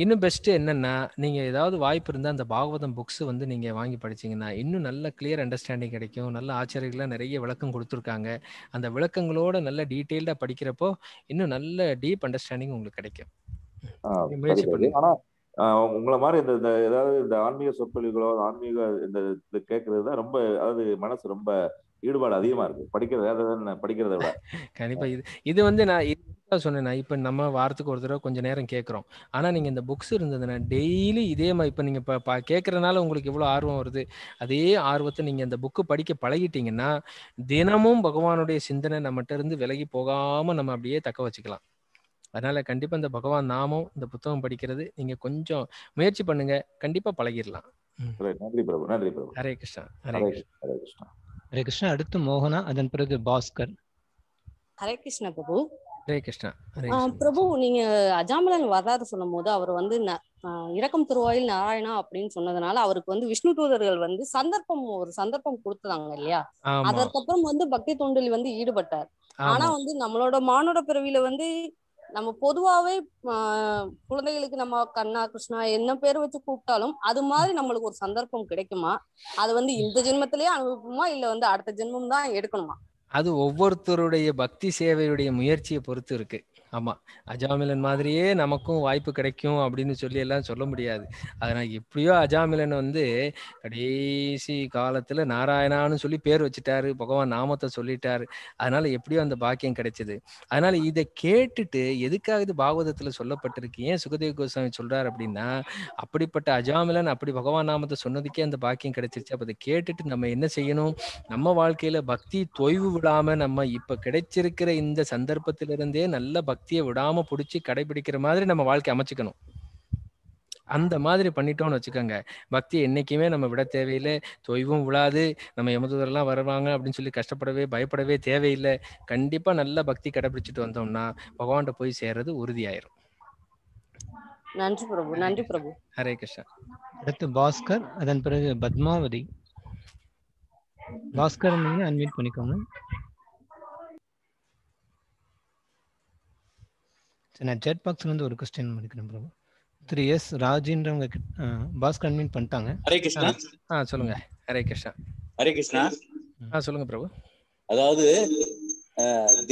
இன்னும் பெஸ்ட் என்னன்னா நீங்க ஏதாவது வாய்ப்பு இருந்தா அந்த பாகவதம் புக்ஸ் வந்து நீங்க வாங்கி படிச்சீங்கன்னா இன்னும் நல்ல கிளியர் அண்டர்ஸ்டாண்டிங் கிடைக்கும் நல்ல ஆச்சரியங்களா நிறைய விளக்கம் கொடுத்துருக்காங்க அந்த விளக்கங்களோட நல்ல டீட்டெயில்டாக படிக்கிறப்போ இன்னும் நல்ல டீப் அண்டர்ஸ்டாண்டிங் உங்களுக்கு கிடைக்கும் முயற்சி பண்ணி ஆனா உங்களை மாதிரி இந்த இந்த ஏதாவது இந்த ஆன்மீக சொற்பொழிவுகளோ ஆன்மீக இந்த இது கேட்கறது தான் ரொம்ப அதாவது மனசு ரொம்ப ஈடுபாடு அதிகமா இருக்கு படிக்கிறது வேற படிக்கிறத விட கண்டிப்பா இது இது வந்து நான் சொன்னேன்னா இப்போ நம்ம வாரத்துக்கு ஒரு தடவை கொஞ்சம் நேரம் கேட்குறோம் ஆனால் நீங்கள் இந்த புக்ஸ் இருந்ததுன்னா டெய்லி இதே மாதிரி இப்போ நீங்கள் இப்போ உங்களுக்கு எவ்வளோ ஆர்வம் வருது அதே ஆர்வத்தை நீங்கள் இந்த புக்கு படிக்க பழகிட்டீங்கன்னா தினமும் பகவானுடைய சிந்தனை நம்மகிட்ட இருந்து விலகி போகாமல் நம்ம அப்படியே தக்க வச்சுக்கலாம் அதனால கண்டிப்பாக இந்த பகவான் நாமம் இந்த புத்தகம் படிக்கிறது நீங்கள் கொஞ்சம் முயற்சி பண்ணுங்க கண்டிப்பாக பழகிடலாம் ஹரே கிருஷ்ணா ஹரே கிருஷ்ணா ஹரே ஹரே கிருஷ்ணா அடுத்து மோகனா அதன் பிறகு பாஸ்கர் ஹரே கிருஷ்ணா பிரபு பிரபு நீங்க அஜாமலன் வரலாறு சொல்லும் போது அவர் வந்து இறக்கம் திருவாயில் நாராயணா அப்படின்னு சொன்னதுனால அவருக்கு வந்து விஷ்ணு தூதர்கள் வந்து சந்தர்ப்பம் ஒரு சந்தர்ப்பம் கொடுத்தாங்க இல்லையா அதற்கப்புறம் வந்து பக்தி தொண்டில் வந்து ஈடுபட்டார் ஆனா வந்து நம்மளோட மானோட பிறவியில வந்து நம்ம பொதுவாவே குழந்தைகளுக்கு நம்ம கண்ணா கிருஷ்ணா என்ன பேர் வச்சு கூப்பிட்டாலும் அது மாதிரி நம்மளுக்கு ஒரு சந்தர்ப்பம் கிடைக்குமா அது வந்து இந்த ஜென்மத்திலேயே அனுபவிப்போமா இல்ல வந்து அடுத்த ஜென்மம் தான் எடுக்கணுமா அது ஒவ்வொருத்தருடைய பக்தி சேவையுடைய முயற்சியை பொறுத்து இருக்கு ஆமா அஜாமிலன் மாதிரியே நமக்கும் வாய்ப்பு கிடைக்கும் அப்படின்னு சொல்லி எல்லாம் சொல்ல முடியாது அதனால எப்படியோ அஜாமிலன் வந்து கடைசி காலத்துல நாராயணான்னு சொல்லி பேர் வச்சுட்டாரு பகவான் நாமத்தை சொல்லிட்டாரு அதனால எப்படியோ அந்த பாக்கியம் கிடைச்சது அதனால இதை கேட்டுட்டு எதுக்காக இது பாகவதத்துல சொல்லப்பட்டிருக்கு ஏன் சுகதேவ கோஸ்வாமி சொல்றாரு அப்படின்னா அப்படிப்பட்ட அஜாமிலன் அப்படி பகவான் நாமத்தை சொன்னதுக்கே அந்த பாக்கியம் கிடைச்சிருச்சு அப்ப அதை கேட்டுட்டு நம்ம என்ன செய்யணும் நம்ம வாழ்க்கையில பக்தி தொய்வு விடாம நம்ம இப்ப கிடைச்சிருக்கிற இந்த சந்தர்ப்பத்திலிருந்தே நல்ல பக்தி பக்தியை விடாம பிடிச்சி கடைபிடிக்கிற மாதிரி நம்ம வாழ்க்கை அமைச்சுக்கணும் அந்த மாதிரி பண்ணிட்டோம்னு வச்சுக்கோங்க பக்தி என்னைக்குமே நம்ம விட தேவையில்லை தொய்வும் விழாது நம்ம எமதுதரெல்லாம் வருவாங்க அப்படின்னு சொல்லி கஷ்டப்படவே பயப்படவே தேவையில்லை கண்டிப்பா நல்ல பக்தி கடைபிடிச்சிட்டு வந்தோம்னா பகவான்கிட்ட போய் சேர்றது உறுதியாயிரும் நன்றி பிரபு நன்றி பிரபு ஹரே கிருஷ்ணா அடுத்து பாஸ்கர் அதன் பிறகு பத்மாவதி பாஸ்கர் நீங்க அன்மீட் பண்ணிக்கோங்க சரி சேட் பாக்ஸ்ல இருந்து ஒரு கொஸ்டின் முடிக்கிறேன் பிரபு த்ரீ இயர்ஸ் ராஜின்றவங்க பாஸ் கன்வீன் பண்ணிட்டாங்க ஹரே கிருஷ்ணா ஆ சொல்லுங்க ஹரே கிருஷ்ணா ஹரே கிருஷ்ணா ஆ சொல்லுங்க பிரபு அதாவது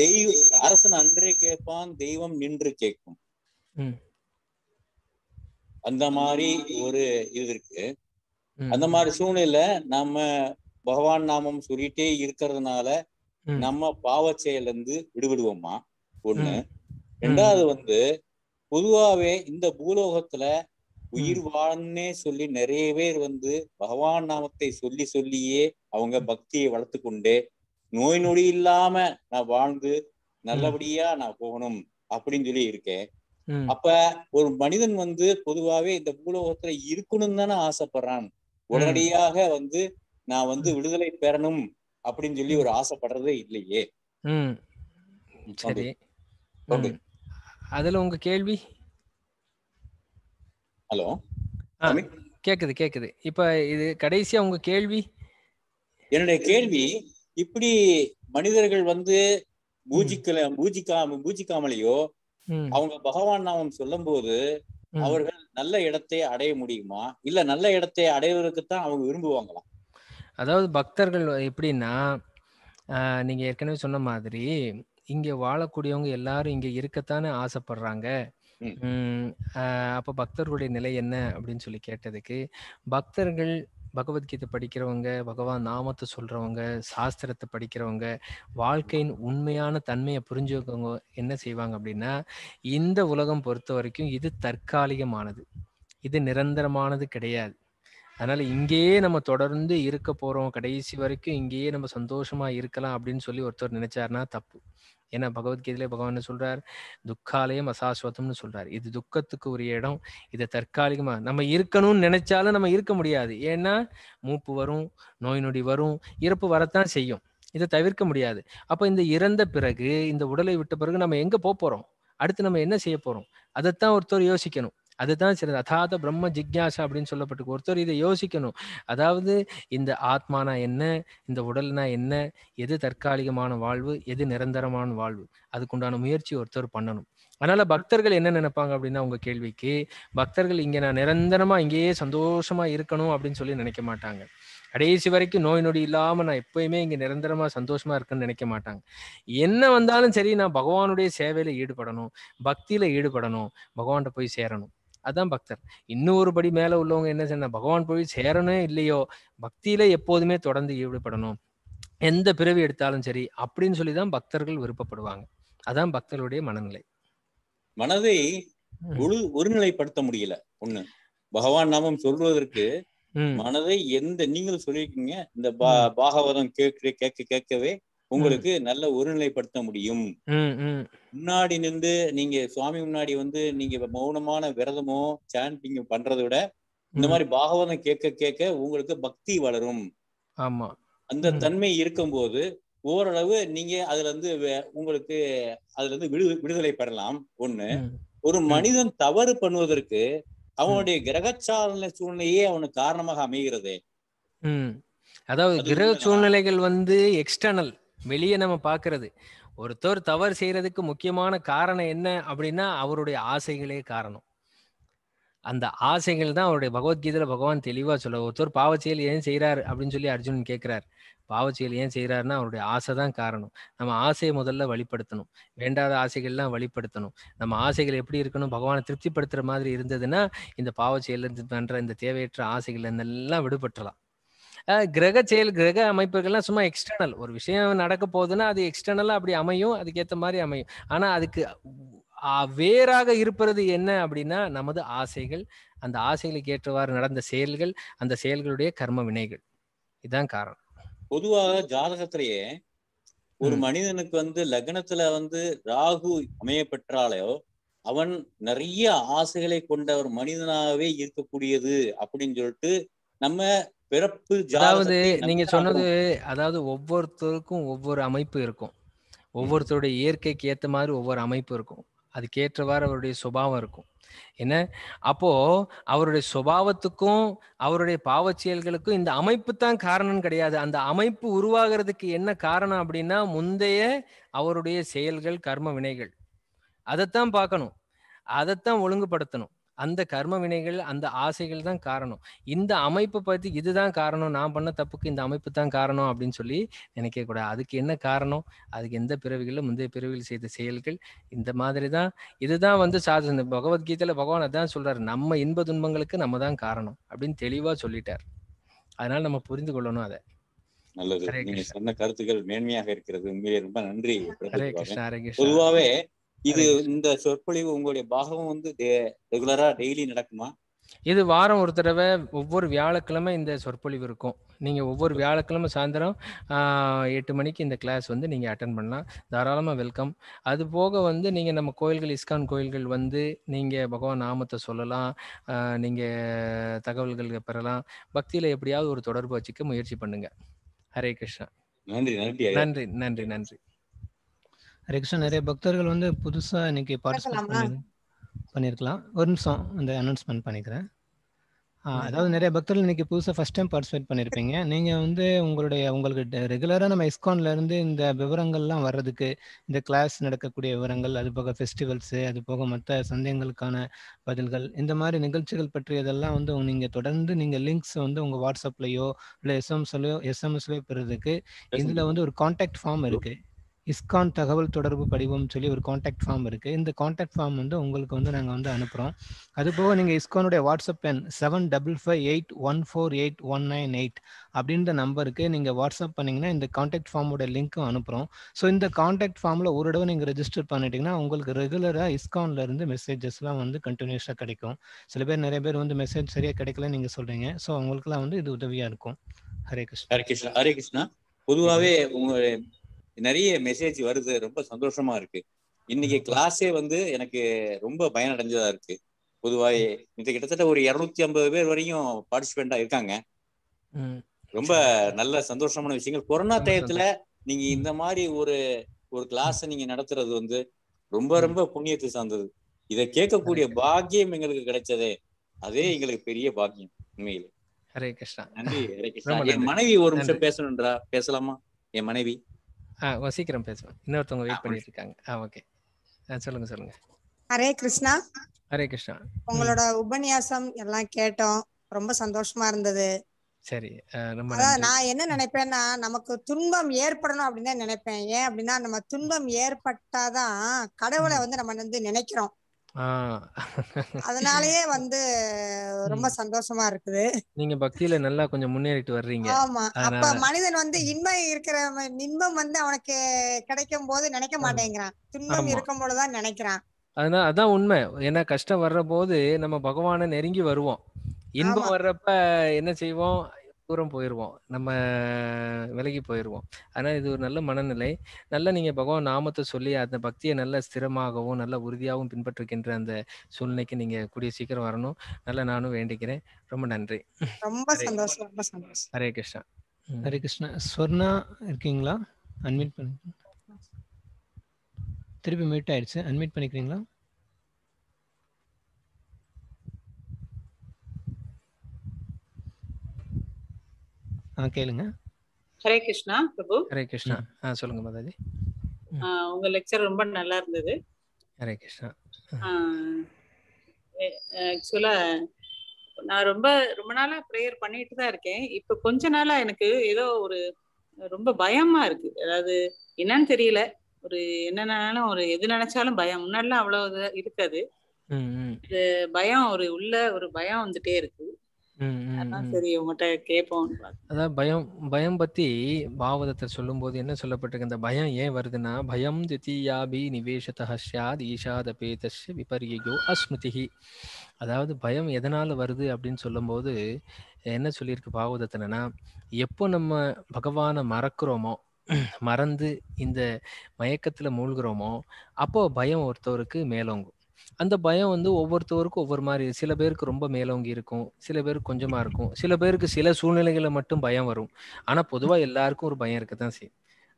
தெய்வ அரசன் அன்றே கேட்பான் தெய்வம் நின்று கேட்கும் அந்த மாதிரி ஒரு இது இருக்கு அந்த மாதிரி சூழ்நிலை நம்ம பகவான் நாமம் சொல்லிட்டே இருக்கிறதுனால நம்ம பாவ இருந்து விடுபடுவோமா ஒண்ணு ரெண்டாவது வந்து பொதுவாவே இந்த பூலோகத்துல உயிர் வாழ்ன்னே சொல்லி நிறைய பேர் வந்து பகவான் நாமத்தை சொல்லி சொல்லியே அவங்க பக்தியை வளர்த்து கொண்டு நோய் நொடி இல்லாம நான் வாழ்ந்து நல்லபடியா நான் போகணும் அப்படின்னு சொல்லி இருக்கேன் அப்ப ஒரு மனிதன் வந்து பொதுவாவே இந்த பூலோகத்துல இருக்கணும்னு தானே ஆசைப்படுறான் உடனடியாக வந்து நான் வந்து விடுதலை பெறணும் அப்படின்னு சொல்லி ஒரு ஆசைப்படுறதே இல்லையே சரி அதுல உங்க கேள்வி ஹலோ கேக்குது கேக்குது இப்ப இது கடைசியா உங்க கேள்வி என்னுடைய கேள்வி இப்படி மனிதர்கள் வந்து பூஜிக்கல பூஜிக்காம பூஜிக்காமலையோ அவங்க பகவான் நாமம் சொல்லும் போது அவர்கள் நல்ல இடத்தை அடைய முடியுமா இல்ல நல்ல இடத்தை அடைவதற்கு தான் அவங்க விரும்புவாங்களா அதாவது பக்தர்கள் எப்படின்னா நீங்க ஏற்கனவே சொன்ன மாதிரி இங்க வாழக்கூடியவங்க எல்லாரும் இங்க இருக்கத்தானே ஆசைப்படுறாங்க அப்ப பக்தர்களுடைய நிலை என்ன அப்படின்னு சொல்லி கேட்டதுக்கு பக்தர்கள் பகவத்கீதை படிக்கிறவங்க பகவான் நாமத்தை சொல்றவங்க சாஸ்திரத்தை படிக்கிறவங்க வாழ்க்கையின் உண்மையான தன்மையை புரிஞ்சவங்க என்ன செய்வாங்க அப்படின்னா இந்த உலகம் பொறுத்த வரைக்கும் இது தற்காலிகமானது இது நிரந்தரமானது கிடையாது அதனால இங்கேயே நம்ம தொடர்ந்து இருக்க போறோம் கடைசி வரைக்கும் இங்கேயே நம்ம சந்தோஷமா இருக்கலாம் அப்படின்னு சொல்லி ஒருத்தர் நினைச்சாருன்னா தப்பு ஏன்னா பகவத்கீதையிலே பகவான் சொல்றார் துக்காலயம் அசாஸ்வதம்னு சொல்றாரு இது துக்கத்துக்கு உரிய இடம் இதை தற்காலிகமா நம்ம இருக்கணும்னு நினைச்சாலும் நம்ம இருக்க முடியாது ஏன்னா மூப்பு வரும் நோய் நொடி வரும் இறப்பு வரத்தான் செய்யும் இதை தவிர்க்க முடியாது அப்போ இந்த இறந்த பிறகு இந்த உடலை விட்ட பிறகு நம்ம எங்க போறோம் அடுத்து நம்ம என்ன செய்ய போறோம் அதைத்தான் ஒருத்தர் யோசிக்கணும் அதுதான் சிறந்த அதாத பிரம்ம ஜிக்யாசா அப்படின்னு சொல்லப்பட்டு ஒருத்தர் இதை யோசிக்கணும் அதாவது இந்த ஆத்மானா என்ன இந்த உடல்னா என்ன எது தற்காலிகமான வாழ்வு எது நிரந்தரமான வாழ்வு அதுக்குண்டான முயற்சி ஒருத்தர் பண்ணணும் அதனால பக்தர்கள் என்ன நினைப்பாங்க அப்படின்னா உங்க கேள்விக்கு பக்தர்கள் இங்க நான் நிரந்தரமா இங்கேயே சந்தோஷமா இருக்கணும் அப்படின்னு சொல்லி நினைக்க மாட்டாங்க கடைசி வரைக்கும் நோய் நொடி இல்லாம நான் எப்பயுமே இங்க நிரந்தரமா சந்தோஷமா இருக்குன்னு நினைக்க மாட்டாங்க என்ன வந்தாலும் சரி நான் பகவானுடைய சேவையில ஈடுபடணும் பக்தியில ஈடுபடணும் பகவான்கிட்ட போய் சேரணும் அதான் பக்தர் இன்னொரு படி மேல உள்ளவங்க என்ன செய்யணும் பகவான் போய் சேரணும் இல்லையோ பக்தியில எப்போதுமே தொடர்ந்து ஈடுபடணும் எந்த பிறவி எடுத்தாலும் சரி அப்படின்னு சொல்லி தான் பக்தர்கள் விருப்பப்படுவாங்க அதான் பக்தர்களுடைய மனநிலை மனதை முழு ஒருநிலைப்படுத்த முடியல ஒண்ணு பகவான் நாமம் சொல்வதற்கு மனதை எந்த நீங்களும் சொல்லியிருக்கீங்க இந்த பாகவதம் கேட்க கேட்க கேட்கவே உங்களுக்கு நல்ல ஒருநிலைப்படுத்த முடியும் முன்னாடி நின்று நீங்க சுவாமி முன்னாடி வந்து நீங்க மௌனமான விரதமோ சாண்டிங்க பண்றத விட இந்த மாதிரி பாகவதம் கேட்க கேட்க உங்களுக்கு பக்தி வளரும் ஆமா அந்த தன்மை இருக்கும்போது ஓரளவு நீங்க அதுல இருந்து உங்களுக்கு அதுல இருந்து விடு விடுதலை பெறலாம் ஒண்ணு ஒரு மனிதன் தவறு பண்ணுவதற்கு அவனுடைய கிரகச்சாரண சூழ்நிலையே அவனுக்கு காரணமாக அமைகிறது அதாவது கிரக சூழ்நிலைகள் வந்து எக்ஸ்டர்னல் வெளியே நம்ம பார்க்கறது ஒருத்தர் தவறு செய்யறதுக்கு முக்கியமான காரணம் என்ன அப்படின்னா அவருடைய ஆசைகளே காரணம் அந்த ஆசைகள் தான் அவருடைய பகவத்கீதையில பகவான் தெளிவா சொல்ல ஒருத்தர் பாவச்செயல் ஏன் செய்யறாரு அப்படின்னு சொல்லி அர்ஜுன் கேட்கிறார் பாவச்செயல் ஏன் செய்யறாருன்னா அவருடைய ஆசை தான் காரணம் நம்ம ஆசையை முதல்ல வழிப்படுத்தணும் வேண்டாத ஆசைகள்லாம் வழிப்படுத்தணும் நம்ம ஆசைகள் எப்படி இருக்கணும் பகவானை திருப்திப்படுத்துற மாதிரி இருந்ததுன்னா இந்த பாவச்செயல் பண்ற இந்த தேவையற்ற ஆசைகள் எல்லாம் விடுபட்டுலாம் கிரக செயல் கிரக அமைப்புகள்லாம் சும்மா எக்ஸ்டர்னல் ஒரு விஷயம் நடக்க போகுதுன்னா அது எக்ஸ்டர்னலாக அப்படி அமையும் அதுக்கேற்ற மாதிரி அமையும் ஆனா அதுக்கு வேறாக இருப்பது என்ன அப்படின்னா நமது ஆசைகள் அந்த ஆசைகளுக்கு ஏற்றவாறு நடந்த செயல்கள் அந்த செயல்களுடைய கர்ம வினைகள் இதுதான் காரணம் பொதுவாக ஜாதகத்திலேயே ஒரு மனிதனுக்கு வந்து லக்னத்துல வந்து ராகு அமைய பெற்றாலேயோ அவன் நிறைய ஆசைகளை கொண்ட ஒரு மனிதனாகவே இருக்கக்கூடியது அப்படின்னு சொல்லிட்டு நம்ம பிறப்பு அதாவது நீங்க சொன்னது அதாவது ஒவ்வொருத்தருக்கும் ஒவ்வொரு அமைப்பு இருக்கும் ஒவ்வொருத்தருடைய இயற்கைக்கு ஏத்த மாதிரி ஒவ்வொரு அமைப்பு இருக்கும் அதுக்கேற்றவாறு அவருடைய சுபாவம் இருக்கும் என்ன அப்போ அவருடைய சுபாவத்துக்கும் அவருடைய பாவ செயல்களுக்கும் இந்த அமைப்பு தான் காரணம் கிடையாது அந்த அமைப்பு உருவாகிறதுக்கு என்ன காரணம் அப்படின்னா முந்தைய அவருடைய செயல்கள் கர்ம வினைகள் அதைத்தான் பார்க்கணும் அதைத்தான் ஒழுங்குபடுத்தணும் அந்த கர்ம வினைகள் அந்த ஆசைகள் தான் காரணம் இந்த அமைப்பை பத்தி இதுதான் காரணம் நான் பண்ண தப்புக்கு இந்த அமைப்பு தான் காரணம் அப்படின்னு சொல்லி நினைக்க கூடாது அதுக்கு என்ன காரணம் அதுக்கு எந்த பிறவிகளில் முந்தைய பிறவிகள் செய்த செயல்கள் இந்த மாதிரி தான் இதுதான் வந்து சாதன பகவத்கீதையில பகவான் அதான் சொல்றாரு நம்ம இன்ப துன்பங்களுக்கு நம்ம தான் காரணம் அப்படின்னு தெளிவா சொல்லிட்டார் அதனால நம்ம புரிந்து கொள்ளணும் அதை நல்லது நீங்க சொன்ன கருத்துக்கள் மேன்மையாக இருக்கிறது உண்மையிலே ரொம்ப நன்றி பொதுவாவே இது இந்த சொற்பொழிவு உங்களுடைய பாகம் வந்து ரெகுலரா டெய்லி நடக்குமா இது வாரம் ஒரு தடவை ஒவ்வொரு வியாழக்கிழமை இந்த சொற்பொழிவு இருக்கும் நீங்க ஒவ்வொரு வியாழக்கிழமை சாயந்தரம் எட்டு மணிக்கு இந்த கிளாஸ் வந்து நீங்க அட்டன் பண்ணலாம் தாராளமாக வெல்கம் அது போக வந்து நீங்க நம்ம கோயில்கள் இஸ்கான் கோயில்கள் வந்து நீங்க பகவான் நாமத்தை சொல்லலாம் நீங்க தகவல்கள் பெறலாம் பக்தியில எப்படியாவது ஒரு தொடர்பு வச்சுக்க முயற்சி பண்ணுங்க ஹரே கிருஷ்ணா நன்றி நன்றி நன்றி நன்றி நன்றி ரெக்ஷன் நிறைய பக்தர்கள் வந்து புதுசா இன்னைக்கு பார்ட்டிசிபேட் பண்ணிருக்கலாம் ஒரு நிமிஷம் அந்த அனௌன்ஸ்மெண்ட் பண்ணிக்கிறேன் அதாவது நிறைய பக்தர்கள் இன்னைக்கு புதுசாக ஃபர்ஸ்ட் டைம் பார்ட்டிசிபேட் பண்ணிருப்பீங்க நீங்கள் வந்து உங்களுடைய உங்களுக்கு ரெகுலராக நம்ம இஸ்கான்ல இருந்து இந்த விவரங்கள்லாம் வர்றதுக்கு இந்த கிளாஸ் நடக்கக்கூடிய விவரங்கள் அது போக ஃபெஸ்டிவல்ஸு அது போக மற்ற சந்தேகங்களுக்கான பதில்கள் இந்த மாதிரி நிகழ்ச்சிகள் பற்றியதெல்லாம் வந்து நீங்கள் தொடர்ந்து நீங்கள் லிங்க்ஸ் வந்து உங்கள் வாட்ஸ்அப்லையோ இல்லை எஸ்எம்எஸ்லையோ எஸ்எம்எஸ்லையோ பெறுறதுக்கு இதில் வந்து ஒரு கான்டாக்ட் ஃபார்ம் இருக்குது இஸ்கான் தகவல் தொடர்பு படிவம்னு சொல்லி ஒரு காண்டாக்ட் ஃபார்ம் இருக்குது இந்த காண்டாக்ட் ஃபார்ம் வந்து உங்களுக்கு வந்து நாங்கள் வந்து அனுப்புகிறோம் அதுபோக நீங்கள் இஸ்கானுடைய வாட்ஸ்அப் எண் seven double five eight one four eight one nine eight அப்படின்ற நம்பருக்கு நீங்கள் வாட்ஸ்அப் பண்ணிங்கன்னா இந்த காண்டாக்ட் ஃபார்மோட லிங்க்கும் அனுப்புகிறோம் ஸோ இந்த காண்டாக்ட் ஃபார்மில் ஒரு தடவை நீங்கள் ரெஜிஸ்டர் பண்ணிட்டீங்கன்னா உங்களுக்கு ரெகுலராக இஸ்கான்லேருந்து மெசேஜஸ்லாம் வந்து கண்டினியூஸாக கிடைக்கும் சில பேர் நிறைய பேர் வந்து மெசேஜ் சரியாக கிடைக்கல நீங்கள் சொல்கிறீங்க ஸோ அவங்களுக்குலாம் வந்து இது உதவியாக இருக்கும் ஹரே கிருஷ்ணா ஹரே கிருஷ்ணா ஹரே கிருஷ்ணா பொதுவாகவே உங்க நிறைய மெசேஜ் வருது ரொம்ப சந்தோஷமா இருக்கு இன்னைக்கு கிளாஸே வந்து எனக்கு ரொம்ப பயனடைஞ்சதா இருக்கு பொதுவாக இது கிட்டத்தட்ட ஒரு இருநூத்தி ஐம்பது பேர் வரையும் பார்ட்டிசிபெண்டா இருக்காங்க ரொம்ப நல்ல சந்தோஷமான விஷயங்கள் கொரோனா டயத்துல நீங்க இந்த மாதிரி ஒரு ஒரு கிளாஸ் நீங்க நடத்துறது வந்து ரொம்ப ரொம்ப புண்ணியத்தை சார்ந்தது இதை கேட்கக்கூடிய பாக்கியம் எங்களுக்கு கிடைச்சதே அதே எங்களுக்கு பெரிய பாக்கியம் உண்மையிலே ஹரே கிருஷ்ணா நன்றி ஹரே கிருஷ்ணா என் மனைவி ஒரு நிமிஷம் பேசணும்ன்றா பேசலாமா என் மனைவி ஆ சீக்கிரம் பேசுவேன் இன்னொருத்தவங்க வெயிட் பண்ணிட்டு இருக்காங்க ஆ ஓகே சொல்லுங்க சொல்லுங்க ஹரே கிருஷ்ணா ஹரே கிருஷ்ணா உங்களோட உபன்யாசம் எல்லாம் கேட்டோம் ரொம்ப சந்தோஷமா இருந்தது சரி அதாவது நான் என்ன நினைப்பேன்னா நமக்கு துன்பம் ஏற்படணும் அப்படின்னு நினைப்பேன் ஏன் அப்படின்னா நம்ம துன்பம் ஏற்பட்டாதான் கடவுளை வந்து நம்ம வந்து நினைக்கிறோம் அதனாலயே வந்து ரொம்ப சந்தோஷமா இருக்குது நீங்க பக்தியில நல்லா கொஞ்சம் முன்னேறிட்டு வர்றீங்க ஆமா அப்ப மனிதன் வந்து இன்பம் இருக்கிற இன்பம் வந்து அவனுக்கு கிடைக்கும் போது நினைக்க மாட்டேங்கிறான் துன்பம் இருக்கும் போதுதான் நினைக்கிறான் அதனால அதான் உண்மை ஏன்னா கஷ்டம் வர்ற போது நம்ம பகவான நெருங்கி வருவோம் இன்பம் வர்றப்ப என்ன செய்வோம் தூரம் போயிடுவோம் நம்ம விலகி போயிடுவோம் ஆனால் இது ஒரு நல்ல மனநிலை நல்லா நீங்கள் பகவான் நாமத்தை சொல்லி அந்த பக்தியை நல்ல ஸ்திரமாகவும் நல்ல உறுதியாகவும் பின்பற்றுகின்ற அந்த சூழ்நிலைக்கு நீங்கள் கூடிய சீக்கிரம் வரணும் நல்லா நானும் வேண்டிக்கிறேன் ரொம்ப நன்றி ரொம்ப சந்தோஷம் ஹரே கிருஷ்ணா ஹரே கிருஷ்ணா ஸ்வர்ணா இருக்கீங்களா அன்மிட் பண்ணி திருப்பி மீட் ஆயிடுச்சு அன்மிட் பண்ணிக்கிறீங்களா ஆ கேளுங்க ஹரே கிருஷ்ணா பிரபு ஹரே கிருஷ்ணா ஆ சொல்லுங்க மாதாஜி உங்க லெக்சர் ரொம்ப நல்லா இருந்தது ஹரே கிருஷ்ணா ஆக்சுவலா நான் ரொம்ப ரொம்ப நாளா ப்ரேயர் பண்ணிட்டு தான் இருக்கேன் இப்போ கொஞ்ச நாளா எனக்கு ஏதோ ஒரு ரொம்ப பயமா இருக்கு அதாவது என்னன்னு தெரியல ஒரு என்னன்னாலும் ஒரு எது நினைச்சாலும் பயம் முன்னாடிலாம் அவ்வளவு இருக்காது இது பயம் ஒரு உள்ள ஒரு பயம் வந்துட்டே இருக்கு கேட்போம் பயம் பயம் பாவதத்தை சொல்லும்போது என்ன சொல்லப்பட்டிருக்கு இந்த பயம் ஏன் வருதுன்னா பயம் ஈஷாத விபரியோ அஸ்மிருதிகி அதாவது பயம் எதனால் வருது அப்படின்னு சொல்லும்போது என்ன சொல்லியிருக்கு பாகவதத்துலனா எப்போ நம்ம பகவானை மறக்கிறோமோ மறந்து இந்த மயக்கத்தில் மூழ்கிறோமோ அப்போ பயம் ஒருத்தவருக்கு மேலோங்கும் அந்த பயம் வந்து ஒவ்வொருத்தவருக்கும் ஒவ்வொரு மாதிரி சில பேருக்கு ரொம்ப மேலோங்கி இருக்கும் சில பேருக்கு கொஞ்சமா இருக்கும் சில பேருக்கு சில சூழ்நிலைகளை மட்டும் பயம் வரும் ஆனா பொதுவா எல்லாருக்கும் ஒரு பயம் இருக்கத்தான் செய்யும்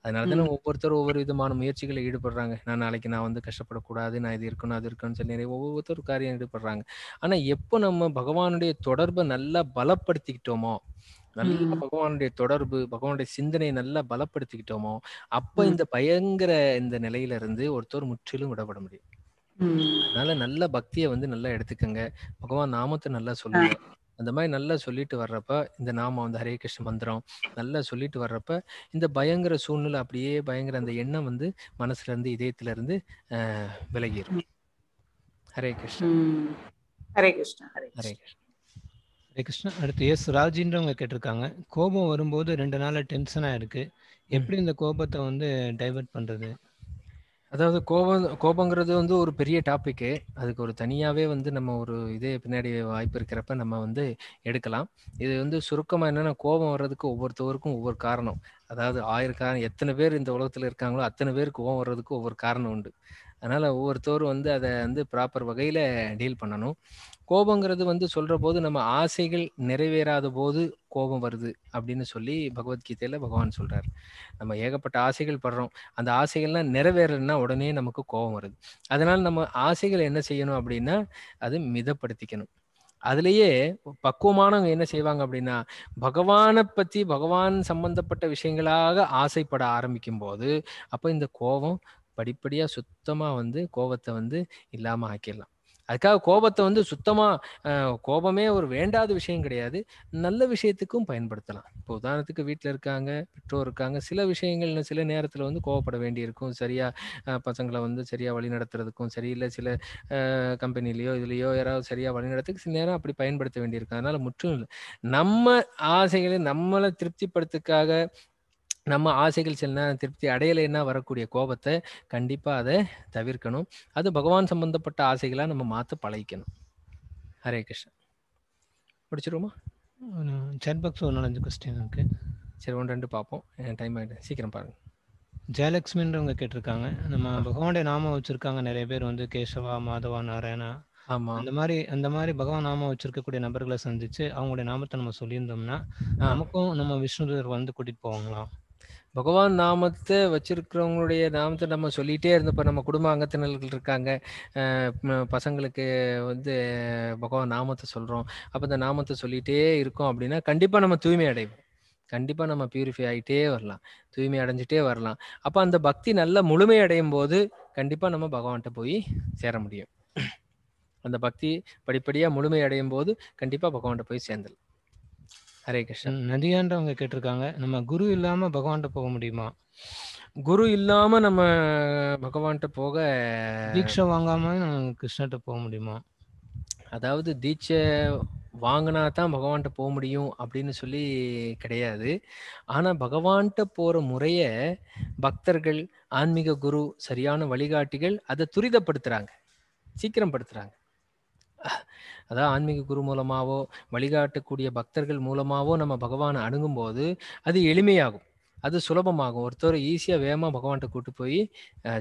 அதனாலதான் ஒவ்வொருத்தரும் ஒவ்வொரு விதமான முயற்சிகளை ஈடுபடுறாங்க நான் நாளைக்கு நான் வந்து கஷ்டப்படக்கூடாது நான் இது இருக்கணும் அது இருக்கணும்னு சொல்லி நிறைய ஒவ்வொருத்தரும் காரியம் ஈடுபடுறாங்க ஆனா எப்போ நம்ம பகவானுடைய தொடர்பை நல்லா பலப்படுத்திக்கிட்டோமோ நல்ல பகவானுடைய தொடர்பு பகவானுடைய சிந்தனையை நல்லா பலப்படுத்திக்கிட்டோமோ அப்ப இந்த பயங்கர இந்த நிலையில இருந்து ஒருத்தர் முற்றிலும் விடப்பட முடியும் அதனால நல்ல பக்தியை வந்து நல்லா எடுத்துக்கங்க பகவான் நாமத்தை நல்லா சொல்லுங்க அந்த மாதிரி நல்லா சொல்லிட்டு வர்றப்ப இந்த நாம வந்து ஹரே கிருஷ்ண மந்திரம் நல்லா சொல்லிட்டு வர்றப்ப இந்த பயங்கர சூழ்நிலை அப்படியே பயங்கர அந்த எண்ணம் வந்து மனசுல இருந்து இதயத்துல இருந்து விலகிடும் ஹரே கிருஷ்ணா ஹரே கிருஷ்ணா ஹரே கிருஷ்ணா ஹரே கிருஷ்ணா அடுத்து எஸ் ராஜின்றவங்க கேட்டிருக்காங்க கோபம் வரும்போது ரெண்டு நாள் டென்ஷனா இருக்கு எப்படி இந்த கோபத்தை வந்து டைவெர்ட் பண்றது அதாவது கோபம் கோபங்கிறது வந்து ஒரு பெரிய டாபிக்கு அதுக்கு ஒரு தனியாகவே வந்து நம்ம ஒரு இதே பின்னாடி வாய்ப்பு இருக்கிறப்ப நம்ம வந்து எடுக்கலாம் இது வந்து சுருக்கமாக என்னென்னா கோபம் வர்றதுக்கு ஒவ்வொருத்தவருக்கும் ஒவ்வொரு காரணம் அதாவது ஆயிரக்காரம் காரணம் எத்தனை பேர் இந்த உலகத்தில் இருக்காங்களோ அத்தனை பேர் கோபம் வர்றதுக்கு ஒவ்வொரு காரணம் உண்டு அதனால் ஒவ்வொருத்தரும் வந்து அதை வந்து ப்ராப்பர் வகையில் டீல் பண்ணணும் கோபங்கிறது வந்து சொல்ற போது நம்ம ஆசைகள் நிறைவேறாத போது கோபம் வருது அப்படின்னு சொல்லி பகவத்கீதையில் பகவான் சொல்றாரு நம்ம ஏகப்பட்ட ஆசைகள் படுறோம் அந்த ஆசைகள்லாம் நிறைவேறலன்னா உடனே நமக்கு கோபம் வருது அதனால் நம்ம ஆசைகள் என்ன செய்யணும் அப்படின்னா அது மிதப்படுத்திக்கணும் அதுலேயே பக்குவமானவங்க என்ன செய்வாங்க அப்படின்னா பகவானை பற்றி பகவான் சம்பந்தப்பட்ட விஷயங்களாக ஆசைப்பட ஆரம்பிக்கும் போது அப்போ இந்த கோபம் படிப்படியாக சுத்தமாக வந்து கோபத்தை வந்து இல்லாமல் ஆக்கிடலாம் அதுக்காக கோபத்தை வந்து சுத்தமாக கோபமே ஒரு வேண்டாத விஷயம் கிடையாது நல்ல விஷயத்துக்கும் பயன்படுத்தலாம் இப்போ உதாரணத்துக்கு வீட்டில் இருக்காங்க பெற்றோர் இருக்காங்க சில விஷயங்கள் சில நேரத்தில் வந்து கோவப்பட வேண்டியிருக்கும் சரியாக பசங்களை வந்து சரியாக வழி நடத்துறதுக்கும் சரியில்லை சில கம்பெனிலேயோ இதுலேயோ யாராவது சரியாக வழி நடத்துக்கு சில நேரம் அப்படி பயன்படுத்த வேண்டியிருக்கும் அதனால் முற்றும் இல்லை நம்ம ஆசைகளை நம்மளை திருப்திப்படுத்துக்காக நம்ம ஆசைகள் சில நேரம் திருப்தி அடையலைன்னா வரக்கூடிய கோபத்தை கண்டிப்பாக அதை தவிர்க்கணும் அது பகவான் சம்பந்தப்பட்ட ஆசைகளாக நம்ம மாற்ற பழகிக்கணும் ஹரே கிருஷ்ணன் முடிச்சிருவோமா சேட் பாக்ஸ் ஒரு நாலஞ்சு கொஸ்டின் இருக்கு சரி ஒன்று ரெண்டு பார்ப்போம் டைம் ஆகிட்டு சீக்கிரம் பாருங்கள் ஜெயலக்ஷ்மின்றவங்க கேட்டிருக்காங்க நம்ம பகவானுடைய நாமம் வச்சுருக்காங்க நிறைய பேர் வந்து கேசவா மாதவா நாராயணா ஆமாம் அந்த மாதிரி அந்த மாதிரி பகவான் நாமம் வச்சுருக்கக்கூடிய நபர்களை சந்திச்சு அவங்களுடைய நாமத்தை நம்ம சொல்லியிருந்தோம்னா நமக்கும் நம்ம விஷ்ணுதர் வந்து கூட்டிகிட்டு போவாங்களாம் பகவான் நாமத்தை வச்சிருக்கிறவங்களுடைய நாமத்தை நம்ம சொல்லிகிட்டே இருந்தப்போ நம்ம குடும்ப அங்கத்தினர்கள் இருக்காங்க பசங்களுக்கு வந்து பகவான் நாமத்தை சொல்கிறோம் அப்போ இந்த நாமத்தை சொல்லிகிட்டே இருக்கோம் அப்படின்னா கண்டிப்பாக நம்ம தூய்மை அடைவோம் கண்டிப்பாக நம்ம பியூரிஃபை ஆகிட்டே வரலாம் தூய்மை அடைஞ்சிட்டே வரலாம் அப்போ அந்த பக்தி நல்லா முழுமை அடையும் போது கண்டிப்பாக நம்ம பகவான்கிட்ட போய் சேர முடியும் அந்த பக்தி படிப்படியாக முழுமை அடையும் போது கண்டிப்பாக பகவான்கிட்ட போய் சேர்ந்துடலாம் ஹரே கிருஷ்ணா நதியான்றவங்க கேட்டிருக்காங்க நம்ம குரு இல்லாம பகவான்கிட்ட போக முடியுமா குரு இல்லாம நம்ம பகவான்கிட்ட போக தீட்சை வாங்காம கிருஷ்ணகிட்ட போக முடியுமா அதாவது தீட்சை வாங்கினா தான் பகவான்கிட்ட போக முடியும் அப்படின்னு சொல்லி கிடையாது ஆனால் பகவான்கிட்ட போகிற முறையை பக்தர்கள் ஆன்மீக குரு சரியான வழிகாட்டிகள் அதை துரிதப்படுத்துகிறாங்க சீக்கிரம் படுத்துகிறாங்க அதாவது ஆன்மீக குரு மூலமாகவோ வழிகாட்டக்கூடிய பக்தர்கள் மூலமாகவோ நம்ம பகவானை அணுகும் போது அது எளிமையாகும் அது சுலபமாகும் ஒருத்தர் ஈஸியாக வேகமாக பகவான்கிட்ட கூட்டு போய்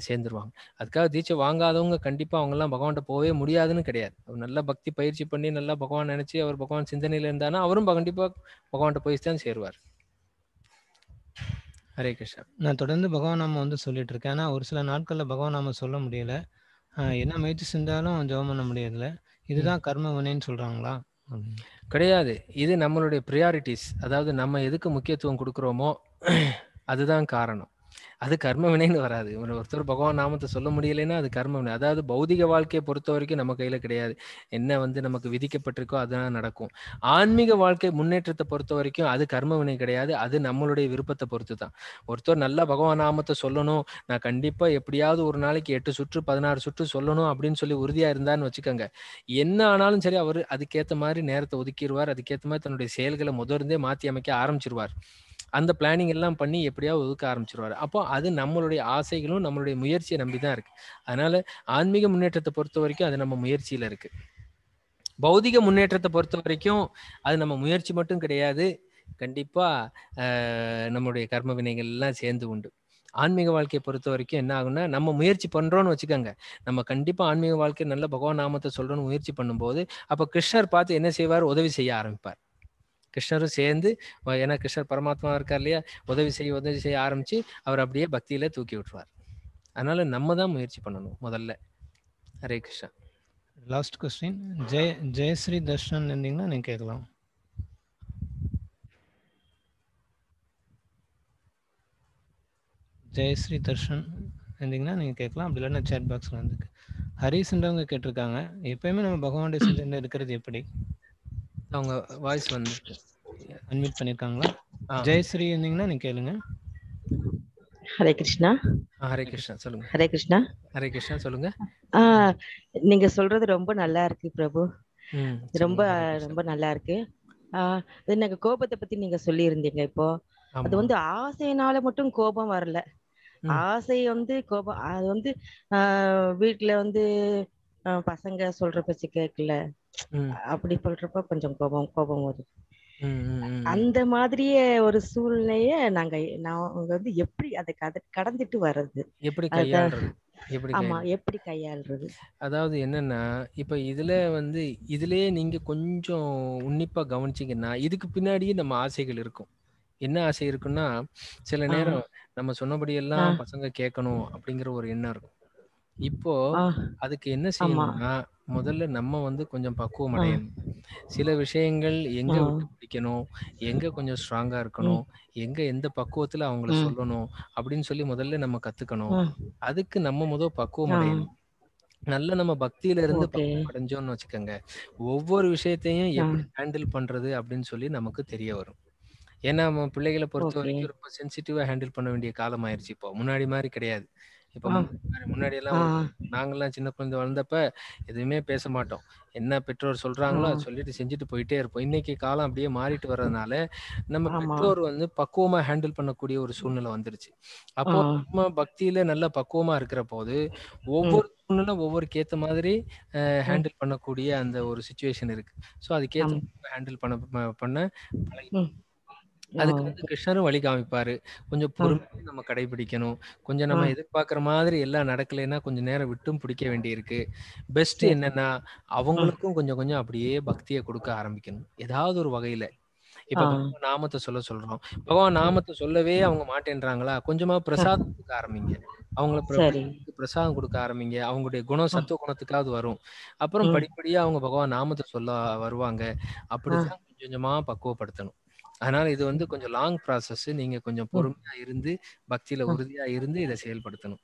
சேர்ந்துருவாங்க அதுக்காக தீட்சை வாங்காதவங்க கண்டிப்பாக அவங்கெல்லாம் பகவான்கிட்ட போகவே முடியாதுன்னு கிடையாது நல்ல பக்தி பயிற்சி பண்ணி நல்லா பகவான் நினச்சி அவர் பகவான் சிந்தனையில் இருந்தானா அவரும் கண்டிப்பாக பகவான்கிட்ட போய் தான் சேருவார் ஹரே கிருஷ்ணா நான் தொடர்ந்து பகவான் நாம வந்து சொல்லிட்டு இருக்கேன் ஆனால் ஒரு சில நாட்களில் பகவான் நாம சொல்ல முடியல என்ன முயற்சி செஞ்சாலும் ஜெபம் பண்ண முடியறதில்ல இதுதான் கர்ம வினைன்னு சொல்றாங்களா கிடையாது இது நம்மளுடைய ப்ரியாரிட்டிஸ் அதாவது நம்ம எதுக்கு முக்கியத்துவம் கொடுக்குறோமோ அதுதான் காரணம் அது கர்ம வினைன்னு வராது ஒருத்தர் பகவான் நாமத்தை சொல்ல முடியலைன்னா அது கர்ம வினை அதாவது பௌதிக வாழ்க்கையை பொறுத்த வரைக்கும் நம்ம கையில கிடையாது என்ன வந்து நமக்கு விதிக்கப்பட்டிருக்கோ அதுதான் நடக்கும் ஆன்மீக வாழ்க்கை முன்னேற்றத்தை பொறுத்த வரைக்கும் அது கர்ம வினை கிடையாது அது நம்மளுடைய விருப்பத்தை பொறுத்து தான் ஒருத்தர் நல்லா பகவான் நாமத்தை சொல்லணும் நான் கண்டிப்பா எப்படியாவது ஒரு நாளைக்கு எட்டு சுற்று பதினாறு சுற்று சொல்லணும் அப்படின்னு சொல்லி உறுதியா இருந்தான்னு வச்சுக்கோங்க என்ன ஆனாலும் சரி அவர் அதுக்கேற்ற மாதிரி நேரத்தை ஒதுக்கிடுவார் அதுக்கேற்ற மாதிரி தன்னுடைய செயல்களை முதர்ந்தே மாற்றி அமைக்க ஆரம்பிச்சிருவார் அந்த பிளானிங் எல்லாம் பண்ணி எப்படியாவது ஒதுக்க ஆரம்பிச்சிருவாரு அப்போ அது நம்மளுடைய ஆசைகளும் நம்மளுடைய முயற்சியை நம்பி தான் இருக்கு அதனால ஆன்மீக முன்னேற்றத்தை பொறுத்த வரைக்கும் அது நம்ம முயற்சியில இருக்கு பௌதிக முன்னேற்றத்தை பொறுத்த வரைக்கும் அது நம்ம முயற்சி மட்டும் கிடையாது கண்டிப்பா நம்மளுடைய கர்ம வினைகள் எல்லாம் சேர்ந்து உண்டு ஆன்மீக வாழ்க்கையை பொறுத்த வரைக்கும் என்ன ஆகும்னா நம்ம முயற்சி பண்றோம்னு வச்சுக்கோங்க நம்ம கண்டிப்பா ஆன்மீக வாழ்க்கை நல்ல பகவான் நாமத்தை சொல்றோம்னு முயற்சி பண்ணும்போது அப்ப கிருஷ்ணர் பார்த்து என்ன செய்வார் உதவி செய்ய ஆரம்பிப்பார் கிருஷ்ணரும் சேர்ந்து ஏன்னா கிருஷ்ணர் பரமாத்மா இருக்கார் இல்லையா உதவி செய்ய உதவி செய்ய ஆரம்பிச்சு அவர் அப்படியே பக்தியில தூக்கி விட்டுருவார் அதனால நம்ம தான் முயற்சி பண்ணணும் முதல்ல ஹரே கிருஷ்ணா லாஸ்ட் கொஸ்டின் ஜெய ஜெயஸ்ரீ தர்ஷன் இருந்தீங்கன்னா நீங்கள் கேட்கலாம் ஜெயஸ்ரீ தர்ஷன் இருந்தீங்கன்னா நீங்கள் கேட்கலாம் அப்படி இல்லைன்னா சேட் பாக்ஸில் வந்துருக்கு ஹரிசன்றவங்க கேட்டிருக்காங்க எப்பயுமே நம்ம பகவானுடைய சிந்தனை இருக்கிறது எப்படி அவங்க வாய்ஸ் வந்து அன்மியூட் பண்ணிருக்காங்களா ஜெயஸ்ரீ இருந்தீங்கன்னா நீங்க கேளுங்க ஹரே கிருஷ்ணா ஹரே கிருஷ்ணா சொல்லுங்க ஹரே கிருஷ்ணா ஹரே கிருஷ்ணா சொல்லுங்க நீங்க சொல்றது ரொம்ப நல்லா இருக்கு பிரபு ரொம்ப ரொம்ப நல்லா இருக்கு எனக்கு கோபத்தை பத்தி நீங்க சொல்லி இருந்தீங்க இப்போ அது வந்து ஆசையினால மட்டும் கோபம் வரல ஆசை வந்து கோபம் அது வந்து வீட்டுல வந்து பசங்க சொல்ற பச்சை கேட்கல அப்படி சொல்றப்ப கொஞ்சம் கோபம் கோபம் வருது அந்த மாதிரிய ஒரு சூழ்நிலைய நாங்க நாங்க வந்து எப்படி அதை கடந்துட்டு வர்றது எப்படி எப்படி எப்படி அதாவது என்னன்னா இப்ப இதுல வந்து இதுலயே நீங்க கொஞ்சம் உன்னிப்பா கவனிச்சீங்கன்னா இதுக்கு பின்னாடியே நம்ம ஆசைகள் இருக்கும் என்ன ஆசை இருக்குன்னா சில நேரம் நம்ம சொன்னபடியெல்லாம் பசங்க கேட்கணும் அப்படிங்கிற ஒரு எண்ணம் இருக்கும் இப்போ அதுக்கு என்ன செய்யணும்னா முதல்ல நம்ம வந்து கொஞ்சம் பக்குவம் அடையணும் சில விஷயங்கள் எங்க விட்டு பிடிக்கணும் எங்க கொஞ்சம் ஸ்ட்ராங்கா இருக்கணும் எங்க எந்த பக்குவத்துல அவங்கள சொல்லணும் அப்படின்னு சொல்லி முதல்ல நம்ம கத்துக்கணும் அதுக்கு நம்ம முதல் பக்குவம் அடையணும் நல்ல நம்ம பக்தியில இருந்து அடைஞ்சோம்னு வச்சுக்கோங்க ஒவ்வொரு விஷயத்தையும் எப்படி ஹேண்டில் பண்றது அப்படின்னு சொல்லி நமக்கு தெரிய வரும் ஏன்னா நம்ம பிள்ளைகளை பொறுத்த வரைக்கும் ரொம்ப சென்சிட்டிவா ஹேண்டில் பண்ண வேண்டிய காலம் ஆயிருச்சு இப்போ முன்னாடி மாதிரி கிடையாது இப்ப முன்னாடி எல்லாம் நாங்கெல்லாம் சின்ன குழந்தை வளர்ந்தப்ப எதுவுமே பேச மாட்டோம் என்ன பெற்றோர் சொல்றாங்களோ அதை சொல்லிட்டு செஞ்சுட்டு போயிட்டே இருப்போம் இன்னைக்கு காலம் அப்படியே மாறிட்டு வர்றதுனால நம்ம பெற்றோர் வந்து பக்குவமா ஹேண்டில் பண்ணக்கூடிய ஒரு சூழ்நிலை வந்துருச்சு அப்போ நம்ம பக்தியில நல்ல பக்குவமா இருக்கிற போது ஒவ்வொரு சூழ்நிலை ஒவ்வொருக்கு ஏத்த மாதிரி ஹேண்டில் பண்ணக்கூடிய அந்த ஒரு சுச்சுவேஷன் இருக்கு ஸோ அதுக்கேற்ற ஹேண்டில் பண்ண பண்ண அதுக்கு வந்து கிருஷ்ணரும் வழி காமிப்பாரு கொஞ்சம் பொறுமையை நம்ம கடைபிடிக்கணும் கொஞ்சம் நம்ம எதிர்பார்க்குற மாதிரி எல்லாம் நடக்கலைன்னா கொஞ்சம் நேரம் விட்டும் பிடிக்க வேண்டியிருக்கு பெஸ்ட் என்னன்னா அவங்களுக்கும் கொஞ்சம் கொஞ்சம் அப்படியே பக்தியை கொடுக்க ஆரம்பிக்கணும் ஏதாவது ஒரு வகையில இப்ப நாமத்தை சொல்ல சொல்றோம் பகவான் நாமத்தை சொல்லவே அவங்க மாட்டேன்றாங்களா கொஞ்சமா பிரசாதம் கொடுக்க ஆரம்பிங்க அவங்கள பிரசாதம் கொடுக்க ஆரம்பிங்க அவங்களுடைய குணம் சத்துவ குணத்துக்காவது வரும் அப்புறம் படிப்படியா அவங்க பகவான் நாமத்தை சொல்ல வருவாங்க அப்படிதான் கொஞ்சமா பக்குவப்படுத்தணும் அதனால இது வந்து கொஞ்சம் லாங் ப்ராசஸ் நீங்க கொஞ்சம் பொறுமையா இருந்து பக்தியில உறுதியா இருந்து இதை செயல்படுத்தணும்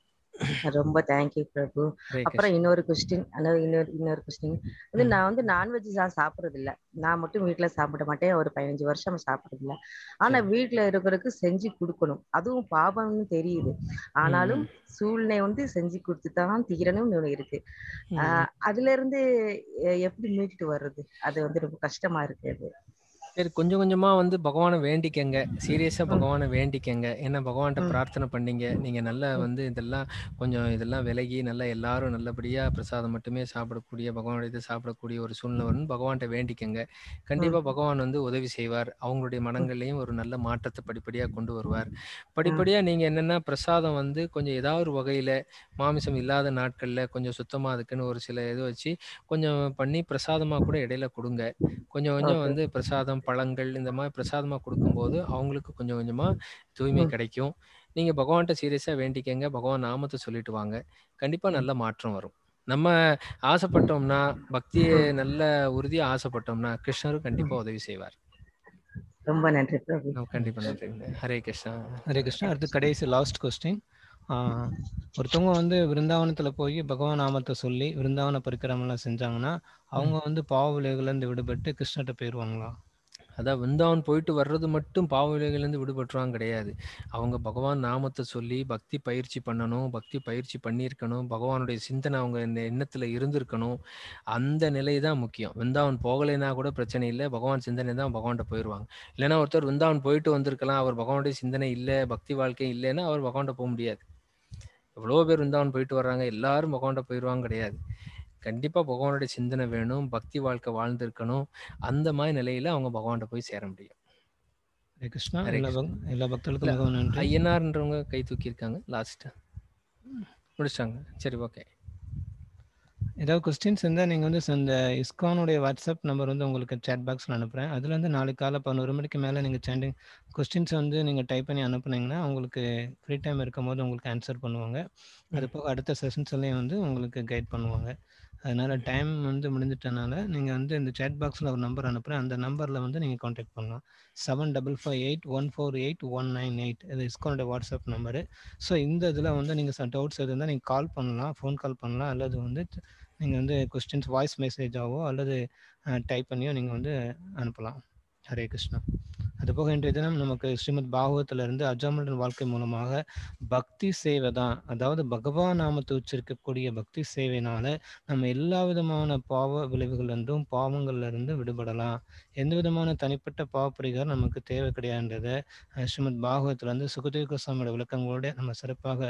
ரொம்ப தேங்க்யூ பிரபு அப்புறம் இன்னொரு கொஸ்டின் இன்னொரு இன்னொரு கொஸ்டின் வந்து நான் வந்து நான்வெஜ் நான் சாப்பிட்றது இல்ல நான் மட்டும் வீட்டுல சாப்பிட மாட்டேன் ஒரு பதினஞ்சு வருஷம் சாப்பிட்றது இல்ல ஆனா வீட்டுல இருக்கிறதுக்கு செஞ்சு கொடுக்கணும் அதுவும் பாபம்னு தெரியுது ஆனாலும் சூழ்நிலை வந்து செஞ்சு கொடுத்துதான் தீரணும்னு ஒண்ணு இருக்கு ஆஹ் அதுல இருந்து எப்படி மீட்டு வர்றது அது வந்து ரொம்ப கஷ்டமா இருக்கு அது சரி கொஞ்சம் கொஞ்சமா வந்து பகவானை வேண்டிக்கங்க சீரியஸா பகவானை வேண்டிக்கங்க ஏன்னா பகவான்கிட்ட பிரார்த்தனை பண்ணீங்க நீங்க நல்லா வந்து இதெல்லாம் கொஞ்சம் இதெல்லாம் விலகி நல்லா எல்லாரும் நல்லபடியா பிரசாதம் மட்டுமே சாப்பிடக்கூடிய பகவானுடைய இது சாப்பிடக்கூடிய ஒரு சூழ்நிலை வரும்னு பகவான்கிட்ட வேண்டிக்கங்க கண்டிப்பா பகவான் வந்து உதவி செய்வார் அவங்களுடைய மனங்கள்லையும் ஒரு நல்ல மாற்றத்தை படிப்படியா கொண்டு வருவார் படிப்படியா நீங்க என்னன்னா பிரசாதம் வந்து கொஞ்சம் ஏதாவது ஒரு வகையில மாமிசம் இல்லாத நாட்கள்ல கொஞ்சம் சுத்தமா அதுக்குன்னு ஒரு சில இது வச்சு கொஞ்சம் பண்ணி பிரசாதமா கூட இடையில கொடுங்க கொஞ்சம் கொஞ்சம் வந்து பிரசாதம் பழங்கள் இந்த மாதிரி பிரசாதமாக கொடுக்கும்போது அவங்களுக்கு கொஞ்சம் கொஞ்சமாக தூய்மை கிடைக்கும் நீங்கள் பகவான்கிட்ட சீரியஸாக வேண்டிக்கங்க பகவான் நாமத்தை சொல்லிட்டு வாங்க கண்டிப்பாக நல்ல மாற்றம் வரும் நம்ம ஆசைப்பட்டோம்னா பக்தியை நல்ல உறுதியா ஆசைப்பட்டோம்னா கிருஷ்ணரும் கண்டிப்பா உதவி செய்வார் ரொம்ப நன்றி கண்டிப்பா நன்றி ஹரே கிருஷ்ணா ஹரே கிருஷ்ணா அடுத்து கடைசி லாஸ்ட் கொஸ்டின் ஒருத்தவங்க வந்து விருந்தாவனத்துல போய் பகவான் நாமத்தை சொல்லி விருந்தாவன பரிக்கிரமெல்லாம் செஞ்சாங்கன்னா அவங்க வந்து பாவ விளைவுல இருந்து விடுபட்டு கிருஷ்ணர்கிட்ட போயிருவாங்களா அதான் விருந்தாவன் போயிட்டு வர்றது மட்டும் பாவநிலைகள்லேருந்து விடுபட்டுருவாங்க கிடையாது அவங்க பகவான் நாமத்தை சொல்லி பக்தி பயிற்சி பண்ணணும் பக்தி பயிற்சி பண்ணியிருக்கணும் பகவானுடைய சிந்தனை அவங்க இந்த எண்ணத்தில் இருந்திருக்கணும் அந்த நிலை தான் முக்கியம் விருந்தாவன் போகலைன்னா கூட பிரச்சனை இல்லை பகவான் சிந்தனை தான் பகவான்கிட்ட போயிடுவாங்க இல்லைன்னா ஒருத்தர் விருந்தாவன் போயிட்டு வந்திருக்கலாம் அவர் பகவானுடைய சிந்தனை இல்லை பக்தி வாழ்க்கை இல்லைன்னா அவர் பகவான்கிட்ட போக முடியாது எவ்வளோ பேர் விருந்தாவன் போயிட்டு வர்றாங்க எல்லாரும் பகவான்கிட்ட போயிடுவாங்க கிடையாது கண்டிப்பாக பகவானுடைய சிந்தனை வேணும் பக்தி வாழ்க்கை வாழ்ந்திருக்கணும் அந்த மாதிரி நிலையில அவங்க பகவான்கிட்ட போய் சேர முடியும் கிருஷ்ணா எல்லா பக்தர்களுக்கும் நன்றி ஐயனார்ன்றவங்க கை தூக்கியிருக்காங்க லாஸ்ட்டு முடிச்சாங்க சரி ஓகே ஏதாவது கொஸ்டின்ஸ் இருந்தால் நீங்கள் வந்து அந்த இஸ்கானுடைய வாட்ஸ்அப் நம்பர் வந்து உங்களுக்கு சேட் பாக்ஸில் அனுப்புகிறேன் அதில் வந்து நாளைக்கு காலை பதினோரு மணிக்கு மேலே நீங்கள் சேண்டிங் கொஸ்டின்ஸை வந்து நீங்கள் டைப் பண்ணி அனுப்புனீங்கன்னா உங்களுக்கு ஃப்ரீ டைம் இருக்கும் போது உங்களுக்கு ஆன்சர் பண்ணுவாங்க அது போக அடுத்த செஷன்ஸ் வந்து உங்களுக்கு கைட் பண்ணுவாங்க அதனால் டைம் வந்து முடிஞ்சிட்டனால நீங்கள் வந்து இந்த சேட் பாக்ஸில் ஒரு நம்பர் அனுப்புகிறேன் அந்த நம்பரில் வந்து நீங்கள் காண்டாக்ட் பண்ணலாம் seven double five eight one four eight one nine eight இது இஸ்கோனுடைய வாட்ஸ்அப் நம்பரு ஸோ இந்த இதில் வந்து நீங்கள் டவுட்ஸ் இருந்தால் நீங்கள் கால் பண்ணலாம் ஃபோன் கால் பண்ணலாம் அல்லது வந்து நீங்கள் வந்து கொஸ்டின்ஸ் வாய்ஸ் மெசேஜாவோ அல்லது டைப் பண்ணியோ நீங்கள் வந்து அனுப்பலாம் ஹரே கிருஷ்ணா அது போக இன்றைய தினம் நமக்கு ஸ்ரீமத் இருந்து அஜாமண்டன் வாழ்க்கை மூலமாக பக்தி சேவை தான் அதாவது பகவான் நாமத்தை உச்சரிக்கக்கூடிய பக்தி சேவைனால நம்ம எல்லா விதமான பாவ விளைவுகள் இருந்தும் பாவங்கள்ல இருந்து விடுபடலாம் எந்த விதமான தனிப்பட்ட பாவப்பரிகாரம் நமக்கு தேவை கிடையாதுன்றதை ஸ்ரீமத் பாகவத்தில் வந்து சுகதேவ கோசாமியோட விளக்கங்களோட நம்ம சிறப்பாக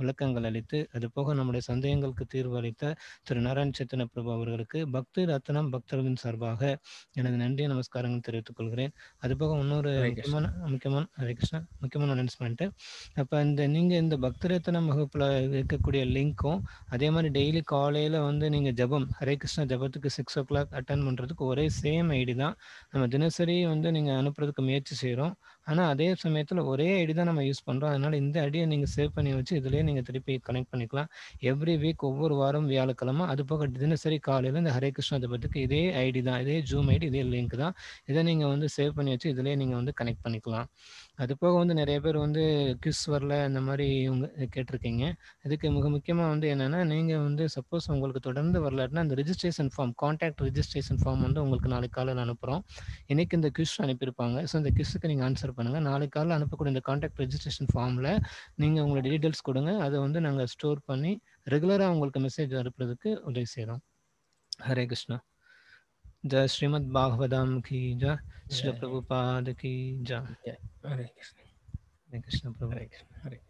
விளக்கங்கள் அளித்து அது போக நம்முடைய சந்தேகங்களுக்கு தீர்வு அளித்த திரு நாராயண் சைத்தன்ய பிரபு அவர்களுக்கு பக்தி ரத்னம் பக்தர்களின் சார்பாக எனது நன்றி நமஸ்காரங்கள் தெரிவித்துக் கொள்கிறேன் போக இன்னொரு முக்கியமான முக்கியமான ஹரிகிருஷ்ணா முக்கியமான அனௌன்ஸ்மெண்ட்டு அப்போ இந்த நீங்கள் இந்த பக்தி வகுப்பில் இருக்கக்கூடிய லிங்க்கும் அதே மாதிரி டெய்லி காலையில் வந்து நீங்கள் ஜபம் ஹரே கிருஷ்ணா ஜபத்துக்கு சிக்ஸ் ஓ கிளாக் அட்டன் பண்ணுறதுக்கு ஒரே சேம் ஐடி தான் நம்ம தினசரி வந்து நீங்கள் அனுப்புறதுக்கு முயற்சி செய்கிறோம் ஆனால் அதே சமயத்தில் ஒரே ஐடி தான் நம்ம யூஸ் பண்ணுறோம் அதனால் இந்த ஐடியை நீங்கள் சேவ் பண்ணி வச்சு இதிலே நீங்கள் திருப்பி கனெக்ட் பண்ணிக்கலாம் எவ்ரி வீக் ஒவ்வொரு வாரம் வியாழக்கிழமை அது போக தினசரி காலையில் இந்த ஹரே கிருஷ்ணா தபத்துக்கு இதே ஐடி தான் இதே ஜூம் ஐடி இதே லிங்க் தான் இதை நீங்கள் வந்து சேவ் பண்ணி வச்சு இதிலே நீங்கள் வந்து கனெக்ட் பண்ணிக்கலாம் அது போக வந்து நிறைய பேர் வந்து கிஸ் வரல இந்த மாதிரி இவங்க கேட்டிருக்கீங்க அதுக்கு மிக முக்கியமாக வந்து என்னென்னா நீங்கள் வந்து சப்போஸ் உங்களுக்கு தொடர்ந்து வரலாட்டினா அந்த registration form contact registration form வந்து உங்களுக்கு நாளைக்கு காலையில் அனுப்புகிறோம் இன்றைக்கி இந்த கிஸ் அனுப்பியிருப்பாங்க ஸோ இந்த கிஸுக்கு நீங்கள் ஆன்சர் பண்ணுங்கள் நாளைக்கு காலையில் அனுப்பக்கூடிய இந்த காண்டாக்ட் ரெஜிஸ்ட்ரேஷன் ஃபார்மில் நீங்கள் உங்களோட டீட்டெயில்ஸ் கொடுங்க அதை வந்து நாங்கள் ஸ்டோர் பண்ணி ரெகுலராக உங்களுக்கு மெசேஜ் அனுப்புறதுக்கு உதவி செய்கிறோம் ஹரே கிருஷ்ணா ஜ ஸ்ரீமத் பாகவதாம் கி ஜ ஸ்ரீ பிரபுபாத் கி ஜா ஹரே கிருஷ்ணா ஹரே கிருஷ்ணா பிரபு ஹரே கிருஷ்ணா ஹரே